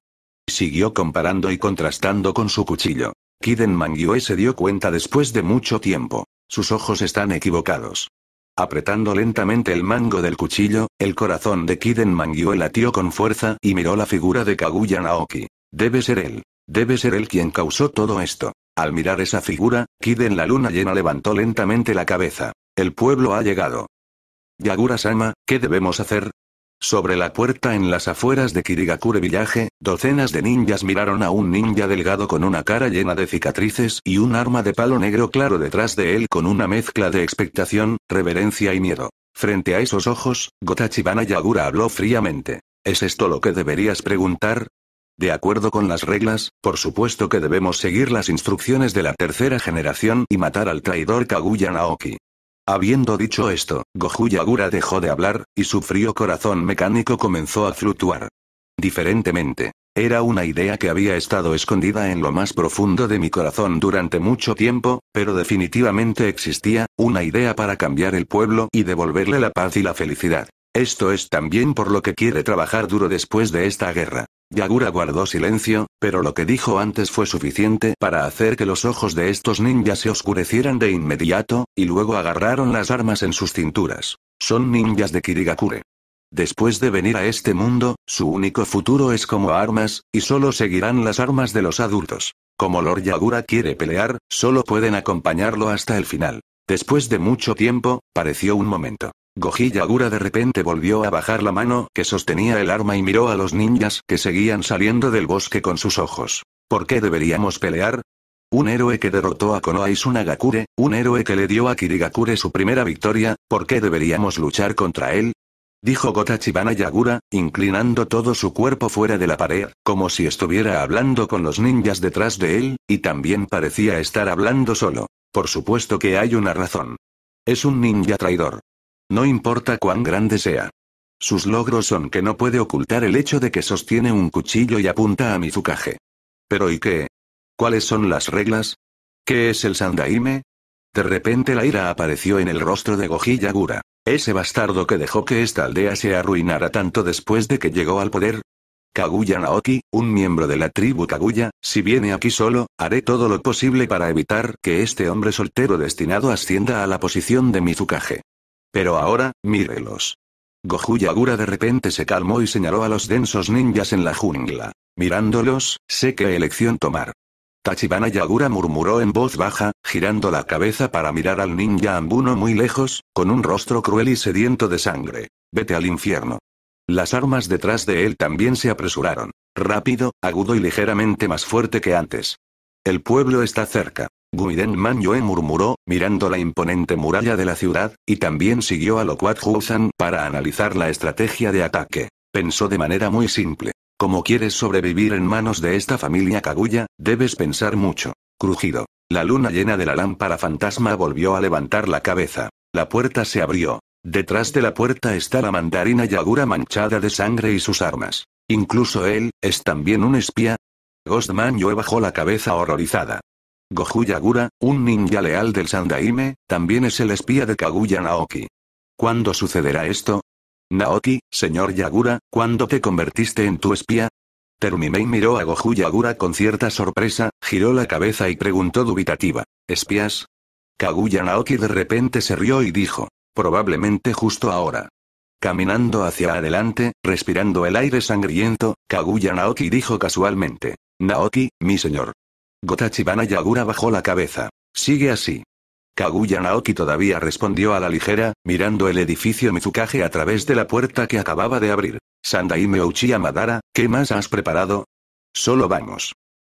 Speaker 1: Siguió comparando y contrastando con su cuchillo. Kiden Mangyue se dio cuenta después de mucho tiempo. Sus ojos están equivocados. Apretando lentamente el mango del cuchillo, el corazón de Kiden Mangyue latió con fuerza y miró la figura de Kaguya Naoki. Debe ser él. Debe ser él quien causó todo esto. Al mirar esa figura, Kiden en la luna llena levantó lentamente la cabeza. El pueblo ha llegado. Yagura-sama, ¿qué debemos hacer? Sobre la puerta en las afueras de Kirigakure Village, docenas de ninjas miraron a un ninja delgado con una cara llena de cicatrices y un arma de palo negro claro detrás de él con una mezcla de expectación, reverencia y miedo. Frente a esos ojos, Gotachibana Yagura habló fríamente. ¿Es esto lo que deberías preguntar? De acuerdo con las reglas, por supuesto que debemos seguir las instrucciones de la tercera generación y matar al traidor Kaguya Naoki. Habiendo dicho esto, Goju Yagura dejó de hablar, y su frío corazón mecánico comenzó a fluctuar. Diferentemente. Era una idea que había estado escondida en lo más profundo de mi corazón durante mucho tiempo, pero definitivamente existía, una idea para cambiar el pueblo y devolverle la paz y la felicidad. Esto es también por lo que quiere trabajar duro después de esta guerra. Yagura guardó silencio, pero lo que dijo antes fue suficiente para hacer que los ojos de estos ninjas se oscurecieran de inmediato, y luego agarraron las armas en sus cinturas. Son ninjas de Kirigakure. Después de venir a este mundo, su único futuro es como armas, y solo seguirán las armas de los adultos. Como Lord Yagura quiere pelear, solo pueden acompañarlo hasta el final. Después de mucho tiempo, pareció un momento. Goji Yagura de repente volvió a bajar la mano que sostenía el arma y miró a los ninjas que seguían saliendo del bosque con sus ojos. ¿Por qué deberíamos pelear? Un héroe que derrotó a Konoha Sunagakure, un héroe que le dio a Kirigakure su primera victoria, ¿por qué deberíamos luchar contra él? Dijo Gotachibana Yagura, inclinando todo su cuerpo fuera de la pared, como si estuviera hablando con los ninjas detrás de él, y también parecía estar hablando solo. Por supuesto que hay una razón. Es un ninja traidor. No importa cuán grande sea. Sus logros son que no puede ocultar el hecho de que sostiene un cuchillo y apunta a Mizukage. Pero ¿y qué? ¿Cuáles son las reglas? ¿Qué es el Sandaime? De repente la ira apareció en el rostro de Goji Ese bastardo que dejó que esta aldea se arruinara tanto después de que llegó al poder. Kaguya Naoki, un miembro de la tribu Kaguya, si viene aquí solo, haré todo lo posible para evitar que este hombre soltero destinado ascienda a la posición de Mizukage. Pero ahora, mírelos. Goju Yagura de repente se calmó y señaló a los densos ninjas en la jungla. Mirándolos, sé qué elección tomar. Tachibana Yagura murmuró en voz baja, girando la cabeza para mirar al ninja Ambuno muy lejos, con un rostro cruel y sediento de sangre. Vete al infierno. Las armas detrás de él también se apresuraron. Rápido, agudo y ligeramente más fuerte que antes. El pueblo está cerca. Guiden Man murmuró, mirando la imponente muralla de la ciudad, y también siguió a Loquat San para analizar la estrategia de ataque. Pensó de manera muy simple. Como quieres sobrevivir en manos de esta familia Kaguya, debes pensar mucho. Crujido. La luna llena de la lámpara fantasma volvió a levantar la cabeza. La puerta se abrió. Detrás de la puerta está la mandarina Yagura manchada de sangre y sus armas. Incluso él, ¿es también un espía? Ghostman Yue bajó la cabeza horrorizada. Goju Yagura, un ninja leal del Sandaime, también es el espía de Kaguya Naoki. ¿Cuándo sucederá esto? Naoki, señor Yagura, ¿cuándo te convertiste en tu espía? Terumimei miró a Goju Yagura con cierta sorpresa, giró la cabeza y preguntó dubitativa. ¿Espías? Kaguya Naoki de repente se rió y dijo. Probablemente justo ahora. Caminando hacia adelante, respirando el aire sangriento, Kaguya Naoki dijo casualmente. Naoki, mi señor. Gotachibana Yagura bajó la cabeza. Sigue así. Kaguya Naoki todavía respondió a la ligera, mirando el edificio Mizukage a través de la puerta que acababa de abrir. Sandaime Uchiha Madara, ¿qué más has preparado? Solo vamos.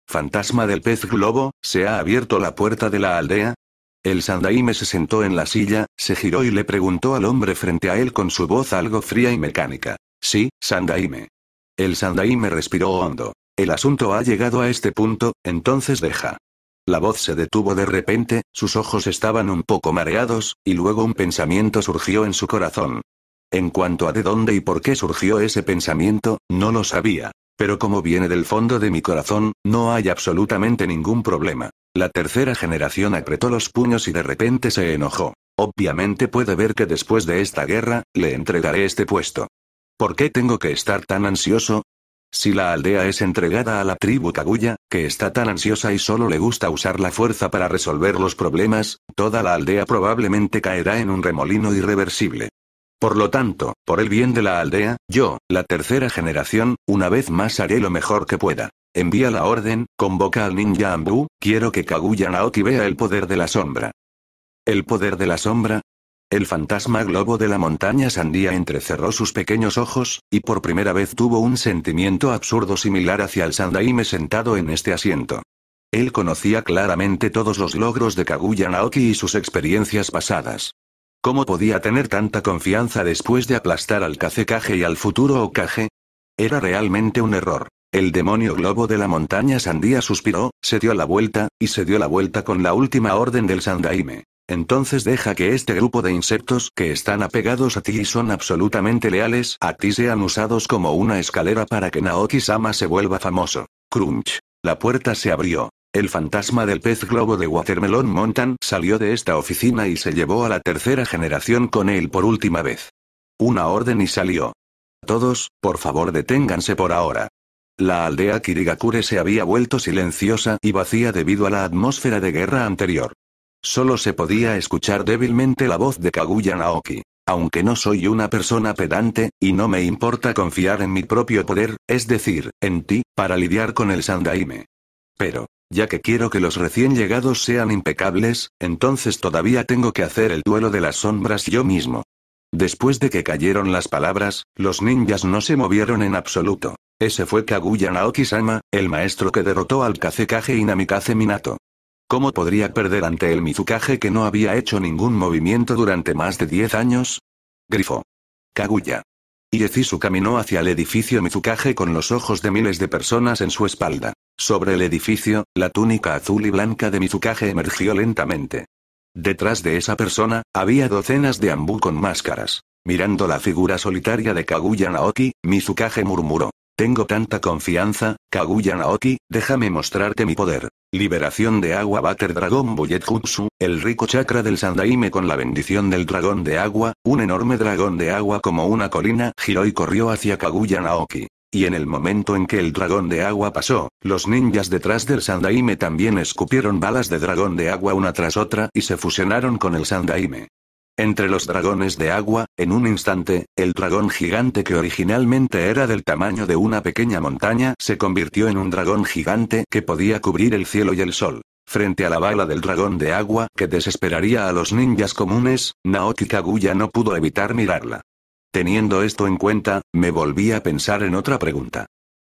Speaker 1: Fantasma del pez globo, ¿se ha abierto la puerta de la aldea? El Sandaime se sentó en la silla, se giró y le preguntó al hombre frente a él con su voz algo fría y mecánica. Sí, Sandaime. El Sandaime respiró hondo. El asunto ha llegado a este punto, entonces deja. La voz se detuvo de repente, sus ojos estaban un poco mareados, y luego un pensamiento surgió en su corazón. En cuanto a de dónde y por qué surgió ese pensamiento, no lo sabía. Pero como viene del fondo de mi corazón, no hay absolutamente ningún problema. La tercera generación apretó los puños y de repente se enojó. Obviamente puede ver que después de esta guerra, le entregaré este puesto. ¿Por qué tengo que estar tan ansioso? Si la aldea es entregada a la tribu Kaguya, que está tan ansiosa y solo le gusta usar la fuerza para resolver los problemas, toda la aldea probablemente caerá en un remolino irreversible. Por lo tanto, por el bien de la aldea, yo, la tercera generación, una vez más haré lo mejor que pueda. Envía la orden, convoca al ninja Ambu, quiero que Kaguya Naoti vea el poder de la sombra. El poder de la sombra, el fantasma globo de la montaña sandía entrecerró sus pequeños ojos, y por primera vez tuvo un sentimiento absurdo similar hacia el Sandaime sentado en este asiento. Él conocía claramente todos los logros de Kaguya Naoki y sus experiencias pasadas. ¿Cómo podía tener tanta confianza después de aplastar al Kazekage y al futuro Okage? Era realmente un error. El demonio globo de la montaña sandía suspiró, se dio la vuelta, y se dio la vuelta con la última orden del Sandaime. Entonces deja que este grupo de insectos que están apegados a ti y son absolutamente leales a ti sean usados como una escalera para que Naoki-sama se vuelva famoso. Crunch. La puerta se abrió. El fantasma del pez globo de Watermelon Mountain salió de esta oficina y se llevó a la tercera generación con él por última vez. Una orden y salió. Todos, por favor deténganse por ahora. La aldea Kirigakure se había vuelto silenciosa y vacía debido a la atmósfera de guerra anterior. Solo se podía escuchar débilmente la voz de Kaguya Naoki. Aunque no soy una persona pedante, y no me importa confiar en mi propio poder, es decir, en ti, para lidiar con el Sandaime. Pero, ya que quiero que los recién llegados sean impecables, entonces todavía tengo que hacer el duelo de las sombras yo mismo. Después de que cayeron las palabras, los ninjas no se movieron en absoluto. Ese fue Kaguya Naoki-sama, el maestro que derrotó al Kazekage y Namikaze Minato. ¿Cómo podría perder ante el Mizukage que no había hecho ningún movimiento durante más de 10 años? Grifó. Kaguya. Iezisu caminó hacia el edificio Mizukage con los ojos de miles de personas en su espalda. Sobre el edificio, la túnica azul y blanca de Mizukage emergió lentamente. Detrás de esa persona, había docenas de ambú con máscaras. Mirando la figura solitaria de Kaguya Naoki, Mizukage murmuró. Tengo tanta confianza, Kaguya Naoki, déjame mostrarte mi poder. Liberación de agua Bater Dragon Bullet Jutsu, el rico chakra del Sandaime con la bendición del dragón de agua, un enorme dragón de agua como una colina, giró y corrió hacia Kaguya Naoki. Y en el momento en que el dragón de agua pasó, los ninjas detrás del Sandaime también escupieron balas de dragón de agua una tras otra y se fusionaron con el Sandaime. Entre los dragones de agua, en un instante, el dragón gigante que originalmente era del tamaño de una pequeña montaña se convirtió en un dragón gigante que podía cubrir el cielo y el sol. Frente a la bala del dragón de agua que desesperaría a los ninjas comunes, Naoki Kaguya no pudo evitar mirarla. Teniendo esto en cuenta, me volví a pensar en otra pregunta.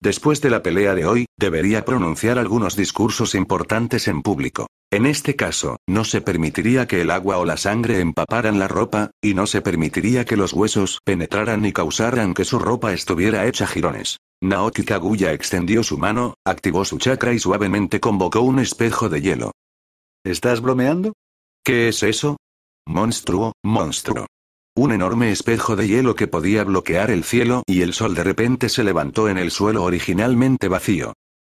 Speaker 1: Después de la pelea de hoy, debería pronunciar algunos discursos importantes en público. En este caso, no se permitiría que el agua o la sangre empaparan la ropa, y no se permitiría que los huesos penetraran y causaran que su ropa estuviera hecha jirones. Naoki Kaguya extendió su mano, activó su chakra y suavemente convocó un espejo de hielo. ¿Estás bromeando? ¿Qué es eso? Monstruo, monstruo. Un enorme espejo de hielo que podía bloquear el cielo y el sol de repente se levantó en el suelo originalmente vacío.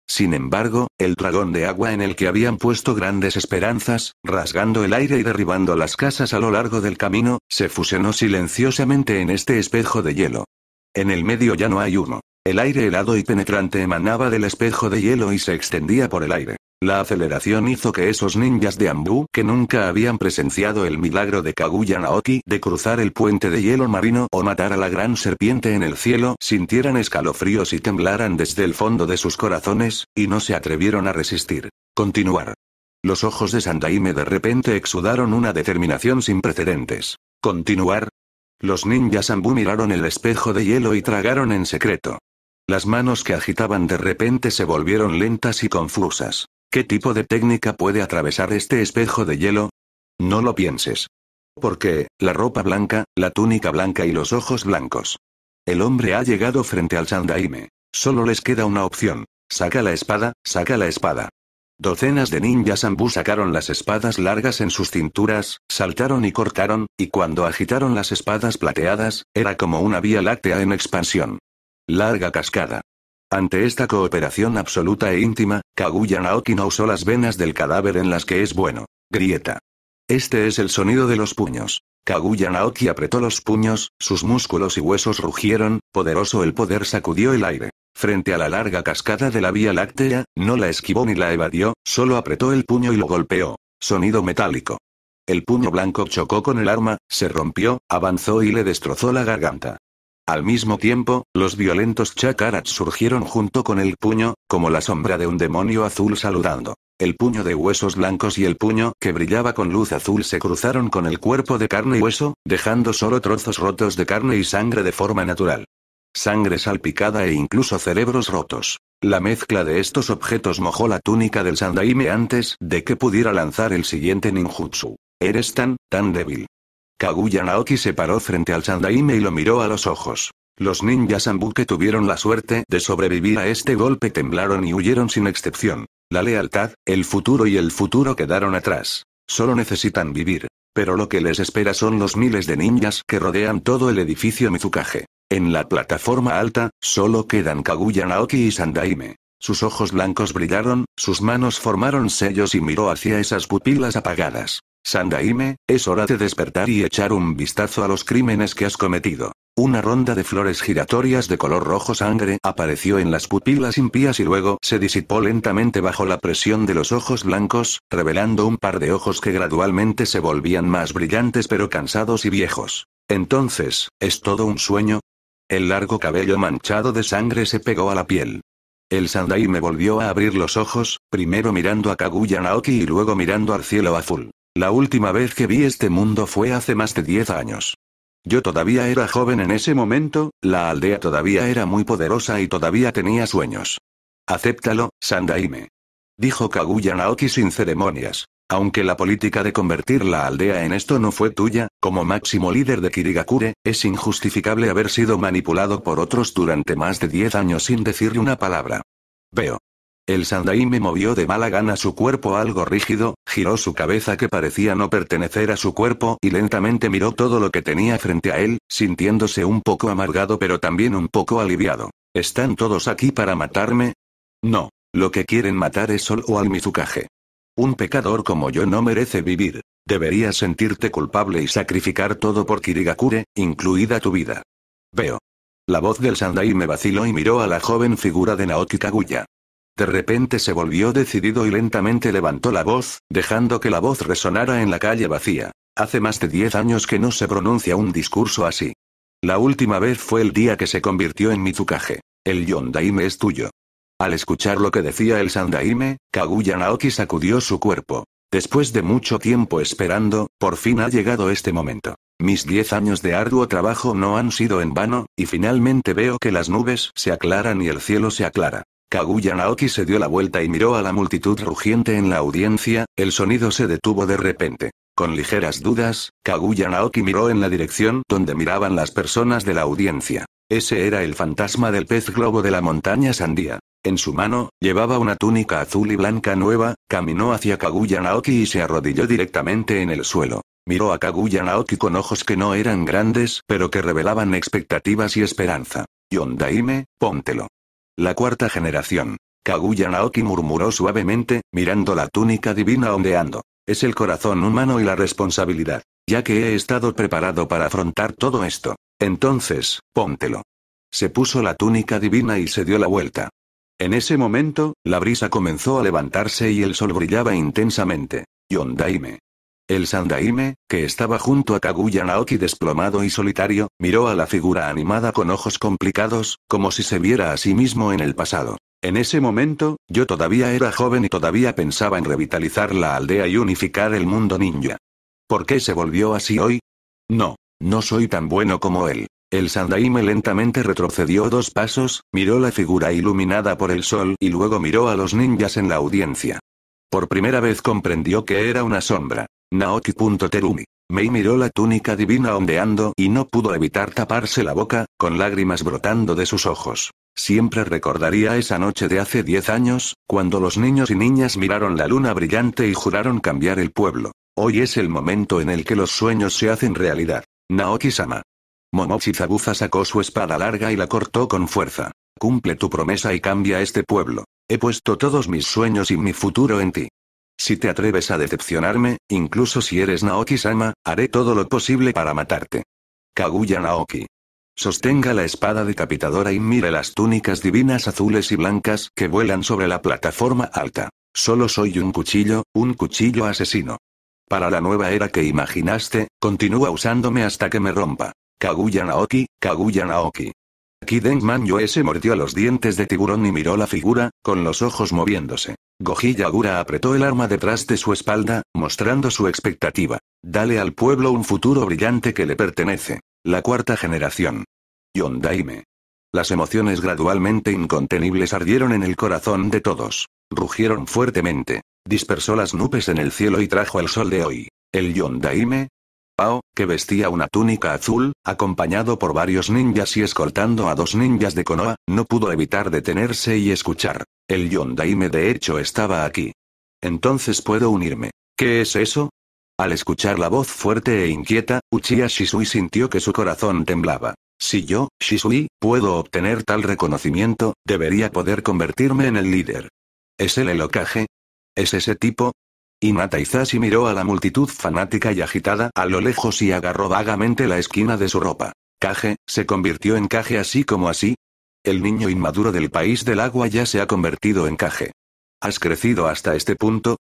Speaker 1: Sin embargo, el dragón de agua en el que habían puesto grandes esperanzas, rasgando el aire y derribando las casas a lo largo del camino, se fusionó silenciosamente en este espejo de hielo. En el medio ya no hay uno. El aire helado y penetrante emanaba del espejo de hielo y se extendía por el aire. La aceleración hizo que esos ninjas de Ambu que nunca habían presenciado el milagro de Kaguya Naoki de cruzar el puente de hielo marino o matar a la gran serpiente en el cielo sintieran escalofríos y temblaran desde el fondo de sus corazones, y no se atrevieron a resistir. Continuar. Los ojos de Sandaime de repente exudaron una determinación sin precedentes. ¿Continuar? Los ninjas Ambu miraron el espejo de hielo y tragaron en secreto. Las manos que agitaban de repente se volvieron lentas y confusas. ¿Qué tipo de técnica puede atravesar este espejo de hielo? No lo pienses. Porque, la ropa blanca, la túnica blanca y los ojos blancos. El hombre ha llegado frente al Sandaime. Solo les queda una opción. Saca la espada, saca la espada. Docenas de ninjas ambú sacaron las espadas largas en sus cinturas, saltaron y cortaron, y cuando agitaron las espadas plateadas, era como una vía láctea en expansión. Larga cascada. Ante esta cooperación absoluta e íntima, Kaguya Naoki no usó las venas del cadáver en las que es bueno. Grieta. Este es el sonido de los puños. Kaguya Naoki apretó los puños, sus músculos y huesos rugieron, poderoso el poder sacudió el aire. Frente a la larga cascada de la Vía Láctea, no la esquivó ni la evadió, solo apretó el puño y lo golpeó. Sonido metálico. El puño blanco chocó con el arma, se rompió, avanzó y le destrozó la garganta. Al mismo tiempo, los violentos chakarats surgieron junto con el puño, como la sombra de un demonio azul saludando. El puño de huesos blancos y el puño que brillaba con luz azul se cruzaron con el cuerpo de carne y hueso, dejando solo trozos rotos de carne y sangre de forma natural. Sangre salpicada e incluso cerebros rotos. La mezcla de estos objetos mojó la túnica del Sandaime antes de que pudiera lanzar el siguiente ninjutsu. Eres tan, tan débil. Kaguya Naoki se paró frente al Sandaime y lo miró a los ojos. Los ninjas Ambu que tuvieron la suerte de sobrevivir a este golpe temblaron y huyeron sin excepción. La lealtad, el futuro y el futuro quedaron atrás. Solo necesitan vivir. Pero lo que les espera son los miles de ninjas que rodean todo el edificio Mizukage. En la plataforma alta, solo quedan Kaguya Naoki y Sandaime. Sus ojos blancos brillaron, sus manos formaron sellos y miró hacia esas pupilas apagadas. Sandaime, es hora de despertar y echar un vistazo a los crímenes que has cometido. Una ronda de flores giratorias de color rojo sangre apareció en las pupilas impías y luego se disipó lentamente bajo la presión de los ojos blancos, revelando un par de ojos que gradualmente se volvían más brillantes pero cansados y viejos. Entonces, ¿es todo un sueño? El largo cabello manchado de sangre se pegó a la piel. El Sandaime volvió a abrir los ojos, primero mirando a Kaguya Naoki y luego mirando al cielo azul. La última vez que vi este mundo fue hace más de 10 años. Yo todavía era joven en ese momento, la aldea todavía era muy poderosa y todavía tenía sueños. Acéptalo, Sandaime. Dijo Kaguya Naoki sin ceremonias. Aunque la política de convertir la aldea en esto no fue tuya, como máximo líder de Kirigakure, es injustificable haber sido manipulado por otros durante más de 10 años sin decirle una palabra. Veo. El me movió de mala gana su cuerpo algo rígido, giró su cabeza que parecía no pertenecer a su cuerpo y lentamente miró todo lo que tenía frente a él, sintiéndose un poco amargado pero también un poco aliviado. ¿Están todos aquí para matarme? No. Lo que quieren matar es solo al Mizukage. Un pecador como yo no merece vivir. Deberías sentirte culpable y sacrificar todo por Kirigakure, incluida tu vida. Veo. La voz del Sandai me vaciló y miró a la joven figura de Naoki Kaguya. De repente se volvió decidido y lentamente levantó la voz, dejando que la voz resonara en la calle vacía. Hace más de diez años que no se pronuncia un discurso así. La última vez fue el día que se convirtió en mizukaje El Yondaime es tuyo. Al escuchar lo que decía el Sandaime, Kaguya Naoki sacudió su cuerpo. Después de mucho tiempo esperando, por fin ha llegado este momento. Mis diez años de arduo trabajo no han sido en vano, y finalmente veo que las nubes se aclaran y el cielo se aclara. Kaguya Naoki se dio la vuelta y miró a la multitud rugiente en la audiencia, el sonido se detuvo de repente. Con ligeras dudas, Kaguya Naoki miró en la dirección donde miraban las personas de la audiencia. Ese era el fantasma del pez globo de la montaña Sandía. En su mano, llevaba una túnica azul y blanca nueva, caminó hacia Kaguya Naoki y se arrodilló directamente en el suelo. Miró a Kaguya Naoki con ojos que no eran grandes, pero que revelaban expectativas y esperanza. Yondaime, póntelo. La cuarta generación. Kaguya Naoki murmuró suavemente, mirando la túnica divina ondeando. Es el corazón humano y la responsabilidad. Ya que he estado preparado para afrontar todo esto. Entonces, póntelo. Se puso la túnica divina y se dio la vuelta. En ese momento, la brisa comenzó a levantarse y el sol brillaba intensamente. Yondaime. El Sandaime, que estaba junto a Kaguya Naoki desplomado y solitario, miró a la figura animada con ojos complicados, como si se viera a sí mismo en el pasado. En ese momento, yo todavía era joven y todavía pensaba en revitalizar la aldea y unificar el mundo ninja. ¿Por qué se volvió así hoy? No, no soy tan bueno como él. El Sandaime lentamente retrocedió dos pasos, miró la figura iluminada por el sol y luego miró a los ninjas en la audiencia. Por primera vez comprendió que era una sombra. Naoki.terumi. Mei miró la túnica divina ondeando y no pudo evitar taparse la boca, con lágrimas brotando de sus ojos. Siempre recordaría esa noche de hace 10 años, cuando los niños y niñas miraron la luna brillante y juraron cambiar el pueblo. Hoy es el momento en el que los sueños se hacen realidad. Naoki-sama. Momochi Zabuza sacó su espada larga y la cortó con fuerza. Cumple tu promesa y cambia este pueblo. He puesto todos mis sueños y mi futuro en ti. Si te atreves a decepcionarme, incluso si eres Naoki-sama, haré todo lo posible para matarte. Kaguya Naoki. Sostenga la espada decapitadora y mire las túnicas divinas azules y blancas que vuelan sobre la plataforma alta. Solo soy un cuchillo, un cuchillo asesino. Para la nueva era que imaginaste, continúa usándome hasta que me rompa. Kaguya Naoki, Kaguya Naoki. Kiden Yue se mordió los dientes de tiburón y miró la figura, con los ojos moviéndose. Goji apretó el arma detrás de su espalda, mostrando su expectativa. Dale al pueblo un futuro brillante que le pertenece. La cuarta generación. Yondaime. Las emociones gradualmente incontenibles ardieron en el corazón de todos. Rugieron fuertemente. Dispersó las nubes en el cielo y trajo el sol de hoy. El Yondaime, Pao, que vestía una túnica azul, acompañado por varios ninjas y escoltando a dos ninjas de Konoha, no pudo evitar detenerse y escuchar. El Yondaime de hecho estaba aquí. Entonces puedo unirme. ¿Qué es eso? Al escuchar la voz fuerte e inquieta, Uchiha Shisui sintió que su corazón temblaba. Si yo, Shisui, puedo obtener tal reconocimiento, debería poder convertirme en el líder. ¿Es el Elocaje? ¿Es ese tipo? Inata Izasi miró a la multitud fanática y agitada a lo lejos y agarró vagamente la esquina de su ropa. Kage, se convirtió en Kage así como así. El niño inmaduro del país del agua ya se ha convertido en Kage. ¿Has crecido hasta este punto?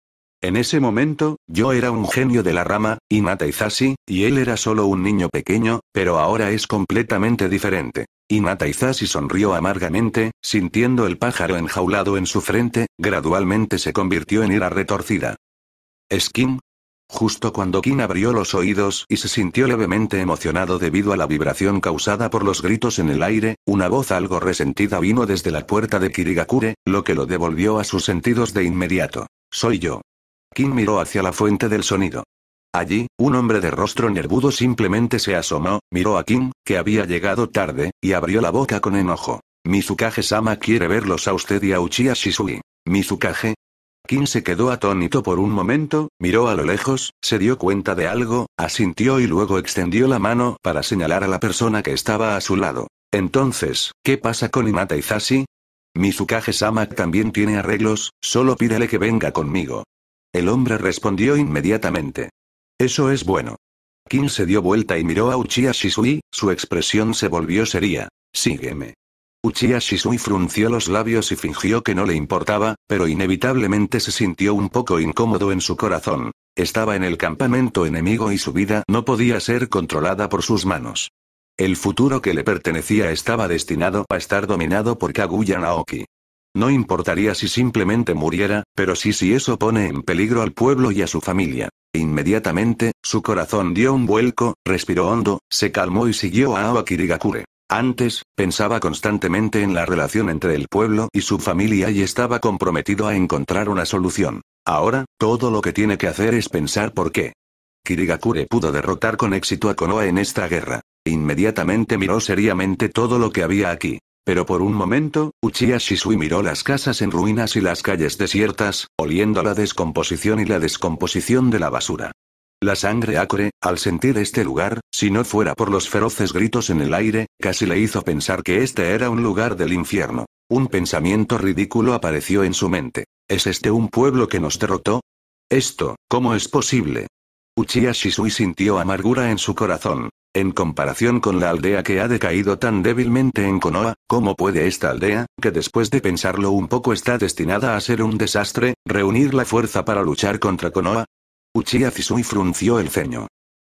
Speaker 1: En ese momento, yo era un genio de la rama, Inata Izasi, y él era solo un niño pequeño, pero ahora es completamente diferente. Hinata sonrió amargamente, sintiendo el pájaro enjaulado en su frente, gradualmente se convirtió en ira retorcida. Skin. Justo cuando Kim abrió los oídos y se sintió levemente emocionado debido a la vibración causada por los gritos en el aire, una voz algo resentida vino desde la puerta de Kirigakure, lo que lo devolvió a sus sentidos de inmediato. Soy yo. Kim miró hacia la fuente del sonido. Allí, un hombre de rostro nervudo simplemente se asomó, miró a Kim, que había llegado tarde, y abrió la boca con enojo. Mizukage-sama quiere verlos a usted y a Uchiha Shisui. Mizukage, Kin se quedó atónito por un momento, miró a lo lejos, se dio cuenta de algo, asintió y luego extendió la mano para señalar a la persona que estaba a su lado. Entonces, ¿qué pasa con Hinata Zashi? Mizukage sama también tiene arreglos, solo pídele que venga conmigo. El hombre respondió inmediatamente. Eso es bueno. Kin se dio vuelta y miró a Uchiha Shisui, su expresión se volvió seria. Sígueme. Uchiha Shisui frunció los labios y fingió que no le importaba, pero inevitablemente se sintió un poco incómodo en su corazón. Estaba en el campamento enemigo y su vida no podía ser controlada por sus manos. El futuro que le pertenecía estaba destinado a estar dominado por Kaguya Naoki. No importaría si simplemente muriera, pero sí si eso pone en peligro al pueblo y a su familia. Inmediatamente, su corazón dio un vuelco, respiró hondo, se calmó y siguió a Aokirigakure. Antes, pensaba constantemente en la relación entre el pueblo y su familia y estaba comprometido a encontrar una solución. Ahora, todo lo que tiene que hacer es pensar por qué. Kirigakure pudo derrotar con éxito a Konoha en esta guerra. Inmediatamente miró seriamente todo lo que había aquí. Pero por un momento, Uchiha Shisui miró las casas en ruinas y las calles desiertas, oliendo la descomposición y la descomposición de la basura. La sangre acre, al sentir este lugar, si no fuera por los feroces gritos en el aire, casi le hizo pensar que este era un lugar del infierno. Un pensamiento ridículo apareció en su mente. ¿Es este un pueblo que nos derrotó? Esto, ¿cómo es posible? Uchiha Shisui sintió amargura en su corazón. En comparación con la aldea que ha decaído tan débilmente en Konoha, ¿cómo puede esta aldea, que después de pensarlo un poco está destinada a ser un desastre, reunir la fuerza para luchar contra Konoha? Uchiha frunció el ceño.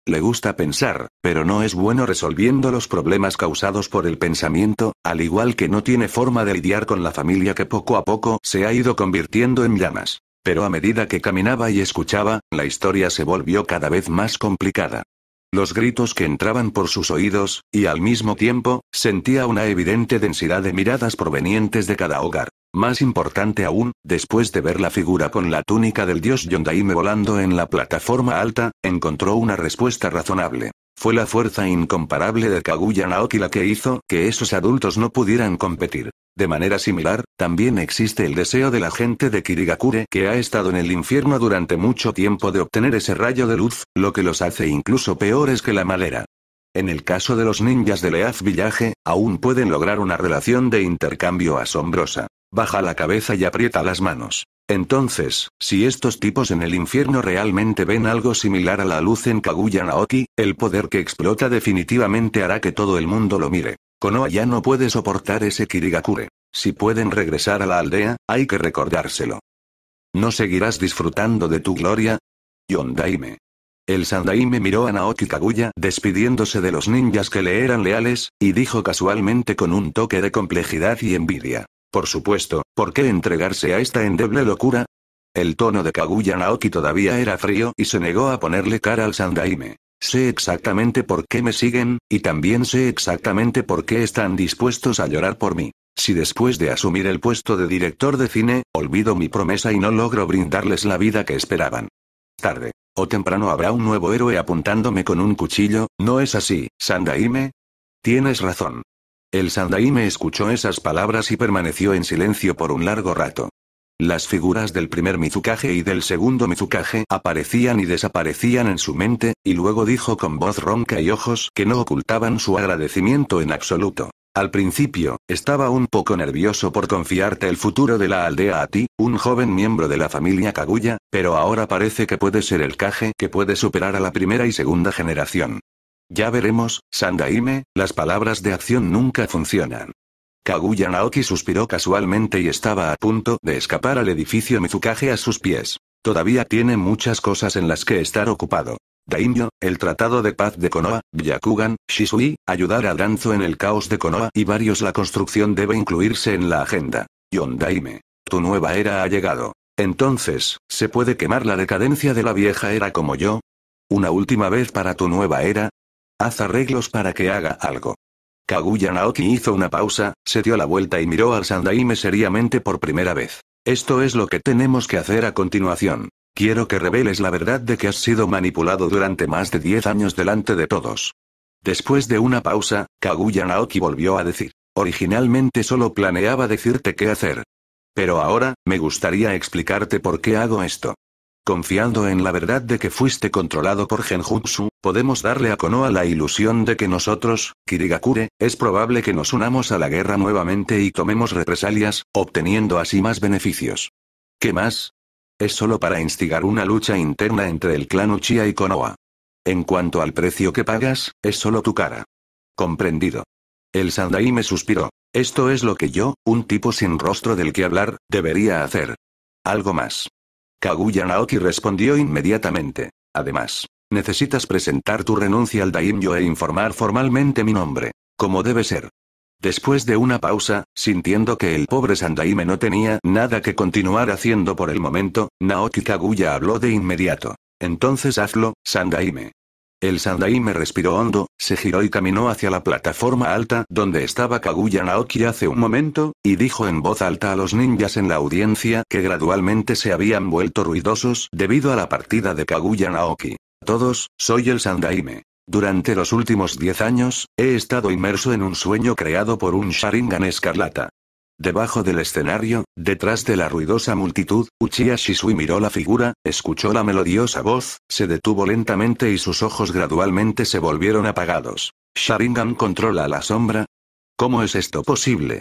Speaker 1: Le gusta pensar, pero no es bueno resolviendo los problemas causados por el pensamiento, al igual que no tiene forma de lidiar con la familia que poco a poco se ha ido convirtiendo en llamas. Pero a medida que caminaba y escuchaba, la historia se volvió cada vez más complicada. Los gritos que entraban por sus oídos, y al mismo tiempo, sentía una evidente densidad de miradas provenientes de cada hogar. Más importante aún, después de ver la figura con la túnica del dios Yondaime volando en la plataforma alta, encontró una respuesta razonable. Fue la fuerza incomparable de Kaguya Naoki la que hizo que esos adultos no pudieran competir. De manera similar, también existe el deseo de la gente de Kirigakure que ha estado en el infierno durante mucho tiempo de obtener ese rayo de luz, lo que los hace incluso peores que la madera. En el caso de los ninjas de Leaz Villaje, aún pueden lograr una relación de intercambio asombrosa. Baja la cabeza y aprieta las manos. Entonces, si estos tipos en el infierno realmente ven algo similar a la luz en Kaguya Naoki, el poder que explota definitivamente hará que todo el mundo lo mire. Konoha ya no puede soportar ese Kirigakure. Si pueden regresar a la aldea, hay que recordárselo. ¿No seguirás disfrutando de tu gloria? Yondaime. El Sandaime miró a Naoki Kaguya despidiéndose de los ninjas que le eran leales, y dijo casualmente con un toque de complejidad y envidia. Por supuesto, ¿por qué entregarse a esta endeble locura? El tono de Kaguya Naoki todavía era frío y se negó a ponerle cara al Sandaime. Sé exactamente por qué me siguen, y también sé exactamente por qué están dispuestos a llorar por mí. Si después de asumir el puesto de director de cine, olvido mi promesa y no logro brindarles la vida que esperaban. Tarde. O temprano habrá un nuevo héroe apuntándome con un cuchillo, ¿no es así, Sandaime? Tienes razón. El me escuchó esas palabras y permaneció en silencio por un largo rato. Las figuras del primer Mizukage y del segundo Mizukage aparecían y desaparecían en su mente, y luego dijo con voz ronca y ojos que no ocultaban su agradecimiento en absoluto. Al principio, estaba un poco nervioso por confiarte el futuro de la aldea a ti, un joven miembro de la familia Kaguya, pero ahora parece que puede ser el Kage que puede superar a la primera y segunda generación. Ya veremos, Sandaime, las palabras de acción nunca funcionan. Kaguya Naoki suspiró casualmente y estaba a punto de escapar al edificio Mizukage a sus pies. Todavía tiene muchas cosas en las que estar ocupado. Daimyo, el Tratado de Paz de Konoha, Byakugan, Shisui, ayudar a Danzo en el caos de Konoha y varios la construcción debe incluirse en la agenda. Yondaime. Tu nueva era ha llegado. Entonces, ¿se puede quemar la decadencia de la vieja era como yo? Una última vez para tu nueva era, Haz arreglos para que haga algo. Kaguya Naoki hizo una pausa, se dio la vuelta y miró al Sandaime seriamente por primera vez. Esto es lo que tenemos que hacer a continuación. Quiero que reveles la verdad de que has sido manipulado durante más de 10 años delante de todos. Después de una pausa, Kaguya Naoki volvió a decir. Originalmente solo planeaba decirte qué hacer. Pero ahora, me gustaría explicarte por qué hago esto. Confiando en la verdad de que fuiste controlado por Genjutsu, podemos darle a Konoha la ilusión de que nosotros, Kirigakure, es probable que nos unamos a la guerra nuevamente y tomemos represalias, obteniendo así más beneficios. ¿Qué más? Es solo para instigar una lucha interna entre el clan Uchiha y Konoha. En cuanto al precio que pagas, es solo tu cara. Comprendido. El Sandai me suspiró. Esto es lo que yo, un tipo sin rostro del que hablar, debería hacer. Algo más. Kaguya Naoki respondió inmediatamente. Además, necesitas presentar tu renuncia al Daimyo e informar formalmente mi nombre, como debe ser. Después de una pausa, sintiendo que el pobre Sandaime no tenía nada que continuar haciendo por el momento, Naoki Kaguya habló de inmediato. Entonces hazlo, Sandaime. El Sandaime respiró hondo, se giró y caminó hacia la plataforma alta donde estaba Kaguya Naoki hace un momento, y dijo en voz alta a los ninjas en la audiencia que gradualmente se habían vuelto ruidosos debido a la partida de Kaguya Naoki. Todos, soy el Sandaime. Durante los últimos diez años, he estado inmerso en un sueño creado por un Sharingan escarlata. Debajo del escenario, detrás de la ruidosa multitud, Uchiha Shisui miró la figura, escuchó la melodiosa voz, se detuvo lentamente y sus ojos gradualmente se volvieron apagados. ¿Sharingan controla la sombra? ¿Cómo es esto posible?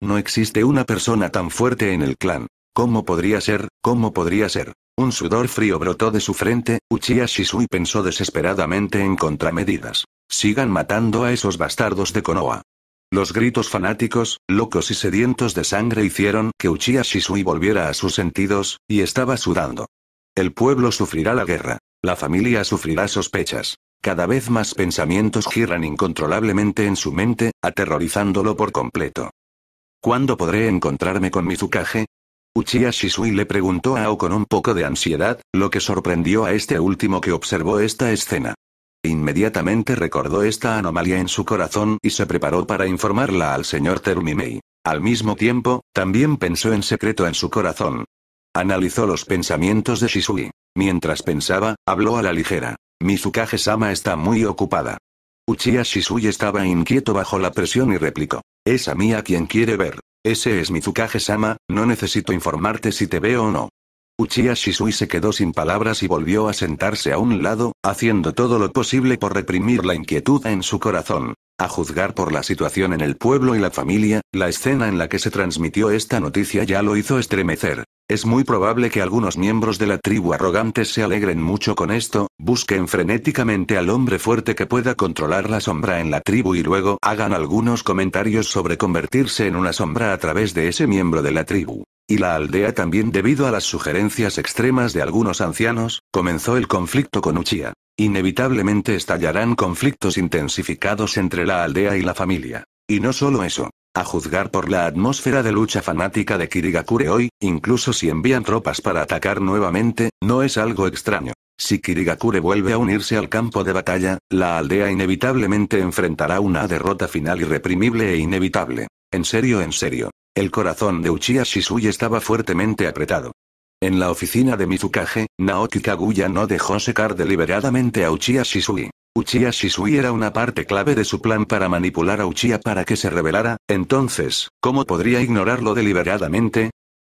Speaker 1: No existe una persona tan fuerte en el clan. ¿Cómo podría ser? ¿Cómo podría ser? Un sudor frío brotó de su frente, Uchiha Shisui pensó desesperadamente en contramedidas. Sigan matando a esos bastardos de Konoha. Los gritos fanáticos, locos y sedientos de sangre hicieron que Uchiha Shisui volviera a sus sentidos, y estaba sudando. El pueblo sufrirá la guerra. La familia sufrirá sospechas. Cada vez más pensamientos giran incontrolablemente en su mente, aterrorizándolo por completo. ¿Cuándo podré encontrarme con Mizukage? Uchiha Shisui le preguntó a O con un poco de ansiedad, lo que sorprendió a este último que observó esta escena. Inmediatamente recordó esta anomalía en su corazón y se preparó para informarla al señor Terumimei. Al mismo tiempo, también pensó en secreto en su corazón. Analizó los pensamientos de Shisui. Mientras pensaba, habló a la ligera. Mizukage-sama está muy ocupada. Uchiha Shisui estaba inquieto bajo la presión y replicó. Es a mí a quien quiere ver. Ese es Mizukage-sama, no necesito informarte si te veo o no. Uchiha Shisui se quedó sin palabras y volvió a sentarse a un lado, haciendo todo lo posible por reprimir la inquietud en su corazón. A juzgar por la situación en el pueblo y la familia, la escena en la que se transmitió esta noticia ya lo hizo estremecer. Es muy probable que algunos miembros de la tribu arrogantes se alegren mucho con esto, busquen frenéticamente al hombre fuerte que pueda controlar la sombra en la tribu y luego hagan algunos comentarios sobre convertirse en una sombra a través de ese miembro de la tribu y la aldea también debido a las sugerencias extremas de algunos ancianos, comenzó el conflicto con Uchia. Inevitablemente estallarán conflictos intensificados entre la aldea y la familia. Y no solo eso. A juzgar por la atmósfera de lucha fanática de Kirigakure hoy, incluso si envían tropas para atacar nuevamente, no es algo extraño. Si Kirigakure vuelve a unirse al campo de batalla, la aldea inevitablemente enfrentará una derrota final irreprimible e inevitable. En serio, en serio. El corazón de Uchiha Shisui estaba fuertemente apretado. En la oficina de Mizukage, Naoki Kaguya no dejó secar deliberadamente a Uchiha Shisui. Uchiha Shisui era una parte clave de su plan para manipular a Uchiha para que se rebelara, entonces, ¿cómo podría ignorarlo deliberadamente?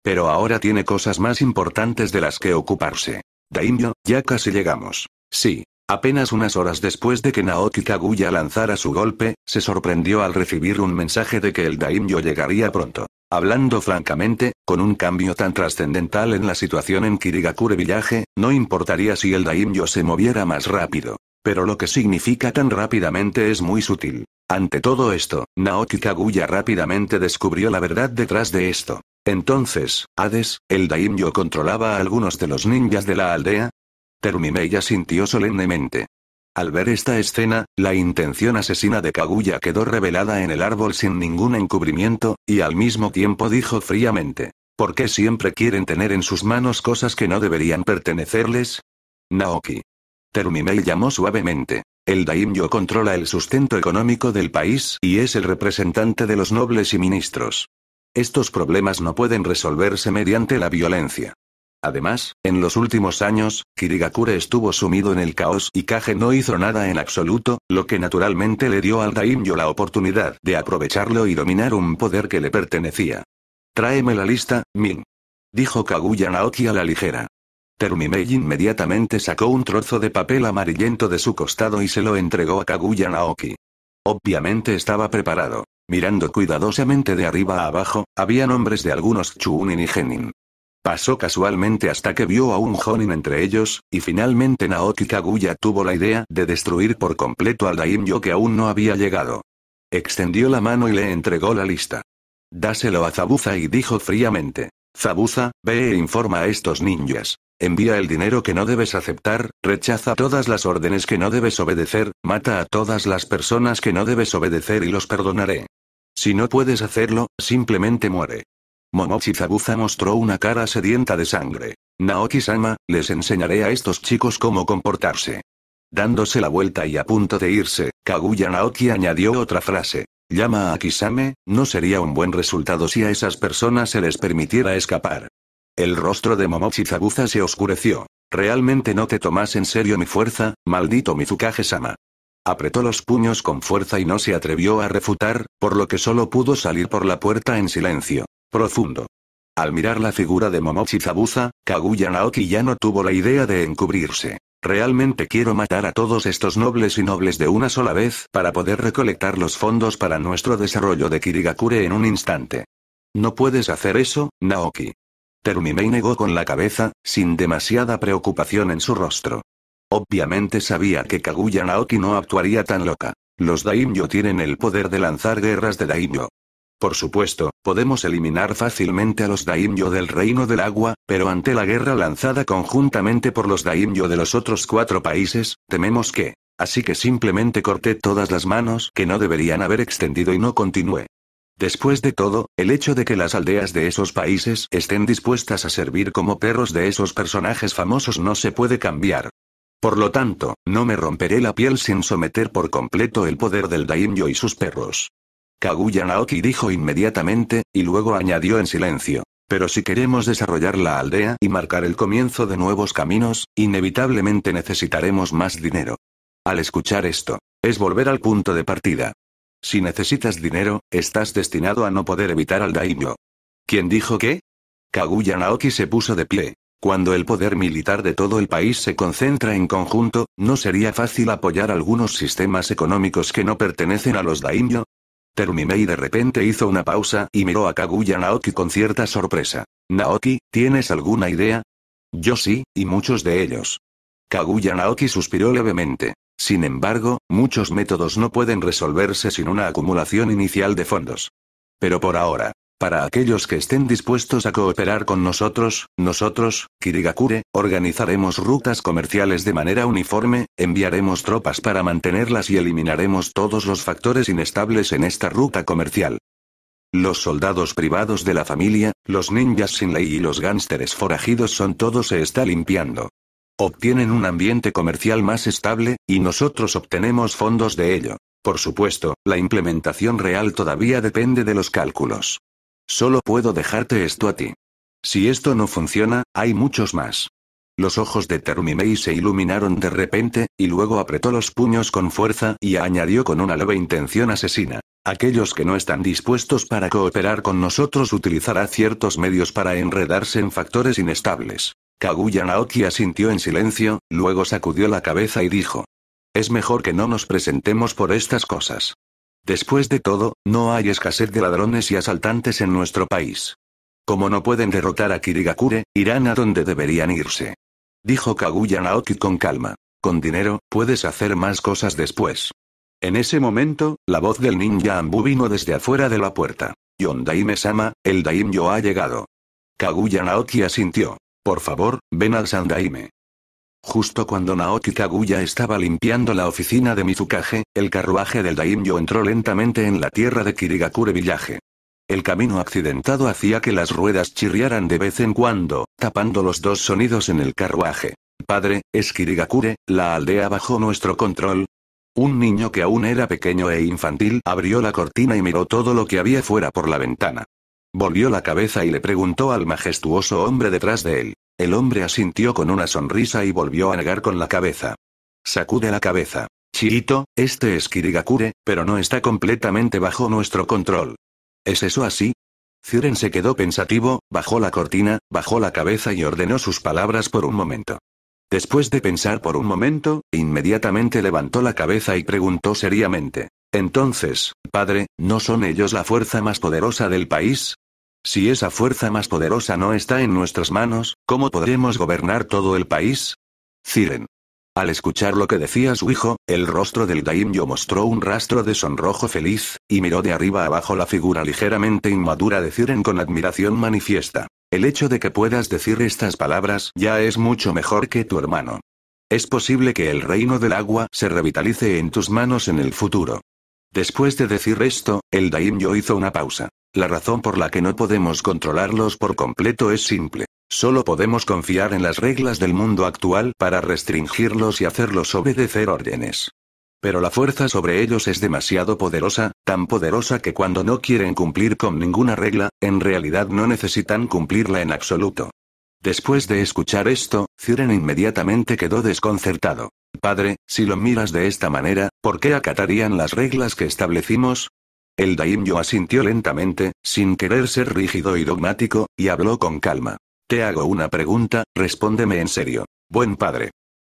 Speaker 1: Pero ahora tiene cosas más importantes de las que ocuparse. Daimyo, ya casi llegamos. Sí, Apenas unas horas después de que Naoki Kaguya lanzara su golpe, se sorprendió al recibir un mensaje de que el daimyo llegaría pronto. Hablando francamente, con un cambio tan trascendental en la situación en Kirigakure Villaje, no importaría si el daimyo se moviera más rápido. Pero lo que significa tan rápidamente es muy sutil. Ante todo esto, Naoki Kaguya rápidamente descubrió la verdad detrás de esto. Entonces, Hades, el daimyo controlaba a algunos de los ninjas de la aldea, ya sintió solemnemente. Al ver esta escena, la intención asesina de Kaguya quedó revelada en el árbol sin ningún encubrimiento, y al mismo tiempo dijo fríamente. ¿Por qué siempre quieren tener en sus manos cosas que no deberían pertenecerles? Naoki. Terumimei llamó suavemente. El daimyo controla el sustento económico del país y es el representante de los nobles y ministros. Estos problemas no pueden resolverse mediante la violencia. Además, en los últimos años, Kirigakure estuvo sumido en el caos y Kage no hizo nada en absoluto, lo que naturalmente le dio al Daimyo la oportunidad de aprovecharlo y dominar un poder que le pertenecía. Tráeme la lista, Min. Dijo Kaguya Naoki a la ligera. Terumimei inmediatamente sacó un trozo de papel amarillento de su costado y se lo entregó a Kaguya Naoki. Obviamente estaba preparado. Mirando cuidadosamente de arriba a abajo, había nombres de algunos Chunin y Genin. Pasó casualmente hasta que vio a un Jonin entre ellos, y finalmente Naoki Kaguya tuvo la idea de destruir por completo al Daimyo que aún no había llegado. Extendió la mano y le entregó la lista. Dáselo a Zabuza y dijo fríamente. Zabuza, ve e informa a estos ninjas. Envía el dinero que no debes aceptar, rechaza todas las órdenes que no debes obedecer, mata a todas las personas que no debes obedecer y los perdonaré. Si no puedes hacerlo, simplemente muere. Momochi Zabuza mostró una cara sedienta de sangre. Naoki-sama, les enseñaré a estos chicos cómo comportarse. Dándose la vuelta y a punto de irse, Kaguya Naoki añadió otra frase. Llama a Kisame, no sería un buen resultado si a esas personas se les permitiera escapar. El rostro de Momochi Zabuza se oscureció. Realmente no te tomas en serio mi fuerza, maldito Mizukage-sama. Apretó los puños con fuerza y no se atrevió a refutar, por lo que solo pudo salir por la puerta en silencio. Profundo. Al mirar la figura de Momochi Zabuza, Kaguya Naoki ya no tuvo la idea de encubrirse. Realmente quiero matar a todos estos nobles y nobles de una sola vez para poder recolectar los fondos para nuestro desarrollo de Kirigakure en un instante. No puedes hacer eso, Naoki. y negó con la cabeza, sin demasiada preocupación en su rostro. Obviamente sabía que Kaguya Naoki no actuaría tan loca. Los daimyo tienen el poder de lanzar guerras de daimyo. Por supuesto, podemos eliminar fácilmente a los daimyo del reino del agua, pero ante la guerra lanzada conjuntamente por los daimyo de los otros cuatro países, tememos que... Así que simplemente corté todas las manos que no deberían haber extendido y no continué. Después de todo, el hecho de que las aldeas de esos países estén dispuestas a servir como perros de esos personajes famosos no se puede cambiar. Por lo tanto, no me romperé la piel sin someter por completo el poder del daimyo y sus perros. Kaguya Naoki dijo inmediatamente, y luego añadió en silencio. Pero si queremos desarrollar la aldea y marcar el comienzo de nuevos caminos, inevitablemente necesitaremos más dinero. Al escuchar esto, es volver al punto de partida. Si necesitas dinero, estás destinado a no poder evitar al daimyo. ¿Quién dijo qué? Kaguya Naoki se puso de pie. Cuando el poder militar de todo el país se concentra en conjunto, ¿no sería fácil apoyar algunos sistemas económicos que no pertenecen a los daimyo? Terumimei de repente hizo una pausa y miró a Kaguya Naoki con cierta sorpresa. Naoki, ¿tienes alguna idea? Yo sí, y muchos de ellos. Kaguya Naoki suspiró levemente. Sin embargo, muchos métodos no pueden resolverse sin una acumulación inicial de fondos. Pero por ahora, para aquellos que estén dispuestos a cooperar con nosotros, nosotros, Kirigakure, organizaremos rutas comerciales de manera uniforme, enviaremos tropas para mantenerlas y eliminaremos todos los factores inestables en esta ruta comercial. Los soldados privados de la familia, los ninjas sin ley y los gánsteres forajidos son todo se está limpiando. Obtienen un ambiente comercial más estable, y nosotros obtenemos fondos de ello. Por supuesto, la implementación real todavía depende de los cálculos. Solo puedo dejarte esto a ti. Si esto no funciona, hay muchos más. Los ojos de Terumimei se iluminaron de repente, y luego apretó los puños con fuerza y añadió con una leve intención asesina. Aquellos que no están dispuestos para cooperar con nosotros utilizará ciertos medios para enredarse en factores inestables. Kaguya Naoki asintió en silencio, luego sacudió la cabeza y dijo. Es mejor que no nos presentemos por estas cosas. Después de todo, no hay escasez de ladrones y asaltantes en nuestro país. Como no pueden derrotar a Kirigakure, irán a donde deberían irse. Dijo Kaguya Naoki con calma. Con dinero, puedes hacer más cosas después. En ese momento, la voz del ninja Ambu vino desde afuera de la puerta. Yondaime-sama, el Daimyo ha llegado. Kaguya Naoki asintió. Por favor, ven al Sandaime. Justo cuando Naoki Kaguya estaba limpiando la oficina de Mizukage, el carruaje del Daimyo entró lentamente en la tierra de Kirigakure Villaje. El camino accidentado hacía que las ruedas chirriaran de vez en cuando, tapando los dos sonidos en el carruaje. Padre, es Kirigakure, la aldea bajo nuestro control. Un niño que aún era pequeño e infantil abrió la cortina y miró todo lo que había fuera por la ventana. Volvió la cabeza y le preguntó al majestuoso hombre detrás de él. El hombre asintió con una sonrisa y volvió a negar con la cabeza. Sacude la cabeza. Chirito, este es Kirigakure, pero no está completamente bajo nuestro control. ¿Es eso así? Ciren se quedó pensativo, bajó la cortina, bajó la cabeza y ordenó sus palabras por un momento. Después de pensar por un momento, inmediatamente levantó la cabeza y preguntó seriamente. Entonces, padre, ¿no son ellos la fuerza más poderosa del país? Si esa fuerza más poderosa no está en nuestras manos, ¿cómo podremos gobernar todo el país? Ciren. Al escuchar lo que decía su hijo, el rostro del daimyo mostró un rastro de sonrojo feliz, y miró de arriba abajo la figura ligeramente inmadura de Ciren con admiración manifiesta. El hecho de que puedas decir estas palabras ya es mucho mejor que tu hermano. Es posible que el reino del agua se revitalice en tus manos en el futuro. Después de decir esto, el daimyo hizo una pausa. La razón por la que no podemos controlarlos por completo es simple. Solo podemos confiar en las reglas del mundo actual para restringirlos y hacerlos obedecer órdenes. Pero la fuerza sobre ellos es demasiado poderosa, tan poderosa que cuando no quieren cumplir con ninguna regla, en realidad no necesitan cumplirla en absoluto. Después de escuchar esto, Ciren inmediatamente quedó desconcertado. Padre, si lo miras de esta manera, ¿por qué acatarían las reglas que establecimos? El daimyo asintió lentamente, sin querer ser rígido y dogmático, y habló con calma. Te hago una pregunta, respóndeme en serio. Buen padre.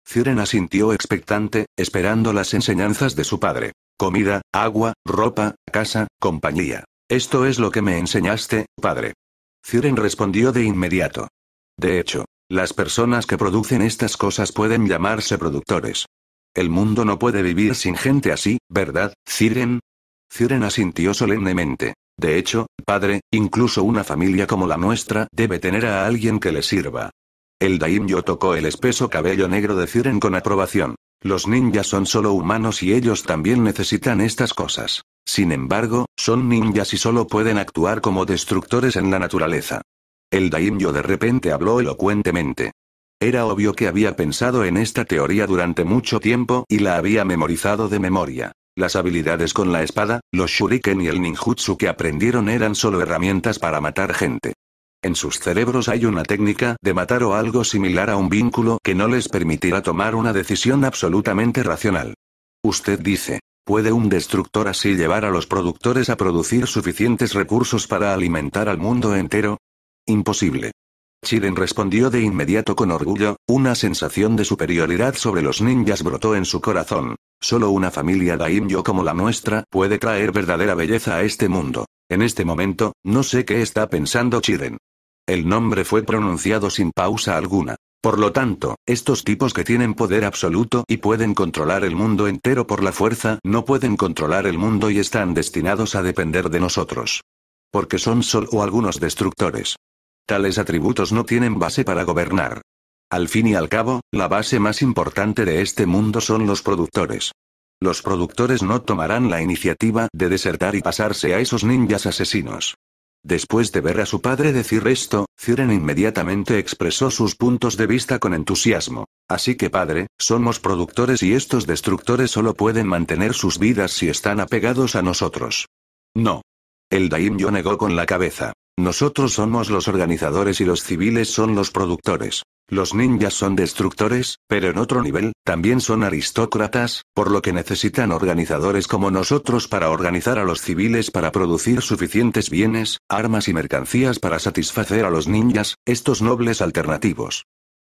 Speaker 1: Ciren asintió expectante, esperando las enseñanzas de su padre. Comida, agua, ropa, casa, compañía. Esto es lo que me enseñaste, padre. Ciren respondió de inmediato. De hecho, las personas que producen estas cosas pueden llamarse productores. El mundo no puede vivir sin gente así, ¿verdad, Ciren? Ciren asintió solemnemente. De hecho, padre, incluso una familia como la nuestra debe tener a alguien que le sirva. El daimyo tocó el espeso cabello negro de Ciren con aprobación. Los ninjas son solo humanos y ellos también necesitan estas cosas. Sin embargo, son ninjas y solo pueden actuar como destructores en la naturaleza. El daimyo de repente habló elocuentemente. Era obvio que había pensado en esta teoría durante mucho tiempo y la había memorizado de memoria. Las habilidades con la espada, los shuriken y el ninjutsu que aprendieron eran solo herramientas para matar gente. En sus cerebros hay una técnica de matar o algo similar a un vínculo que no les permitirá tomar una decisión absolutamente racional. Usted dice, ¿puede un destructor así llevar a los productores a producir suficientes recursos para alimentar al mundo entero? Imposible. Chiren respondió de inmediato con orgullo, una sensación de superioridad sobre los ninjas brotó en su corazón. Solo una familia daimyo como la nuestra puede traer verdadera belleza a este mundo. En este momento, no sé qué está pensando Chiren. El nombre fue pronunciado sin pausa alguna. Por lo tanto, estos tipos que tienen poder absoluto y pueden controlar el mundo entero por la fuerza, no pueden controlar el mundo y están destinados a depender de nosotros. Porque son solo algunos destructores. Tales atributos no tienen base para gobernar. Al fin y al cabo, la base más importante de este mundo son los productores. Los productores no tomarán la iniciativa de desertar y pasarse a esos ninjas asesinos. Después de ver a su padre decir esto, Ciren inmediatamente expresó sus puntos de vista con entusiasmo. Así que padre, somos productores y estos destructores solo pueden mantener sus vidas si están apegados a nosotros. No. El Daimyo negó con la cabeza. Nosotros somos los organizadores y los civiles son los productores. Los ninjas son destructores, pero en otro nivel, también son aristócratas, por lo que necesitan organizadores como nosotros para organizar a los civiles para producir suficientes bienes, armas y mercancías para satisfacer a los ninjas, estos nobles alternativos.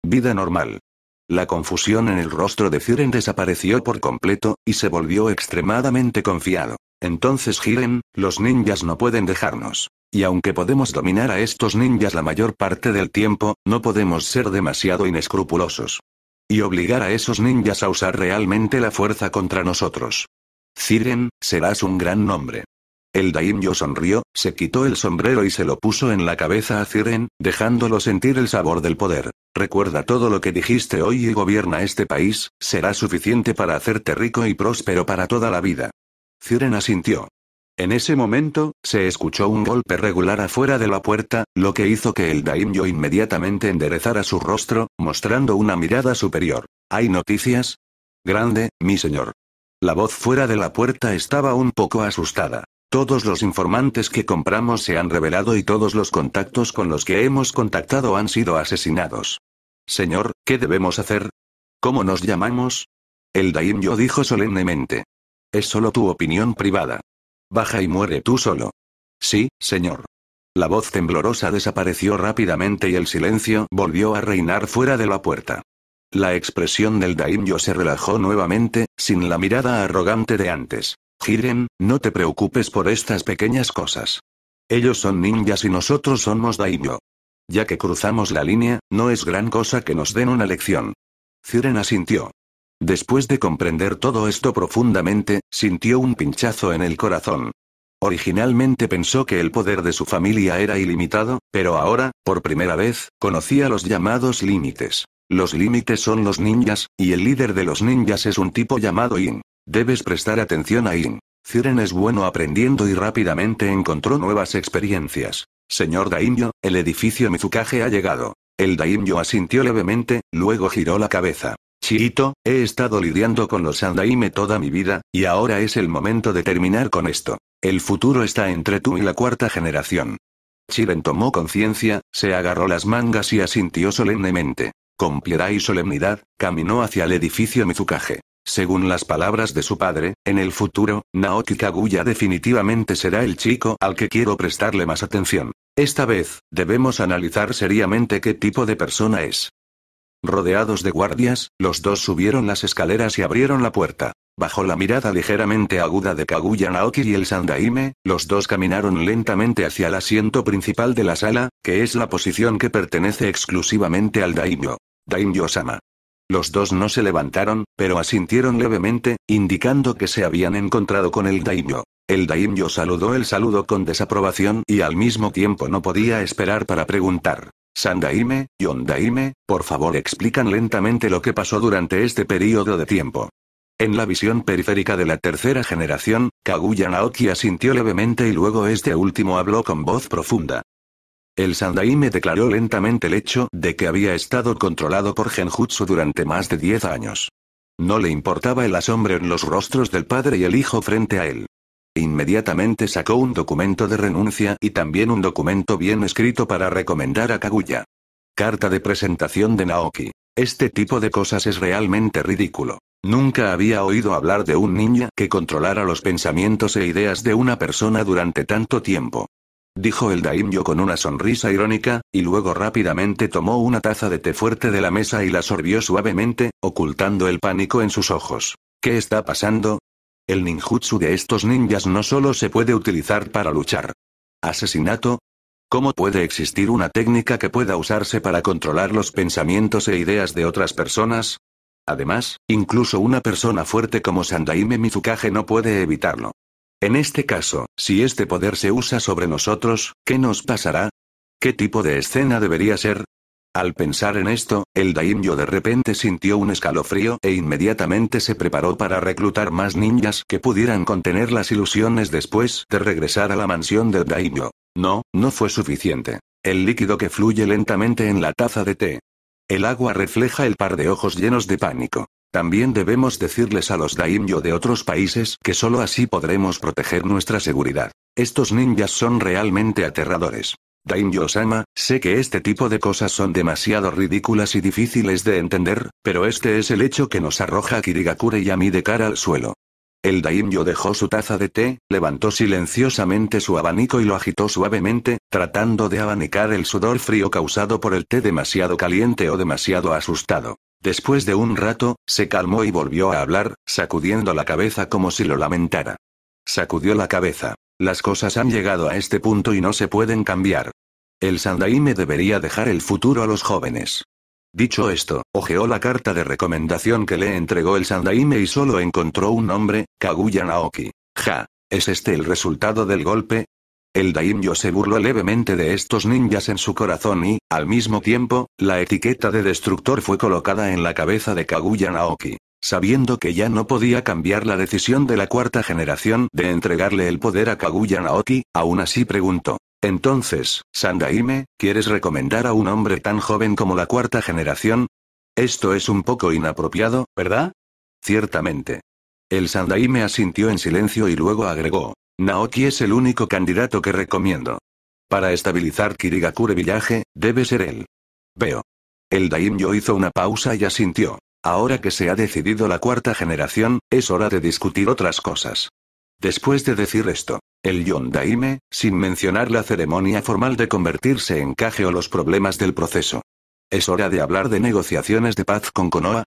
Speaker 1: Vida normal. La confusión en el rostro de Ziren desapareció por completo, y se volvió extremadamente confiado. Entonces Jiren, los ninjas no pueden dejarnos. Y aunque podemos dominar a estos ninjas la mayor parte del tiempo, no podemos ser demasiado inescrupulosos. Y obligar a esos ninjas a usar realmente la fuerza contra nosotros. Ciren, serás un gran nombre. El Daimyo sonrió, se quitó el sombrero y se lo puso en la cabeza a Ciren, dejándolo sentir el sabor del poder. Recuerda todo lo que dijiste hoy y gobierna este país, será suficiente para hacerte rico y próspero para toda la vida. Ciren asintió. En ese momento, se escuchó un golpe regular afuera de la puerta, lo que hizo que el daimyo inmediatamente enderezara su rostro, mostrando una mirada superior. ¿Hay noticias? Grande, mi señor. La voz fuera de la puerta estaba un poco asustada. Todos los informantes que compramos se han revelado y todos los contactos con los que hemos contactado han sido asesinados. Señor, ¿qué debemos hacer? ¿Cómo nos llamamos? El daimyo dijo solemnemente. Es solo tu opinión privada. Baja y muere tú solo. Sí, señor. La voz temblorosa desapareció rápidamente y el silencio volvió a reinar fuera de la puerta. La expresión del daimyo se relajó nuevamente, sin la mirada arrogante de antes. Jiren, no te preocupes por estas pequeñas cosas. Ellos son ninjas y nosotros somos daimyo. Ya que cruzamos la línea, no es gran cosa que nos den una lección. Jiren asintió. Después de comprender todo esto profundamente, sintió un pinchazo en el corazón. Originalmente pensó que el poder de su familia era ilimitado, pero ahora, por primera vez, conocía los llamados límites. Los límites son los ninjas, y el líder de los ninjas es un tipo llamado In. Debes prestar atención a In. Ciren es bueno aprendiendo y rápidamente encontró nuevas experiencias. Señor Daimyo, el edificio Mizukage ha llegado. El Daimyo asintió levemente, luego giró la cabeza. Chito, he estado lidiando con los Andaime toda mi vida, y ahora es el momento de terminar con esto. El futuro está entre tú y la cuarta generación. Chiren tomó conciencia, se agarró las mangas y asintió solemnemente. Con piedad y solemnidad, caminó hacia el edificio Mizukage. Según las palabras de su padre, en el futuro, Naoki Kaguya definitivamente será el chico al que quiero prestarle más atención. Esta vez, debemos analizar seriamente qué tipo de persona es. Rodeados de guardias, los dos subieron las escaleras y abrieron la puerta. Bajo la mirada ligeramente aguda de Kaguya Naoki y el Sandaime, los dos caminaron lentamente hacia el asiento principal de la sala, que es la posición que pertenece exclusivamente al Daimyo. Daimyo-sama. Los dos no se levantaron, pero asintieron levemente, indicando que se habían encontrado con el Daimyo. El Daimyo saludó el saludo con desaprobación y al mismo tiempo no podía esperar para preguntar. Sandaime, Yondaime, por favor explican lentamente lo que pasó durante este periodo de tiempo. En la visión periférica de la tercera generación, Kaguya Naoki asintió levemente y luego este último habló con voz profunda. El Sandaime declaró lentamente el hecho de que había estado controlado por Genjutsu durante más de 10 años. No le importaba el asombro en los rostros del padre y el hijo frente a él. Inmediatamente sacó un documento de renuncia y también un documento bien escrito para recomendar a Kaguya. Carta de presentación de Naoki. Este tipo de cosas es realmente ridículo. Nunca había oído hablar de un niño que controlara los pensamientos e ideas de una persona durante tanto tiempo. Dijo el daimyo con una sonrisa irónica, y luego rápidamente tomó una taza de té fuerte de la mesa y la sorbió suavemente, ocultando el pánico en sus ojos. ¿Qué está pasando? El ninjutsu de estos ninjas no solo se puede utilizar para luchar. Asesinato. ¿Cómo puede existir una técnica que pueda usarse para controlar los pensamientos e ideas de otras personas? Además, incluso una persona fuerte como Sandaime Mizukage no puede evitarlo. En este caso, si este poder se usa sobre nosotros, ¿qué nos pasará? ¿Qué tipo de escena debería ser? Al pensar en esto, el daimyo de repente sintió un escalofrío e inmediatamente se preparó para reclutar más ninjas que pudieran contener las ilusiones después de regresar a la mansión del daimyo. No, no fue suficiente. El líquido que fluye lentamente en la taza de té. El agua refleja el par de ojos llenos de pánico. También debemos decirles a los daimyo de otros países que solo así podremos proteger nuestra seguridad. Estos ninjas son realmente aterradores. Daimyo-sama, sé que este tipo de cosas son demasiado ridículas y difíciles de entender, pero este es el hecho que nos arroja a Kirigakure y a mí de cara al suelo. El daimyo dejó su taza de té, levantó silenciosamente su abanico y lo agitó suavemente, tratando de abanicar el sudor frío causado por el té demasiado caliente o demasiado asustado. Después de un rato, se calmó y volvió a hablar, sacudiendo la cabeza como si lo lamentara. Sacudió la cabeza. Las cosas han llegado a este punto y no se pueden cambiar. El Sandaime debería dejar el futuro a los jóvenes. Dicho esto, ojeó la carta de recomendación que le entregó el Sandaime y solo encontró un nombre, Kaguya Naoki. Ja, ¿es este el resultado del golpe? El daimyo se burló levemente de estos ninjas en su corazón y, al mismo tiempo, la etiqueta de destructor fue colocada en la cabeza de Kaguya Naoki. Sabiendo que ya no podía cambiar la decisión de la cuarta generación de entregarle el poder a Kaguya Naoki, aún así preguntó. Entonces, Sandaime, ¿quieres recomendar a un hombre tan joven como la cuarta generación? Esto es un poco inapropiado, ¿verdad? Ciertamente. El Sandaime asintió en silencio y luego agregó. Naoki es el único candidato que recomiendo. Para estabilizar Kirigakure Villaje, debe ser él. Veo. El Daimyo hizo una pausa y asintió. Ahora que se ha decidido la cuarta generación, es hora de discutir otras cosas. Después de decir esto, el Yondaime, sin mencionar la ceremonia formal de convertirse en Kage o los problemas del proceso. Es hora de hablar de negociaciones de paz con Konoha.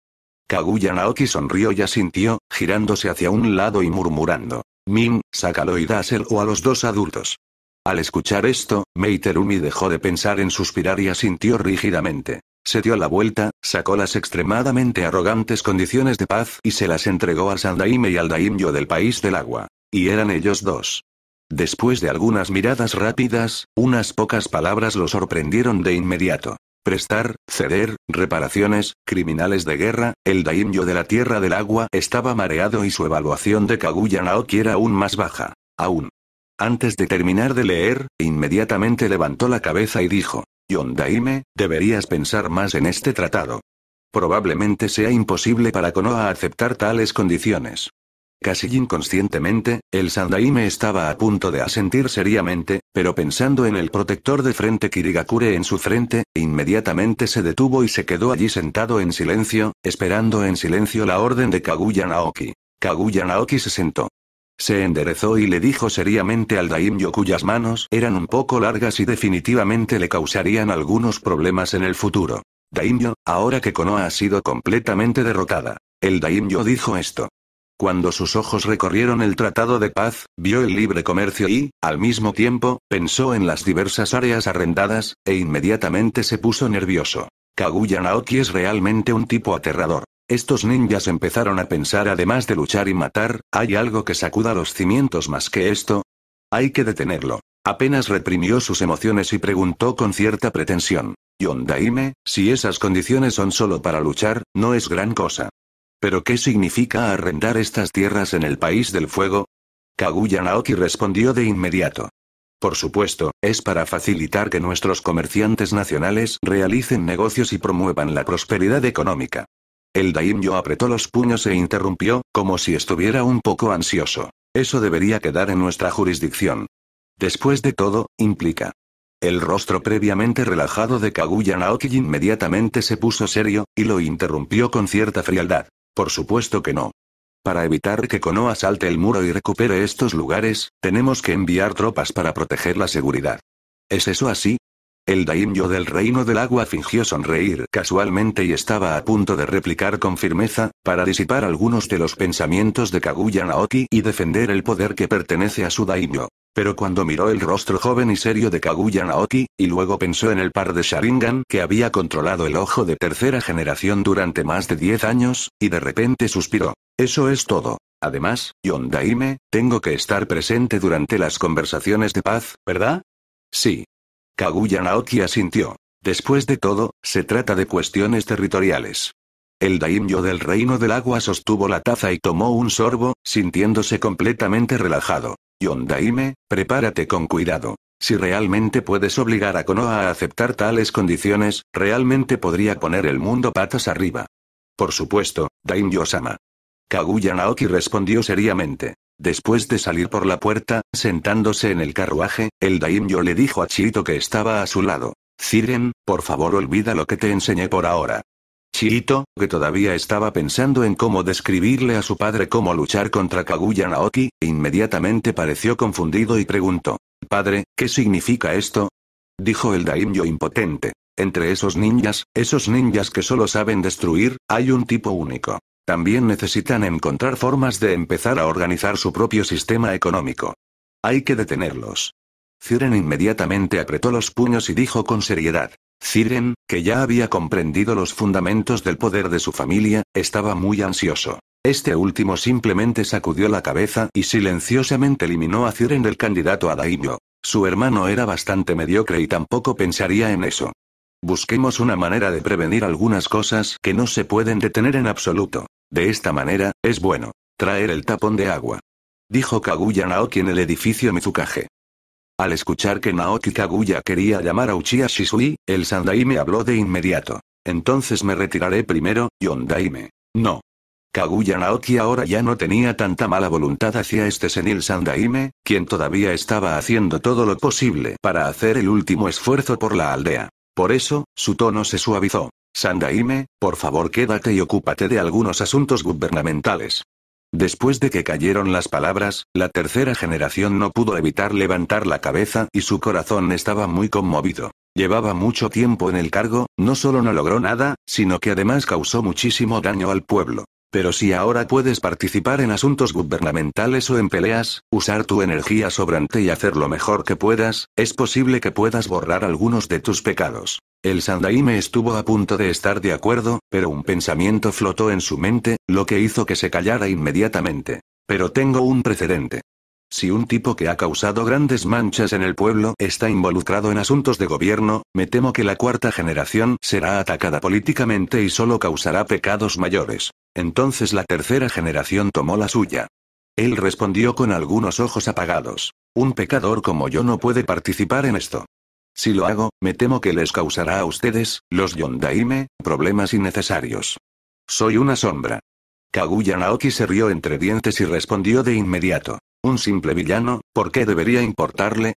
Speaker 1: Kaguya Naoki sonrió y asintió, girándose hacia un lado y murmurando. Min, sácalo y o a los dos adultos. Al escuchar esto, Meiterumi dejó de pensar en suspirar y asintió rígidamente. Se dio la vuelta, sacó las extremadamente arrogantes condiciones de paz y se las entregó a sandaime y al Daimyo del país del agua. Y eran ellos dos. Después de algunas miradas rápidas, unas pocas palabras lo sorprendieron de inmediato. Prestar, ceder, reparaciones, criminales de guerra, el daimyo de la Tierra del Agua estaba mareado y su evaluación de Kaguya Naoki era aún más baja. Aún. Antes de terminar de leer, inmediatamente levantó la cabeza y dijo. Yondaime, deberías pensar más en este tratado. Probablemente sea imposible para Konoha aceptar tales condiciones. Casi inconscientemente, el Sandaime estaba a punto de asentir seriamente, pero pensando en el protector de frente Kirigakure en su frente, inmediatamente se detuvo y se quedó allí sentado en silencio, esperando en silencio la orden de Kaguya Naoki. Kaguya Naoki se sentó. Se enderezó y le dijo seriamente al daimyo cuyas manos eran un poco largas y definitivamente le causarían algunos problemas en el futuro. Daimyo, ahora que Konoha ha sido completamente derrotada. El daimyo dijo esto. Cuando sus ojos recorrieron el Tratado de Paz, vio el libre comercio y, al mismo tiempo, pensó en las diversas áreas arrendadas, e inmediatamente se puso nervioso. Kaguya Naoki es realmente un tipo aterrador. Estos ninjas empezaron a pensar además de luchar y matar, ¿hay algo que sacuda los cimientos más que esto? Hay que detenerlo. Apenas reprimió sus emociones y preguntó con cierta pretensión. Yondaime, si esas condiciones son solo para luchar, no es gran cosa. ¿Pero qué significa arrendar estas tierras en el país del fuego? Kaguya Naoki respondió de inmediato. Por supuesto, es para facilitar que nuestros comerciantes nacionales realicen negocios y promuevan la prosperidad económica. El daimyo apretó los puños e interrumpió, como si estuviera un poco ansioso. Eso debería quedar en nuestra jurisdicción. Después de todo, implica. El rostro previamente relajado de Kaguya Naoki inmediatamente se puso serio, y lo interrumpió con cierta frialdad. Por supuesto que no. Para evitar que Konoha salte el muro y recupere estos lugares, tenemos que enviar tropas para proteger la seguridad. ¿Es eso así? El daimyo del reino del agua fingió sonreír casualmente y estaba a punto de replicar con firmeza, para disipar algunos de los pensamientos de Kaguya Naoki y defender el poder que pertenece a su daimyo. Pero cuando miró el rostro joven y serio de Kaguya Naoki, y luego pensó en el par de Sharingan que había controlado el ojo de tercera generación durante más de 10 años, y de repente suspiró. Eso es todo. Además, Daime, tengo que estar presente durante las conversaciones de paz, ¿verdad? Sí, Kaguya Naoki asintió. Después de todo, se trata de cuestiones territoriales. El daimyo del reino del agua sostuvo la taza y tomó un sorbo, sintiéndose completamente relajado. Yondaime, prepárate con cuidado. Si realmente puedes obligar a Konoha a aceptar tales condiciones, realmente podría poner el mundo patas arriba. Por supuesto, Daimyo-sama. Kaguya Naoki respondió seriamente. Después de salir por la puerta, sentándose en el carruaje, el daimyo le dijo a Chito que estaba a su lado. Ciren, por favor olvida lo que te enseñé por ahora. Chito, que todavía estaba pensando en cómo describirle a su padre cómo luchar contra Kaguya Naoki, inmediatamente pareció confundido y preguntó. Padre, ¿qué significa esto? Dijo el daimyo impotente. Entre esos ninjas, esos ninjas que solo saben destruir, hay un tipo único. También necesitan encontrar formas de empezar a organizar su propio sistema económico. Hay que detenerlos. Ciren inmediatamente apretó los puños y dijo con seriedad. Ciren, que ya había comprendido los fundamentos del poder de su familia, estaba muy ansioso. Este último simplemente sacudió la cabeza y silenciosamente eliminó a Ciren del candidato a Daimyo. Su hermano era bastante mediocre y tampoco pensaría en eso. Busquemos una manera de prevenir algunas cosas que no se pueden detener en absoluto. De esta manera, es bueno. Traer el tapón de agua. Dijo Kaguya Naoki en el edificio Mizukage. Al escuchar que Naoki Kaguya quería llamar a Uchiha Shisui, el Sandaime habló de inmediato. Entonces me retiraré primero, Yondaime. No. Kaguya Naoki ahora ya no tenía tanta mala voluntad hacia este senil Sandaime, quien todavía estaba haciendo todo lo posible para hacer el último esfuerzo por la aldea. Por eso, su tono se suavizó. Sandaime, por favor quédate y ocúpate de algunos asuntos gubernamentales. Después de que cayeron las palabras, la tercera generación no pudo evitar levantar la cabeza y su corazón estaba muy conmovido. Llevaba mucho tiempo en el cargo, no solo no logró nada, sino que además causó muchísimo daño al pueblo. Pero si ahora puedes participar en asuntos gubernamentales o en peleas, usar tu energía sobrante y hacer lo mejor que puedas, es posible que puedas borrar algunos de tus pecados. El Sandaime estuvo a punto de estar de acuerdo, pero un pensamiento flotó en su mente, lo que hizo que se callara inmediatamente. Pero tengo un precedente. Si un tipo que ha causado grandes manchas en el pueblo está involucrado en asuntos de gobierno, me temo que la cuarta generación será atacada políticamente y solo causará pecados mayores. Entonces la tercera generación tomó la suya. Él respondió con algunos ojos apagados. Un pecador como yo no puede participar en esto. Si lo hago, me temo que les causará a ustedes, los Yondaime, problemas innecesarios. Soy una sombra. Kaguya Naoki se rió entre dientes y respondió de inmediato. Un simple villano, ¿por qué debería importarle?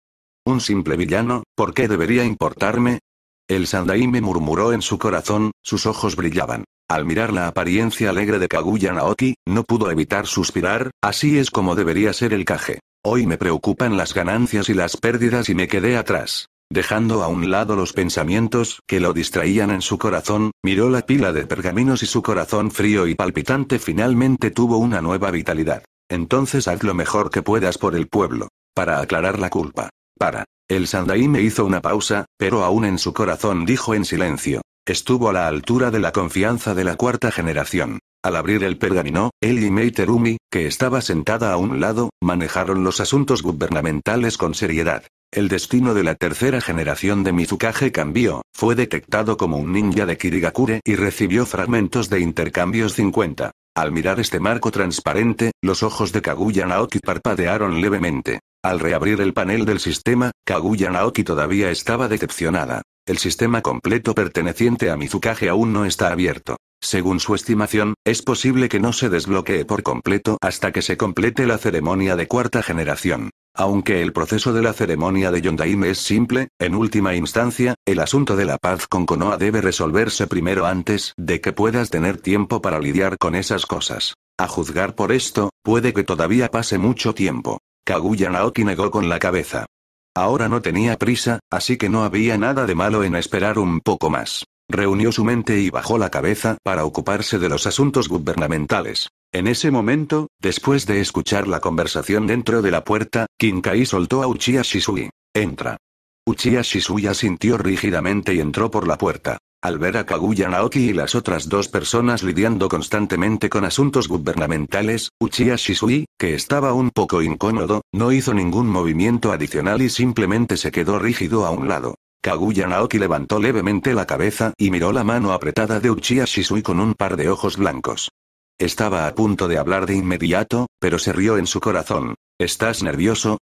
Speaker 1: Un simple villano, ¿por qué debería importarme? El me murmuró en su corazón, sus ojos brillaban. Al mirar la apariencia alegre de Kaguya Naoki, no pudo evitar suspirar, así es como debería ser el caje. Hoy me preocupan las ganancias y las pérdidas y me quedé atrás. Dejando a un lado los pensamientos que lo distraían en su corazón, miró la pila de pergaminos y su corazón frío y palpitante finalmente tuvo una nueva vitalidad. Entonces haz lo mejor que puedas por el pueblo. Para aclarar la culpa. Para. El Sandaí me hizo una pausa, pero aún en su corazón dijo en silencio. Estuvo a la altura de la confianza de la cuarta generación. Al abrir el pergamino, él y Meiterumi, que estaba sentada a un lado, manejaron los asuntos gubernamentales con seriedad. El destino de la tercera generación de Mizukage cambió, fue detectado como un ninja de Kirigakure y recibió fragmentos de intercambios 50. Al mirar este marco transparente, los ojos de Kaguya Naoki parpadearon levemente. Al reabrir el panel del sistema, Kaguya Naoki todavía estaba decepcionada. El sistema completo perteneciente a Mizukage aún no está abierto. Según su estimación, es posible que no se desbloquee por completo hasta que se complete la ceremonia de cuarta generación. Aunque el proceso de la ceremonia de Yondaime es simple, en última instancia, el asunto de la paz con Konoha debe resolverse primero antes de que puedas tener tiempo para lidiar con esas cosas. A juzgar por esto, puede que todavía pase mucho tiempo. Kaguya Naoki negó con la cabeza. Ahora no tenía prisa, así que no había nada de malo en esperar un poco más reunió su mente y bajó la cabeza para ocuparse de los asuntos gubernamentales. En ese momento, después de escuchar la conversación dentro de la puerta, Kinkai soltó a Uchiha Shisui. Entra. Uchiha Shisui asintió rígidamente y entró por la puerta. Al ver a Kaguya Naoki y las otras dos personas lidiando constantemente con asuntos gubernamentales, Uchiha Shisui, que estaba un poco incómodo, no hizo ningún movimiento adicional y simplemente se quedó rígido a un lado. Kaguya Naoki levantó levemente la cabeza y miró la mano apretada de Uchiha Shisui con un par de ojos blancos. Estaba a punto de hablar de inmediato, pero se rió en su corazón. ¿Estás nervioso?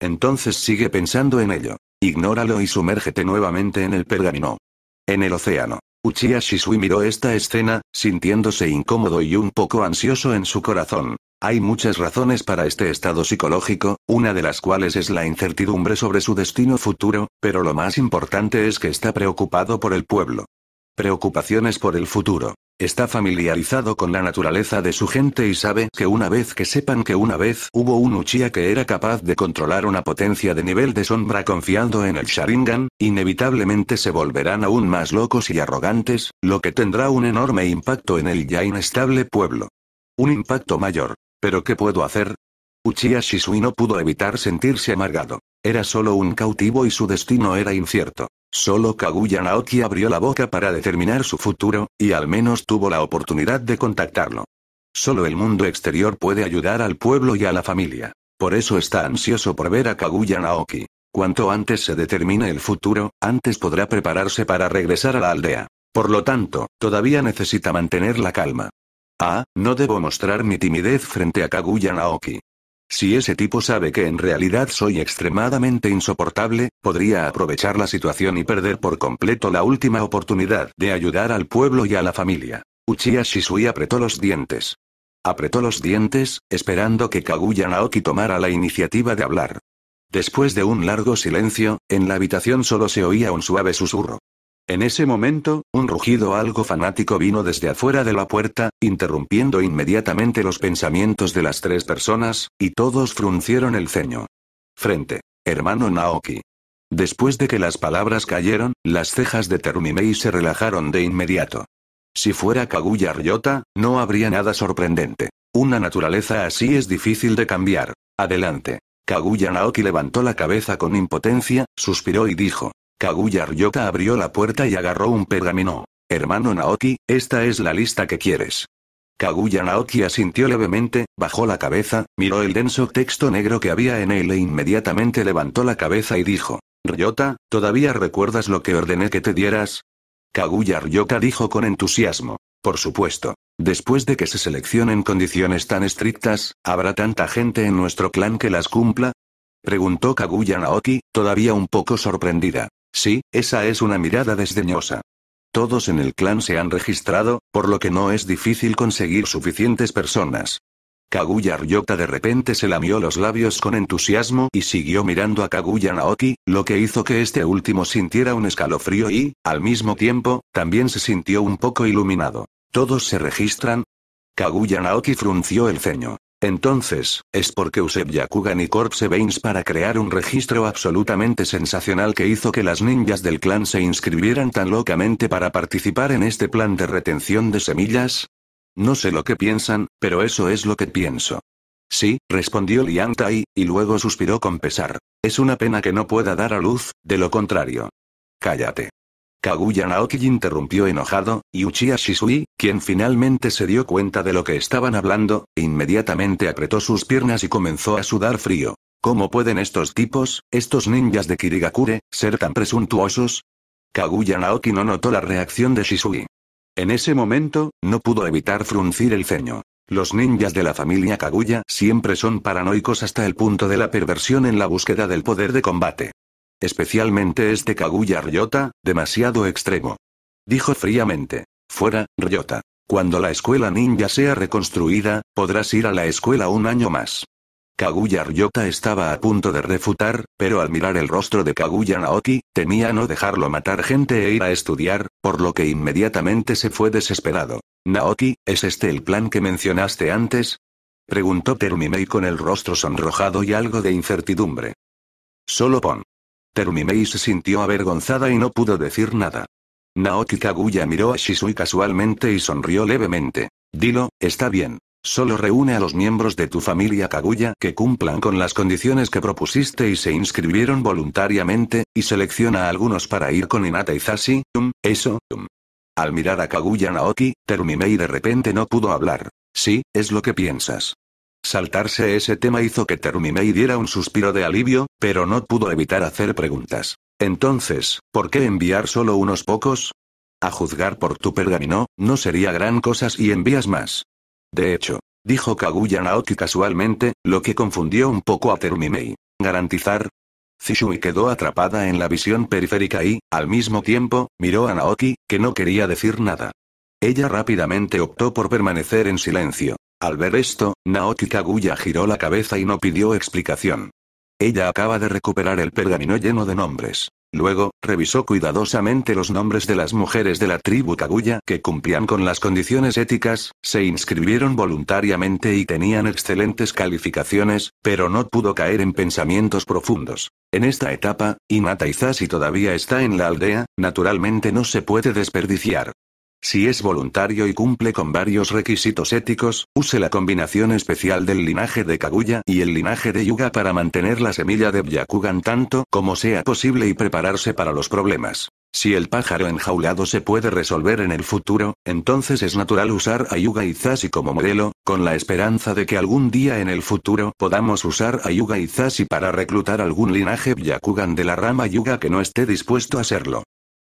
Speaker 1: Entonces sigue pensando en ello. Ignóralo y sumérgete nuevamente en el pergamino. En el océano. Uchiha Shisui miró esta escena, sintiéndose incómodo y un poco ansioso en su corazón. Hay muchas razones para este estado psicológico, una de las cuales es la incertidumbre sobre su destino futuro, pero lo más importante es que está preocupado por el pueblo. Preocupaciones por el futuro. Está familiarizado con la naturaleza de su gente y sabe que una vez que sepan que una vez hubo un Uchiha que era capaz de controlar una potencia de nivel de sombra confiando en el Sharingan, inevitablemente se volverán aún más locos y arrogantes, lo que tendrá un enorme impacto en el ya inestable pueblo. Un impacto mayor. ¿Pero qué puedo hacer? Uchiha Shisui no pudo evitar sentirse amargado. Era solo un cautivo y su destino era incierto. Solo Kaguya Naoki abrió la boca para determinar su futuro, y al menos tuvo la oportunidad de contactarlo. Solo el mundo exterior puede ayudar al pueblo y a la familia. Por eso está ansioso por ver a Kaguya Naoki. Cuanto antes se determine el futuro, antes podrá prepararse para regresar a la aldea. Por lo tanto, todavía necesita mantener la calma. Ah, no debo mostrar mi timidez frente a Kaguya Naoki. Si ese tipo sabe que en realidad soy extremadamente insoportable, podría aprovechar la situación y perder por completo la última oportunidad de ayudar al pueblo y a la familia. Uchiha Shisui apretó los dientes. Apretó los dientes, esperando que Kaguya Naoki tomara la iniciativa de hablar. Después de un largo silencio, en la habitación solo se oía un suave susurro. En ese momento, un rugido algo fanático vino desde afuera de la puerta, interrumpiendo inmediatamente los pensamientos de las tres personas, y todos fruncieron el ceño. Frente. Hermano Naoki. Después de que las palabras cayeron, las cejas de Terumimei se relajaron de inmediato. Si fuera Kaguya Ryota, no habría nada sorprendente. Una naturaleza así es difícil de cambiar. Adelante. Kaguya Naoki levantó la cabeza con impotencia, suspiró y dijo. Kaguya Ryota abrió la puerta y agarró un pergamino. Hermano Naoki, esta es la lista que quieres. Kaguya Naoki asintió levemente, bajó la cabeza, miró el denso texto negro que había en él e inmediatamente levantó la cabeza y dijo, Ryota, ¿todavía recuerdas lo que ordené que te dieras? Kaguya Ryota dijo con entusiasmo, por supuesto. Después de que se seleccionen condiciones tan estrictas, ¿habrá tanta gente en nuestro clan que las cumpla? Preguntó Kaguya Naoki, todavía un poco sorprendida. Sí, esa es una mirada desdeñosa. Todos en el clan se han registrado, por lo que no es difícil conseguir suficientes personas. Kaguya Ryota de repente se lamió los labios con entusiasmo y siguió mirando a Kaguya Naoki, lo que hizo que este último sintiera un escalofrío y, al mismo tiempo, también se sintió un poco iluminado. ¿Todos se registran? Kaguya Naoki frunció el ceño. Entonces, es porque usé Yakugan y Corpse Veins para crear un registro absolutamente sensacional que hizo que las ninjas del clan se inscribieran tan locamente para participar en este plan de retención de semillas? No sé lo que piensan, pero eso es lo que pienso. Sí, respondió Liang y luego suspiró con pesar. Es una pena que no pueda dar a luz, de lo contrario. Cállate. Kaguya Naoki interrumpió enojado, y Uchiha Shisui, quien finalmente se dio cuenta de lo que estaban hablando, inmediatamente apretó sus piernas y comenzó a sudar frío. ¿Cómo pueden estos tipos, estos ninjas de Kirigakure, ser tan presuntuosos? Kaguya Naoki no notó la reacción de Shisui. En ese momento, no pudo evitar fruncir el ceño. Los ninjas de la familia Kaguya siempre son paranoicos hasta el punto de la perversión en la búsqueda del poder de combate. Especialmente este Kaguya Ryota, demasiado extremo. Dijo fríamente. Fuera, Ryota. Cuando la escuela ninja sea reconstruida, podrás ir a la escuela un año más. Kaguya Ryota estaba a punto de refutar, pero al mirar el rostro de Kaguya Naoki, temía no dejarlo matar gente e ir a estudiar, por lo que inmediatamente se fue desesperado. Naoki, ¿es este el plan que mencionaste antes? Preguntó Termimei con el rostro sonrojado y algo de incertidumbre. Solo pon Terumimei se sintió avergonzada y no pudo decir nada. Naoki Kaguya miró a Shisui casualmente y sonrió levemente. Dilo, está bien. Solo reúne a los miembros de tu familia Kaguya que cumplan con las condiciones que propusiste y se inscribieron voluntariamente, y selecciona a algunos para ir con Inata y Zashi, um, eso, um. Al mirar a Kaguya Naoki, Terumimei de repente no pudo hablar. Sí, es lo que piensas. Saltarse ese tema hizo que Terumimei diera un suspiro de alivio, pero no pudo evitar hacer preguntas. Entonces, ¿por qué enviar solo unos pocos? A juzgar por tu pergamino, no sería gran cosa si envías más. De hecho, dijo Kaguya Naoki casualmente, lo que confundió un poco a Terumimei. ¿Garantizar? Zishui quedó atrapada en la visión periférica y, al mismo tiempo, miró a Naoki, que no quería decir nada. Ella rápidamente optó por permanecer en silencio. Al ver esto, Naoki Kaguya giró la cabeza y no pidió explicación. Ella acaba de recuperar el pergamino lleno de nombres. Luego, revisó cuidadosamente los nombres de las mujeres de la tribu Kaguya que cumplían con las condiciones éticas, se inscribieron voluntariamente y tenían excelentes calificaciones, pero no pudo caer en pensamientos profundos. En esta etapa, Inata todavía está en la aldea, naturalmente no se puede desperdiciar. Si es voluntario y cumple con varios requisitos éticos, use la combinación especial del linaje de Kaguya y el linaje de Yuga para mantener la semilla de Byakugan tanto como sea posible y prepararse para los problemas. Si el pájaro enjaulado se puede resolver en el futuro, entonces es natural usar a Yuga Izasi como modelo, con la esperanza de que algún día en el futuro podamos usar a Yuga Izasi para reclutar algún linaje Byakugan de la rama Yuga que no esté dispuesto a hacerlo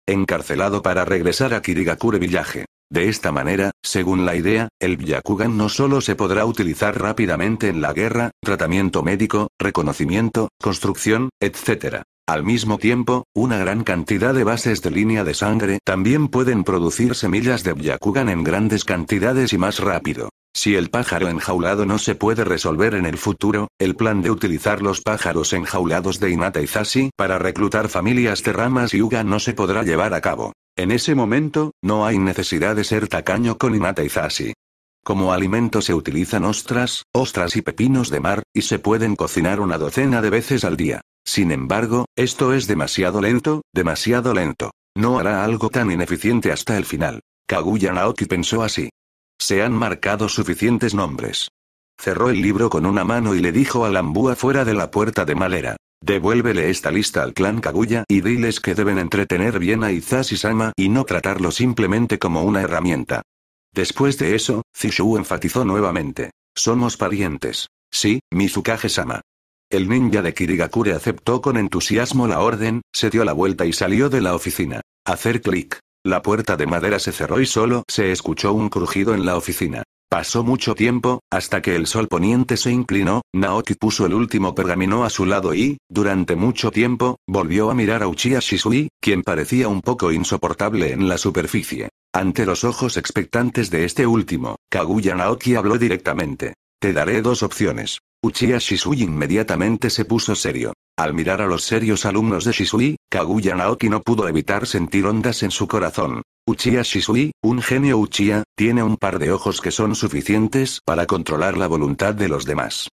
Speaker 1: encarcelado para regresar a Kirigakure Village. De esta manera, según la idea, el Byakugan no solo se podrá utilizar rápidamente en la guerra, tratamiento médico, reconocimiento, construcción, etc. Al mismo tiempo, una gran cantidad de bases de línea de sangre también pueden producir semillas de Byakugan en grandes cantidades y más rápido. Si el pájaro enjaulado no se puede resolver en el futuro, el plan de utilizar los pájaros enjaulados de Inata y Zashi para reclutar familias de ramas y Uga no se podrá llevar a cabo. En ese momento, no hay necesidad de ser tacaño con Inata y Zashi. Como alimento se utilizan ostras, ostras y pepinos de mar, y se pueden cocinar una docena de veces al día. Sin embargo, esto es demasiado lento, demasiado lento. No hará algo tan ineficiente hasta el final. Kaguya Naoki pensó así. Se han marcado suficientes nombres. Cerró el libro con una mano y le dijo a Lambúa fuera de la puerta de Malera. Devuélvele esta lista al clan Kaguya y diles que deben entretener bien a y sama y no tratarlo simplemente como una herramienta. Después de eso, Zishu enfatizó nuevamente. Somos parientes. Sí, Mizukage-sama. El ninja de Kirigakure aceptó con entusiasmo la orden, se dio la vuelta y salió de la oficina. Hacer clic. La puerta de madera se cerró y solo se escuchó un crujido en la oficina. Pasó mucho tiempo, hasta que el sol poniente se inclinó, Naoki puso el último pergamino a su lado y, durante mucho tiempo, volvió a mirar a Uchiha Shisui, quien parecía un poco insoportable en la superficie. Ante los ojos expectantes de este último, Kaguya Naoki habló directamente. Te daré dos opciones. Uchiha Shisui inmediatamente se puso serio. Al mirar a los serios alumnos de Shisui, Kaguya Naoki no pudo evitar sentir ondas en su corazón. Uchiha Shisui, un genio Uchiha, tiene un par de ojos que son suficientes para controlar la voluntad de los demás.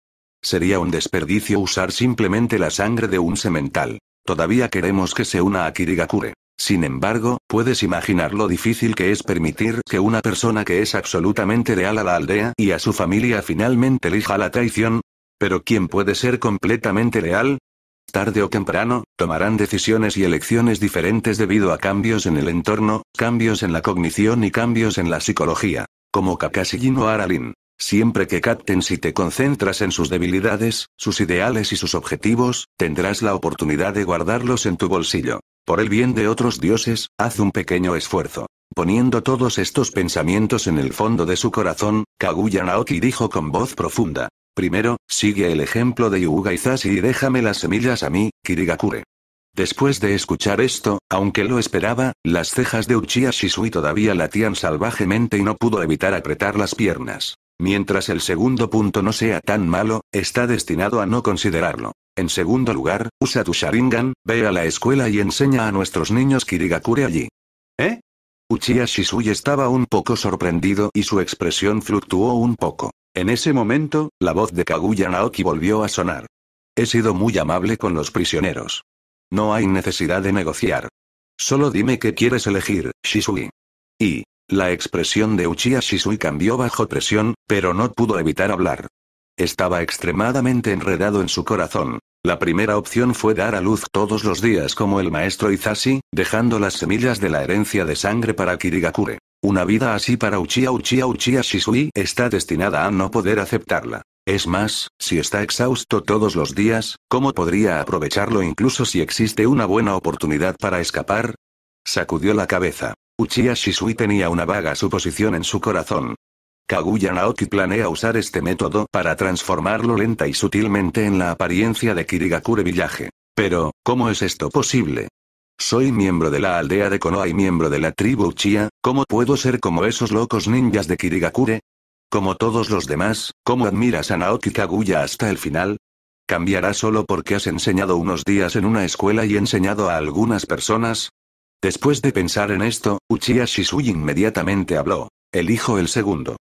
Speaker 1: Sería un desperdicio usar simplemente la sangre de un semental. Todavía queremos que se una a Kirigakure. Sin embargo, puedes imaginar lo difícil que es permitir que una persona que es absolutamente leal a la aldea y a su familia finalmente elija la traición. Pero ¿quién puede ser completamente leal? Tarde o temprano, tomarán decisiones y elecciones diferentes debido a cambios en el entorno, cambios en la cognición y cambios en la psicología. Como Kakashi o Aralin. Siempre que capten si te concentras en sus debilidades, sus ideales y sus objetivos, tendrás la oportunidad de guardarlos en tu bolsillo. Por el bien de otros dioses, haz un pequeño esfuerzo. Poniendo todos estos pensamientos en el fondo de su corazón, Kaguya Naoki dijo con voz profunda, Primero, sigue el ejemplo de Yuga y déjame las semillas a mí, Kirigakure. Después de escuchar esto, aunque lo esperaba, las cejas de Uchiha Shisui todavía latían salvajemente y no pudo evitar apretar las piernas. Mientras el segundo punto no sea tan malo, está destinado a no considerarlo. En segundo lugar, usa tu Sharingan, ve a la escuela y enseña a nuestros niños Kirigakure allí. ¿Eh? Uchiha Shisui estaba un poco sorprendido y su expresión fluctuó un poco. En ese momento, la voz de Kaguya Naoki volvió a sonar. He sido muy amable con los prisioneros. No hay necesidad de negociar. Solo dime qué quieres elegir, Shisui. Y, la expresión de Uchiha Shisui cambió bajo presión, pero no pudo evitar hablar. Estaba extremadamente enredado en su corazón. La primera opción fue dar a luz todos los días como el maestro Izashi, dejando las semillas de la herencia de sangre para Kirigakure. Una vida así para Uchiha Uchiha Uchiha Shisui está destinada a no poder aceptarla. Es más, si está exhausto todos los días, ¿cómo podría aprovecharlo incluso si existe una buena oportunidad para escapar? Sacudió la cabeza. Uchiha Shisui tenía una vaga suposición en su corazón. Kaguya Naoki planea usar este método para transformarlo lenta y sutilmente en la apariencia de Kirigakure Villaje. Pero, ¿cómo es esto posible? Soy miembro de la aldea de Konoha y miembro de la tribu Uchiha, ¿cómo puedo ser como esos locos ninjas de Kirigakure? Como todos los demás, ¿cómo admiras a Naoki Kaguya hasta el final? ¿Cambiará solo porque has enseñado unos días en una escuela y enseñado a algunas personas? Después de pensar en esto, Uchiha Shisui inmediatamente habló. Elijo el segundo.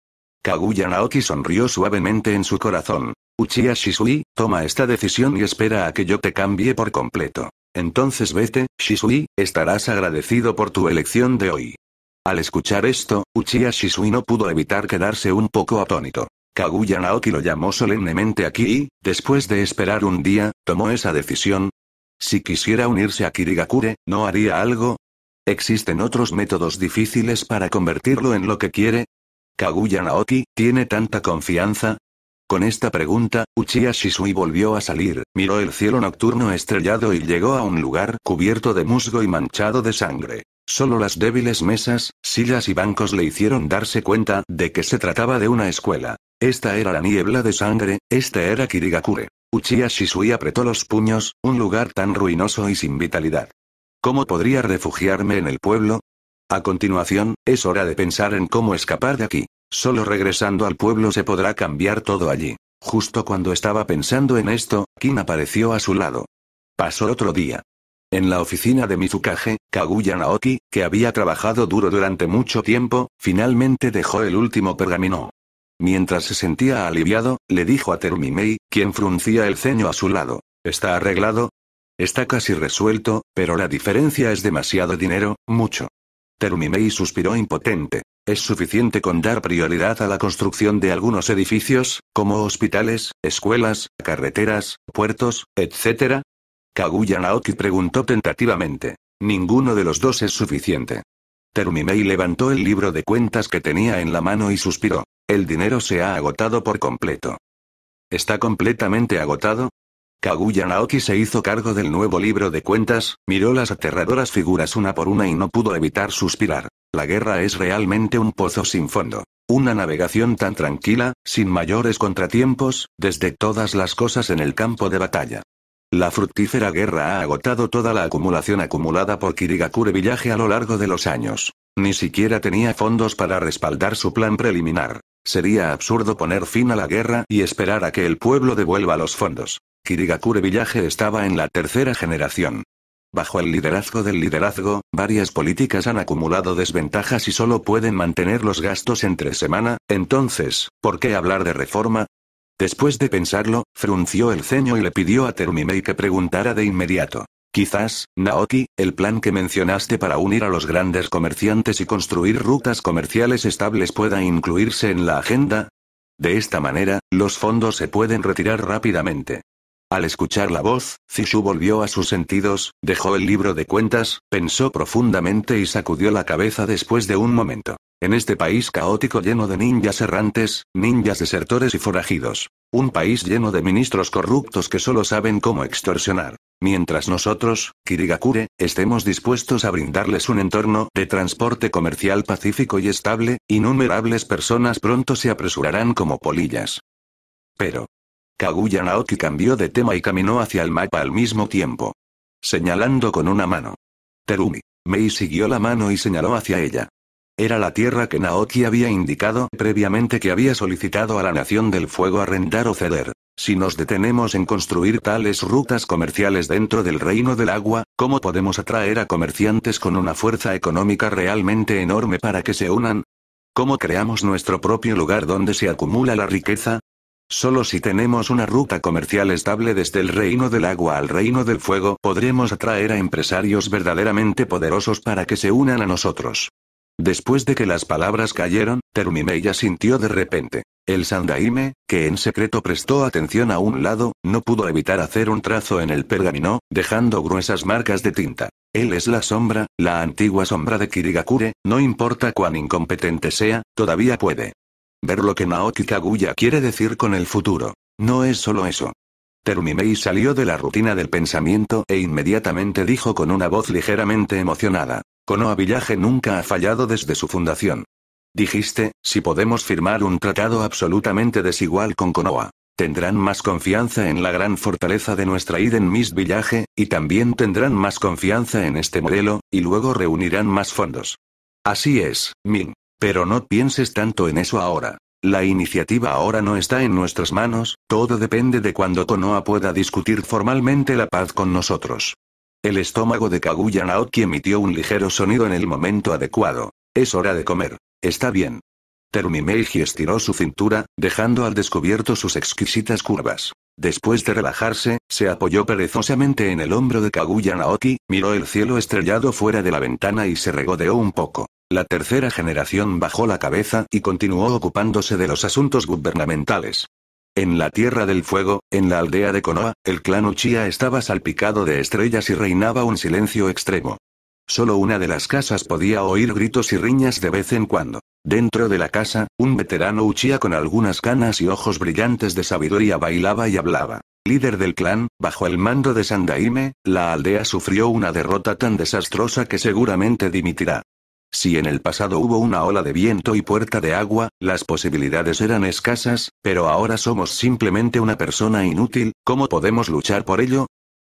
Speaker 1: Kaguya Naoki sonrió suavemente en su corazón. Uchiha Shisui, toma esta decisión y espera a que yo te cambie por completo. Entonces vete, Shisui, estarás agradecido por tu elección de hoy. Al escuchar esto, Uchiha Shisui no pudo evitar quedarse un poco atónito. Kaguya Naoki lo llamó solemnemente aquí y, después de esperar un día, tomó esa decisión. Si quisiera unirse a Kirigakure, ¿no haría algo? ¿Existen otros métodos difíciles para convertirlo en lo que quiere? Kaguya Naoki, ¿tiene tanta confianza? Con esta pregunta, Uchiha Shisui volvió a salir, miró el cielo nocturno estrellado y llegó a un lugar cubierto de musgo y manchado de sangre. Solo las débiles mesas, sillas y bancos le hicieron darse cuenta de que se trataba de una escuela. Esta era la niebla de sangre, esta era Kirigakure. Uchiha Shisui apretó los puños, un lugar tan ruinoso y sin vitalidad. ¿Cómo podría refugiarme en el pueblo? A continuación, es hora de pensar en cómo escapar de aquí. Solo regresando al pueblo se podrá cambiar todo allí. Justo cuando estaba pensando en esto, Kim apareció a su lado. Pasó otro día. En la oficina de Mizukage, Kaguya Naoki, que había trabajado duro durante mucho tiempo, finalmente dejó el último pergamino. Mientras se sentía aliviado, le dijo a Terumimei, quien fruncía el ceño a su lado. ¿Está arreglado? Está casi resuelto, pero la diferencia es demasiado dinero, mucho. Terumimei suspiró impotente. Es suficiente con dar prioridad a la construcción de algunos edificios, como hospitales, escuelas, carreteras, puertos, etcétera? Kaguya Naoki preguntó tentativamente. Ninguno de los dos es suficiente. Terumimei levantó el libro de cuentas que tenía en la mano y suspiró. El dinero se ha agotado por completo. ¿Está completamente agotado? Kaguya Naoki se hizo cargo del nuevo libro de cuentas, miró las aterradoras figuras una por una y no pudo evitar suspirar. La guerra es realmente un pozo sin fondo. Una navegación tan tranquila, sin mayores contratiempos, desde todas las cosas en el campo de batalla. La fructífera guerra ha agotado toda la acumulación acumulada por Kirigakure Villaje a lo largo de los años. Ni siquiera tenía fondos para respaldar su plan preliminar. Sería absurdo poner fin a la guerra y esperar a que el pueblo devuelva los fondos. Kirigakure Village estaba en la tercera generación. Bajo el liderazgo del liderazgo, varias políticas han acumulado desventajas y solo pueden mantener los gastos entre semana, entonces, ¿por qué hablar de reforma? Después de pensarlo, frunció el ceño y le pidió a Termimei que preguntara de inmediato. Quizás, Naoki, el plan que mencionaste para unir a los grandes comerciantes y construir rutas comerciales estables pueda incluirse en la agenda. De esta manera, los fondos se pueden retirar rápidamente. Al escuchar la voz, Zishu volvió a sus sentidos, dejó el libro de cuentas, pensó profundamente y sacudió la cabeza después de un momento. En este país caótico lleno de ninjas errantes, ninjas desertores y forajidos. Un país lleno de ministros corruptos que solo saben cómo extorsionar. Mientras nosotros, Kirigakure, estemos dispuestos a brindarles un entorno de transporte comercial pacífico y estable, innumerables personas pronto se apresurarán como polillas. Pero, Kaguya Naoki cambió de tema y caminó hacia el mapa al mismo tiempo. Señalando con una mano. Terumi. Mei siguió la mano y señaló hacia ella. Era la tierra que Naoki había indicado previamente que había solicitado a la Nación del Fuego arrendar o ceder. Si nos detenemos en construir tales rutas comerciales dentro del reino del agua, ¿cómo podemos atraer a comerciantes con una fuerza económica realmente enorme para que se unan? ¿Cómo creamos nuestro propio lugar donde se acumula la riqueza? Solo si tenemos una ruta comercial estable desde el reino del agua al reino del fuego podremos atraer a empresarios verdaderamente poderosos para que se unan a nosotros. Después de que las palabras cayeron, ya sintió de repente. El Sandaime, que en secreto prestó atención a un lado, no pudo evitar hacer un trazo en el pergamino, dejando gruesas marcas de tinta. Él es la sombra, la antigua sombra de Kirigakure, no importa cuán incompetente sea, todavía puede. Ver lo que Naoki Kaguya quiere decir con el futuro. No es solo eso. Terumimei salió de la rutina del pensamiento e inmediatamente dijo con una voz ligeramente emocionada. Konoha Village nunca ha fallado desde su fundación. Dijiste, si podemos firmar un tratado absolutamente desigual con Konoha, tendrán más confianza en la gran fortaleza de nuestra Iden Miss Village, y también tendrán más confianza en este modelo, y luego reunirán más fondos. Así es, Min. Pero no pienses tanto en eso ahora. La iniciativa ahora no está en nuestras manos, todo depende de cuando Konoha pueda discutir formalmente la paz con nosotros. El estómago de Kaguya Naoki emitió un ligero sonido en el momento adecuado. Es hora de comer. Está bien. Terumi estiró su cintura, dejando al descubierto sus exquisitas curvas. Después de relajarse, se apoyó perezosamente en el hombro de Kaguya Naoki, miró el cielo estrellado fuera de la ventana y se regodeó un poco. La tercera generación bajó la cabeza y continuó ocupándose de los asuntos gubernamentales. En la Tierra del Fuego, en la aldea de Konoha, el clan Uchía estaba salpicado de estrellas y reinaba un silencio extremo. Solo una de las casas podía oír gritos y riñas de vez en cuando. Dentro de la casa, un veterano Uchía con algunas canas y ojos brillantes de sabiduría bailaba y hablaba. Líder del clan, bajo el mando de Sandaime, la aldea sufrió una derrota tan desastrosa que seguramente dimitirá. Si en el pasado hubo una ola de viento y puerta de agua, las posibilidades eran escasas, pero ahora somos simplemente una persona inútil, ¿cómo podemos luchar por ello?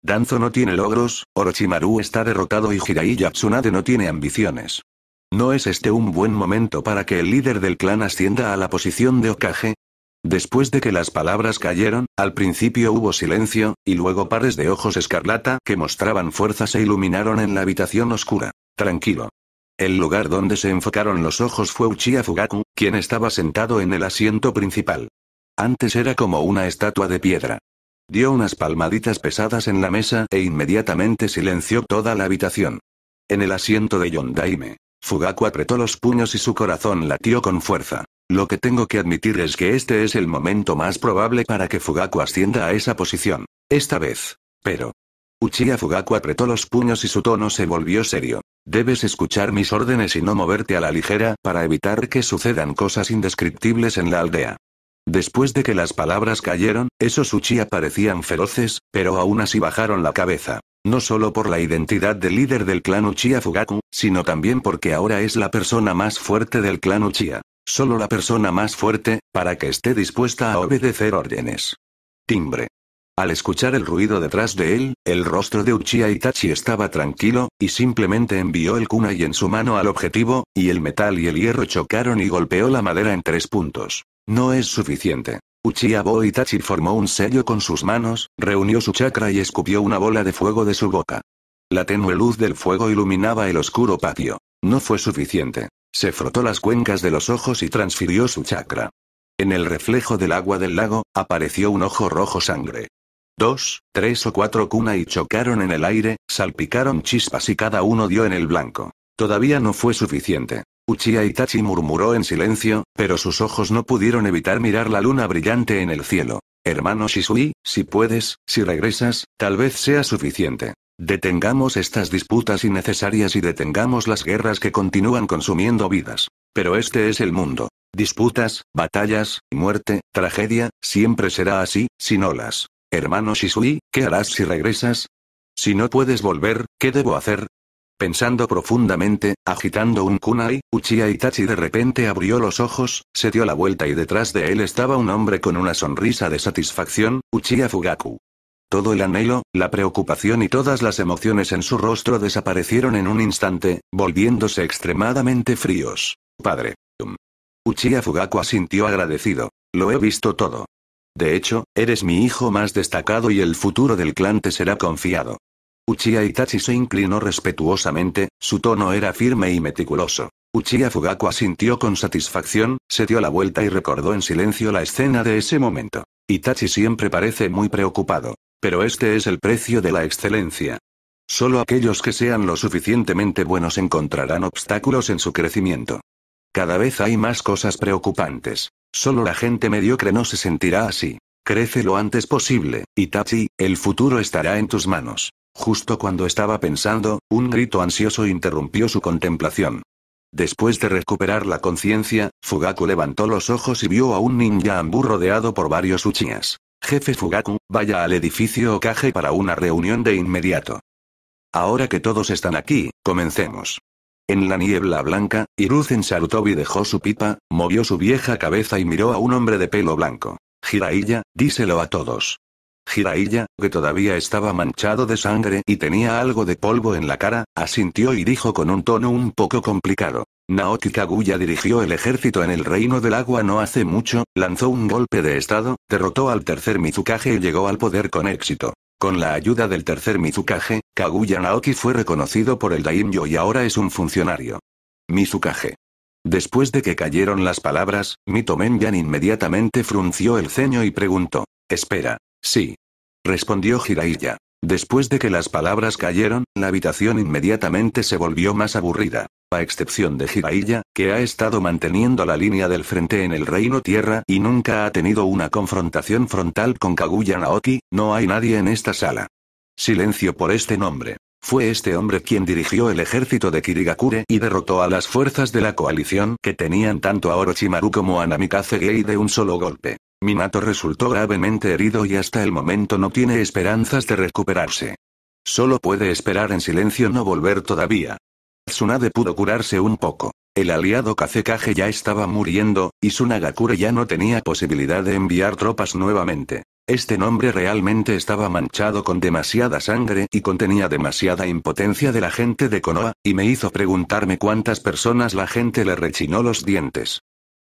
Speaker 1: Danzo no tiene logros, Orochimaru está derrotado y Jiraiya Tsunade no tiene ambiciones. ¿No es este un buen momento para que el líder del clan ascienda a la posición de Okage? Después de que las palabras cayeron, al principio hubo silencio, y luego pares de ojos escarlata que mostraban fuerza se iluminaron en la habitación oscura. Tranquilo. El lugar donde se enfocaron los ojos fue Uchiha Fugaku, quien estaba sentado en el asiento principal. Antes era como una estatua de piedra. Dio unas palmaditas pesadas en la mesa e inmediatamente silenció toda la habitación. En el asiento de Yondaime, Fugaku apretó los puños y su corazón latió con fuerza. Lo que tengo que admitir es que este es el momento más probable para que Fugaku ascienda a esa posición. Esta vez. Pero. Uchiha Fugaku apretó los puños y su tono se volvió serio. Debes escuchar mis órdenes y no moverte a la ligera para evitar que sucedan cosas indescriptibles en la aldea. Después de que las palabras cayeron, esos Uchiha parecían feroces, pero aún así bajaron la cabeza. No solo por la identidad del líder del clan Uchiha Fugaku, sino también porque ahora es la persona más fuerte del clan Uchiha. Solo la persona más fuerte, para que esté dispuesta a obedecer órdenes. Timbre. Al escuchar el ruido detrás de él, el rostro de Uchiha Itachi estaba tranquilo, y simplemente envió el kunai en su mano al objetivo, y el metal y el hierro chocaron y golpeó la madera en tres puntos. No es suficiente. Uchiha Bo Itachi formó un sello con sus manos, reunió su chakra y escupió una bola de fuego de su boca. La tenue luz del fuego iluminaba el oscuro patio. No fue suficiente. Se frotó las cuencas de los ojos y transfirió su chakra. En el reflejo del agua del lago, apareció un ojo rojo sangre. Dos, tres o cuatro cuna y chocaron en el aire, salpicaron chispas y cada uno dio en el blanco. Todavía no fue suficiente. Uchiha Itachi murmuró en silencio, pero sus ojos no pudieron evitar mirar la luna brillante en el cielo. Hermano Shisui, si puedes, si regresas, tal vez sea suficiente. Detengamos estas disputas innecesarias y detengamos las guerras que continúan consumiendo vidas. Pero este es el mundo. Disputas, batallas, muerte, tragedia, siempre será así, si no las. Hermano Shisui, ¿qué harás si regresas? Si no puedes volver, ¿qué debo hacer? Pensando profundamente, agitando un kunai, Uchiha Itachi de repente abrió los ojos, se dio la vuelta y detrás de él estaba un hombre con una sonrisa de satisfacción, Uchiha Fugaku. Todo el anhelo, la preocupación y todas las emociones en su rostro desaparecieron en un instante, volviéndose extremadamente fríos. Padre. Um. Uchiha Fugaku asintió agradecido. Lo he visto todo. De hecho, eres mi hijo más destacado y el futuro del clan te será confiado. Uchiha Itachi se inclinó respetuosamente, su tono era firme y meticuloso. Uchiha Fugaku asintió con satisfacción, se dio la vuelta y recordó en silencio la escena de ese momento. Itachi siempre parece muy preocupado. Pero este es el precio de la excelencia. Solo aquellos que sean lo suficientemente buenos encontrarán obstáculos en su crecimiento. Cada vez hay más cosas preocupantes. Solo la gente mediocre no se sentirá así. Crece lo antes posible, Itachi, el futuro estará en tus manos. Justo cuando estaba pensando, un grito ansioso interrumpió su contemplación. Después de recuperar la conciencia, Fugaku levantó los ojos y vio a un ninja ambú rodeado por varios uchias. Jefe Fugaku, vaya al edificio ocaje para una reunión de inmediato. Ahora que todos están aquí, comencemos. En la niebla blanca, Hiruzen Sarutobi dejó su pipa, movió su vieja cabeza y miró a un hombre de pelo blanco. Jiraiya, díselo a todos. Jiraiya, que todavía estaba manchado de sangre y tenía algo de polvo en la cara, asintió y dijo con un tono un poco complicado. Naoki Kaguya dirigió el ejército en el Reino del Agua no hace mucho, lanzó un golpe de estado, derrotó al tercer Mizukage y llegó al poder con éxito. Con la ayuda del tercer Mizukage, Kaguya Naoki fue reconocido por el Daimyo y ahora es un funcionario. Mizukage. Después de que cayeron las palabras, Mito Menyan inmediatamente frunció el ceño y preguntó. Espera. Sí. Respondió Hiraiya. Después de que las palabras cayeron, la habitación inmediatamente se volvió más aburrida. A excepción de Jiraiya, que ha estado manteniendo la línea del frente en el Reino Tierra y nunca ha tenido una confrontación frontal con Kaguya Naoki, no hay nadie en esta sala. Silencio por este nombre. Fue este hombre quien dirigió el ejército de Kirigakure y derrotó a las fuerzas de la coalición que tenían tanto a Orochimaru como a Namikaze Gei de un solo golpe. Minato resultó gravemente herido y hasta el momento no tiene esperanzas de recuperarse. Solo puede esperar en silencio no volver todavía. Tsunade pudo curarse un poco. El aliado Kazekage ya estaba muriendo, y Tsunagakure ya no tenía posibilidad de enviar tropas nuevamente. Este nombre realmente estaba manchado con demasiada sangre y contenía demasiada impotencia de la gente de Konoha, y me hizo preguntarme cuántas personas la gente le rechinó los dientes.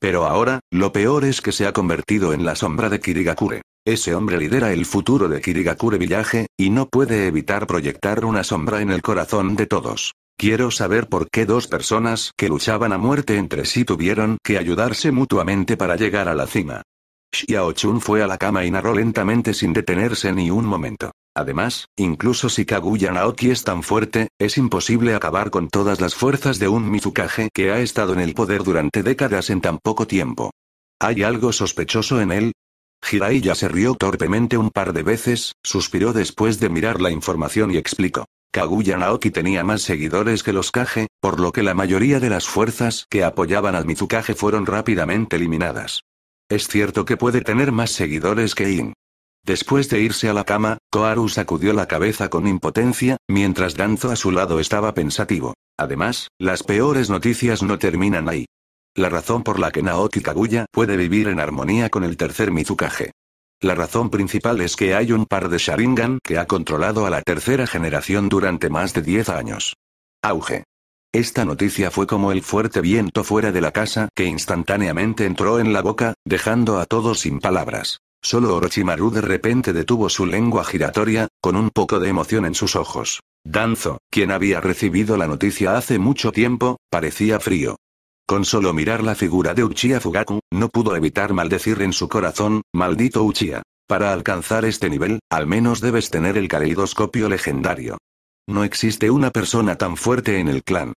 Speaker 1: Pero ahora, lo peor es que se ha convertido en la sombra de Kirigakure. Ese hombre lidera el futuro de Kirigakure Village, y no puede evitar proyectar una sombra en el corazón de todos. Quiero saber por qué dos personas que luchaban a muerte entre sí tuvieron que ayudarse mutuamente para llegar a la cima. Xiao Chun fue a la cama y narró lentamente sin detenerse ni un momento. Además, incluso si Kaguya Naoki es tan fuerte, es imposible acabar con todas las fuerzas de un Mizukage que ha estado en el poder durante décadas en tan poco tiempo. ¿Hay algo sospechoso en él? Jiraiya se rió torpemente un par de veces, suspiró después de mirar la información y explicó. Kaguya Naoki tenía más seguidores que los Kage, por lo que la mayoría de las fuerzas que apoyaban al Mizukage fueron rápidamente eliminadas. Es cierto que puede tener más seguidores que In. Después de irse a la cama, Koaru sacudió la cabeza con impotencia, mientras Danzo a su lado estaba pensativo. Además, las peores noticias no terminan ahí. La razón por la que Naoki Kaguya puede vivir en armonía con el tercer Mizukage. La razón principal es que hay un par de Sharingan que ha controlado a la tercera generación durante más de 10 años. Auge. Esta noticia fue como el fuerte viento fuera de la casa que instantáneamente entró en la boca, dejando a todos sin palabras. Solo Orochimaru de repente detuvo su lengua giratoria, con un poco de emoción en sus ojos. Danzo, quien había recibido la noticia hace mucho tiempo, parecía frío. Con solo mirar la figura de Uchiha Fugaku, no pudo evitar maldecir en su corazón, maldito Uchiha. Para alcanzar este nivel, al menos debes tener el caleidoscopio legendario. No existe una persona tan fuerte en el clan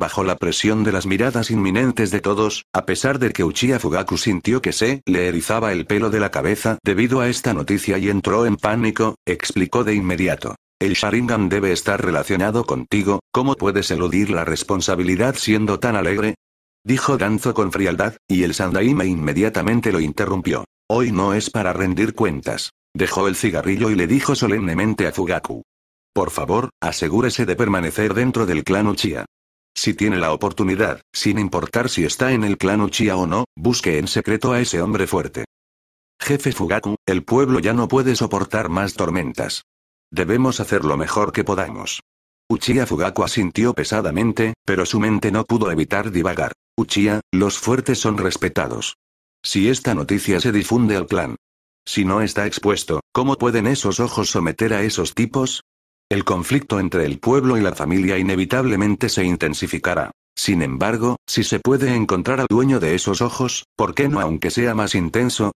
Speaker 1: bajo la presión de las miradas inminentes de todos, a pesar de que Uchiha Fugaku sintió que se le erizaba el pelo de la cabeza debido a esta noticia y entró en pánico, explicó de inmediato. El Sharingan debe estar relacionado contigo, ¿cómo puedes eludir la responsabilidad siendo tan alegre? Dijo Danzo con frialdad, y el Sandaime inmediatamente lo interrumpió. Hoy no es para rendir cuentas. Dejó el cigarrillo y le dijo solemnemente a Fugaku. Por favor, asegúrese de permanecer dentro del clan Uchiha. Si tiene la oportunidad, sin importar si está en el clan Uchiha o no, busque en secreto a ese hombre fuerte. Jefe Fugaku, el pueblo ya no puede soportar más tormentas. Debemos hacer lo mejor que podamos. Uchiha Fugaku asintió pesadamente, pero su mente no pudo evitar divagar. Uchiha, los fuertes son respetados. Si esta noticia se difunde al clan. Si no está expuesto, ¿cómo pueden esos ojos someter a esos tipos? El conflicto entre el pueblo y la familia inevitablemente se intensificará. Sin embargo, si se puede encontrar al dueño de esos ojos, ¿por qué no aunque sea más intenso?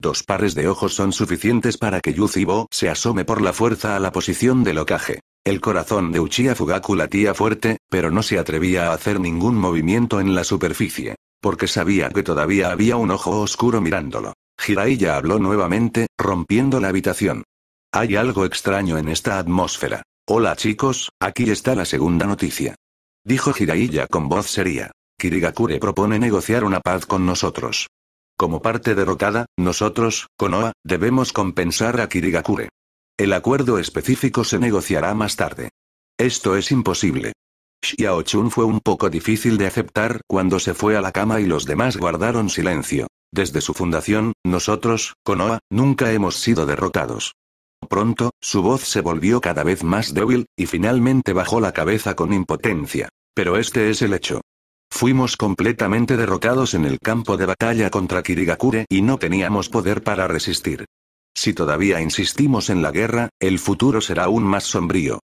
Speaker 1: Dos pares de ojos son suficientes para que Yuzibo se asome por la fuerza a la posición del ocaje. El corazón de Uchiha Fugaku latía fuerte, pero no se atrevía a hacer ningún movimiento en la superficie, porque sabía que todavía había un ojo oscuro mirándolo. Jiraiya habló nuevamente, rompiendo la habitación. Hay algo extraño en esta atmósfera. Hola chicos, aquí está la segunda noticia. Dijo Hiraiya con voz seria. Kirigakure propone negociar una paz con nosotros. Como parte derrotada, nosotros, Konoha, debemos compensar a Kirigakure. El acuerdo específico se negociará más tarde. Esto es imposible. Xiao Chun fue un poco difícil de aceptar cuando se fue a la cama y los demás guardaron silencio. Desde su fundación, nosotros, Konoha, nunca hemos sido derrotados. Pronto, su voz se volvió cada vez más débil, y finalmente bajó la cabeza con impotencia. Pero este es el hecho. Fuimos completamente derrotados en el campo de batalla contra Kirigakure y no teníamos poder para resistir. Si todavía insistimos en la guerra, el futuro será aún más sombrío.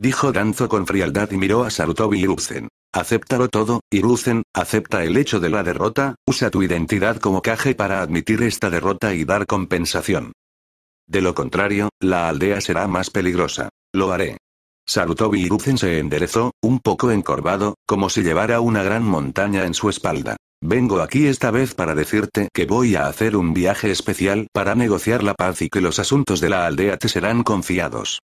Speaker 1: Dijo Danzo con frialdad y miró a Sarutobi y Ruzen. Acéptalo todo, Iruzen, acepta el hecho de la derrota, usa tu identidad como caje para admitir esta derrota y dar compensación. De lo contrario, la aldea será más peligrosa. Lo haré. Sarutobi Hiruzen se enderezó, un poco encorvado, como si llevara una gran montaña en su espalda. Vengo aquí esta vez para decirte que voy a hacer un viaje especial para negociar la paz y que los asuntos de la aldea te serán confiados.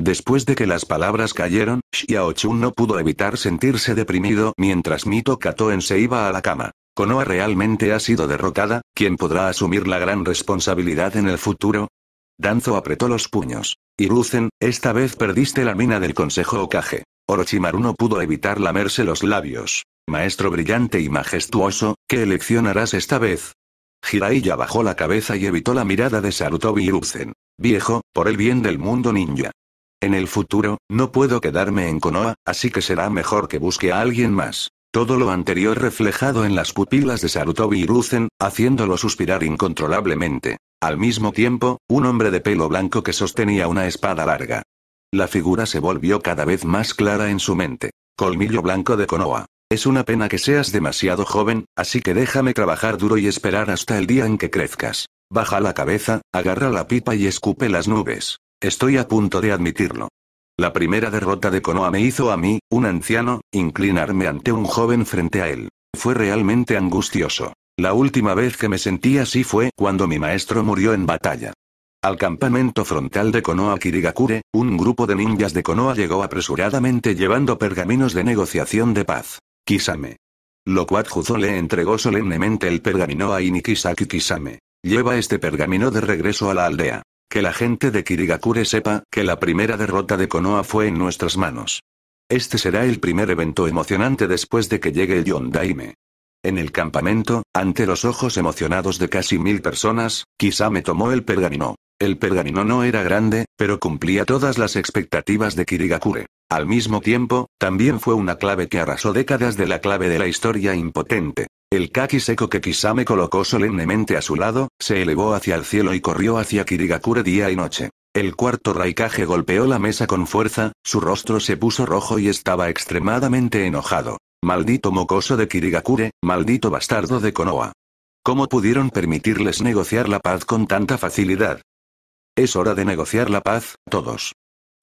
Speaker 1: Después de que las palabras cayeron, Xiao no pudo evitar sentirse deprimido mientras Mito Katoen se iba a la cama. Konoha realmente ha sido derrotada, ¿quién podrá asumir la gran responsabilidad en el futuro? Danzo apretó los puños. Iruzen, esta vez perdiste la mina del consejo Okage. Orochimaru no pudo evitar lamerse los labios. Maestro brillante y majestuoso, ¿qué elección harás esta vez? Jiraiya bajó la cabeza y evitó la mirada de Sarutobi Iruzen. Viejo, por el bien del mundo ninja. En el futuro, no puedo quedarme en Konoha, así que será mejor que busque a alguien más. Todo lo anterior reflejado en las pupilas de Sarutobi Iruzen, haciéndolo suspirar incontrolablemente. Al mismo tiempo, un hombre de pelo blanco que sostenía una espada larga. La figura se volvió cada vez más clara en su mente. Colmillo blanco de Konoa. Es una pena que seas demasiado joven, así que déjame trabajar duro y esperar hasta el día en que crezcas. Baja la cabeza, agarra la pipa y escupe las nubes. Estoy a punto de admitirlo. La primera derrota de Konoa me hizo a mí, un anciano, inclinarme ante un joven frente a él. Fue realmente angustioso. La última vez que me sentí así fue cuando mi maestro murió en batalla. Al campamento frontal de Konoha Kirigakure, un grupo de ninjas de Konoha llegó apresuradamente llevando pergaminos de negociación de paz. Kisame. Lo Juzo le entregó solemnemente el pergamino a Inikisaki Kisame. Lleva este pergamino de regreso a la aldea. Que la gente de Kirigakure sepa que la primera derrota de Konoha fue en nuestras manos. Este será el primer evento emocionante después de que llegue el Yondaime. En el campamento, ante los ojos emocionados de casi mil personas, Kisame tomó el pergamino. El pergamino no era grande, pero cumplía todas las expectativas de Kirigakure. Al mismo tiempo, también fue una clave que arrasó décadas de la clave de la historia impotente. El kaki seco que Kisame colocó solemnemente a su lado, se elevó hacia el cielo y corrió hacia Kirigakure día y noche. El cuarto raikaje golpeó la mesa con fuerza, su rostro se puso rojo y estaba extremadamente enojado. Maldito mocoso de Kirigakure, maldito bastardo de Konoha. ¿Cómo pudieron permitirles negociar la paz con tanta facilidad? Es hora de negociar la paz, todos.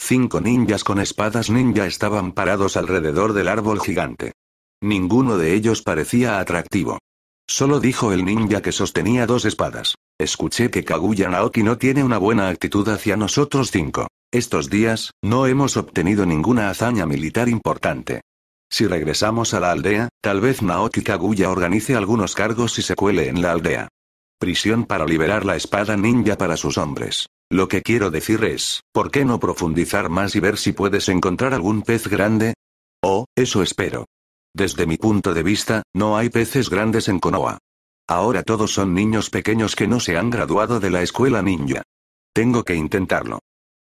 Speaker 1: Cinco ninjas con espadas ninja estaban parados alrededor del árbol gigante. Ninguno de ellos parecía atractivo. Solo dijo el ninja que sostenía dos espadas. Escuché que Kaguya Naoki no tiene una buena actitud hacia nosotros cinco. Estos días, no hemos obtenido ninguna hazaña militar importante. Si regresamos a la aldea, tal vez Naoki Kaguya organice algunos cargos y se cuele en la aldea. Prisión para liberar la espada ninja para sus hombres. Lo que quiero decir es, ¿por qué no profundizar más y ver si puedes encontrar algún pez grande? Oh, eso espero. Desde mi punto de vista, no hay peces grandes en Konoha. Ahora todos son niños pequeños que no se han graduado de la escuela ninja. Tengo que intentarlo.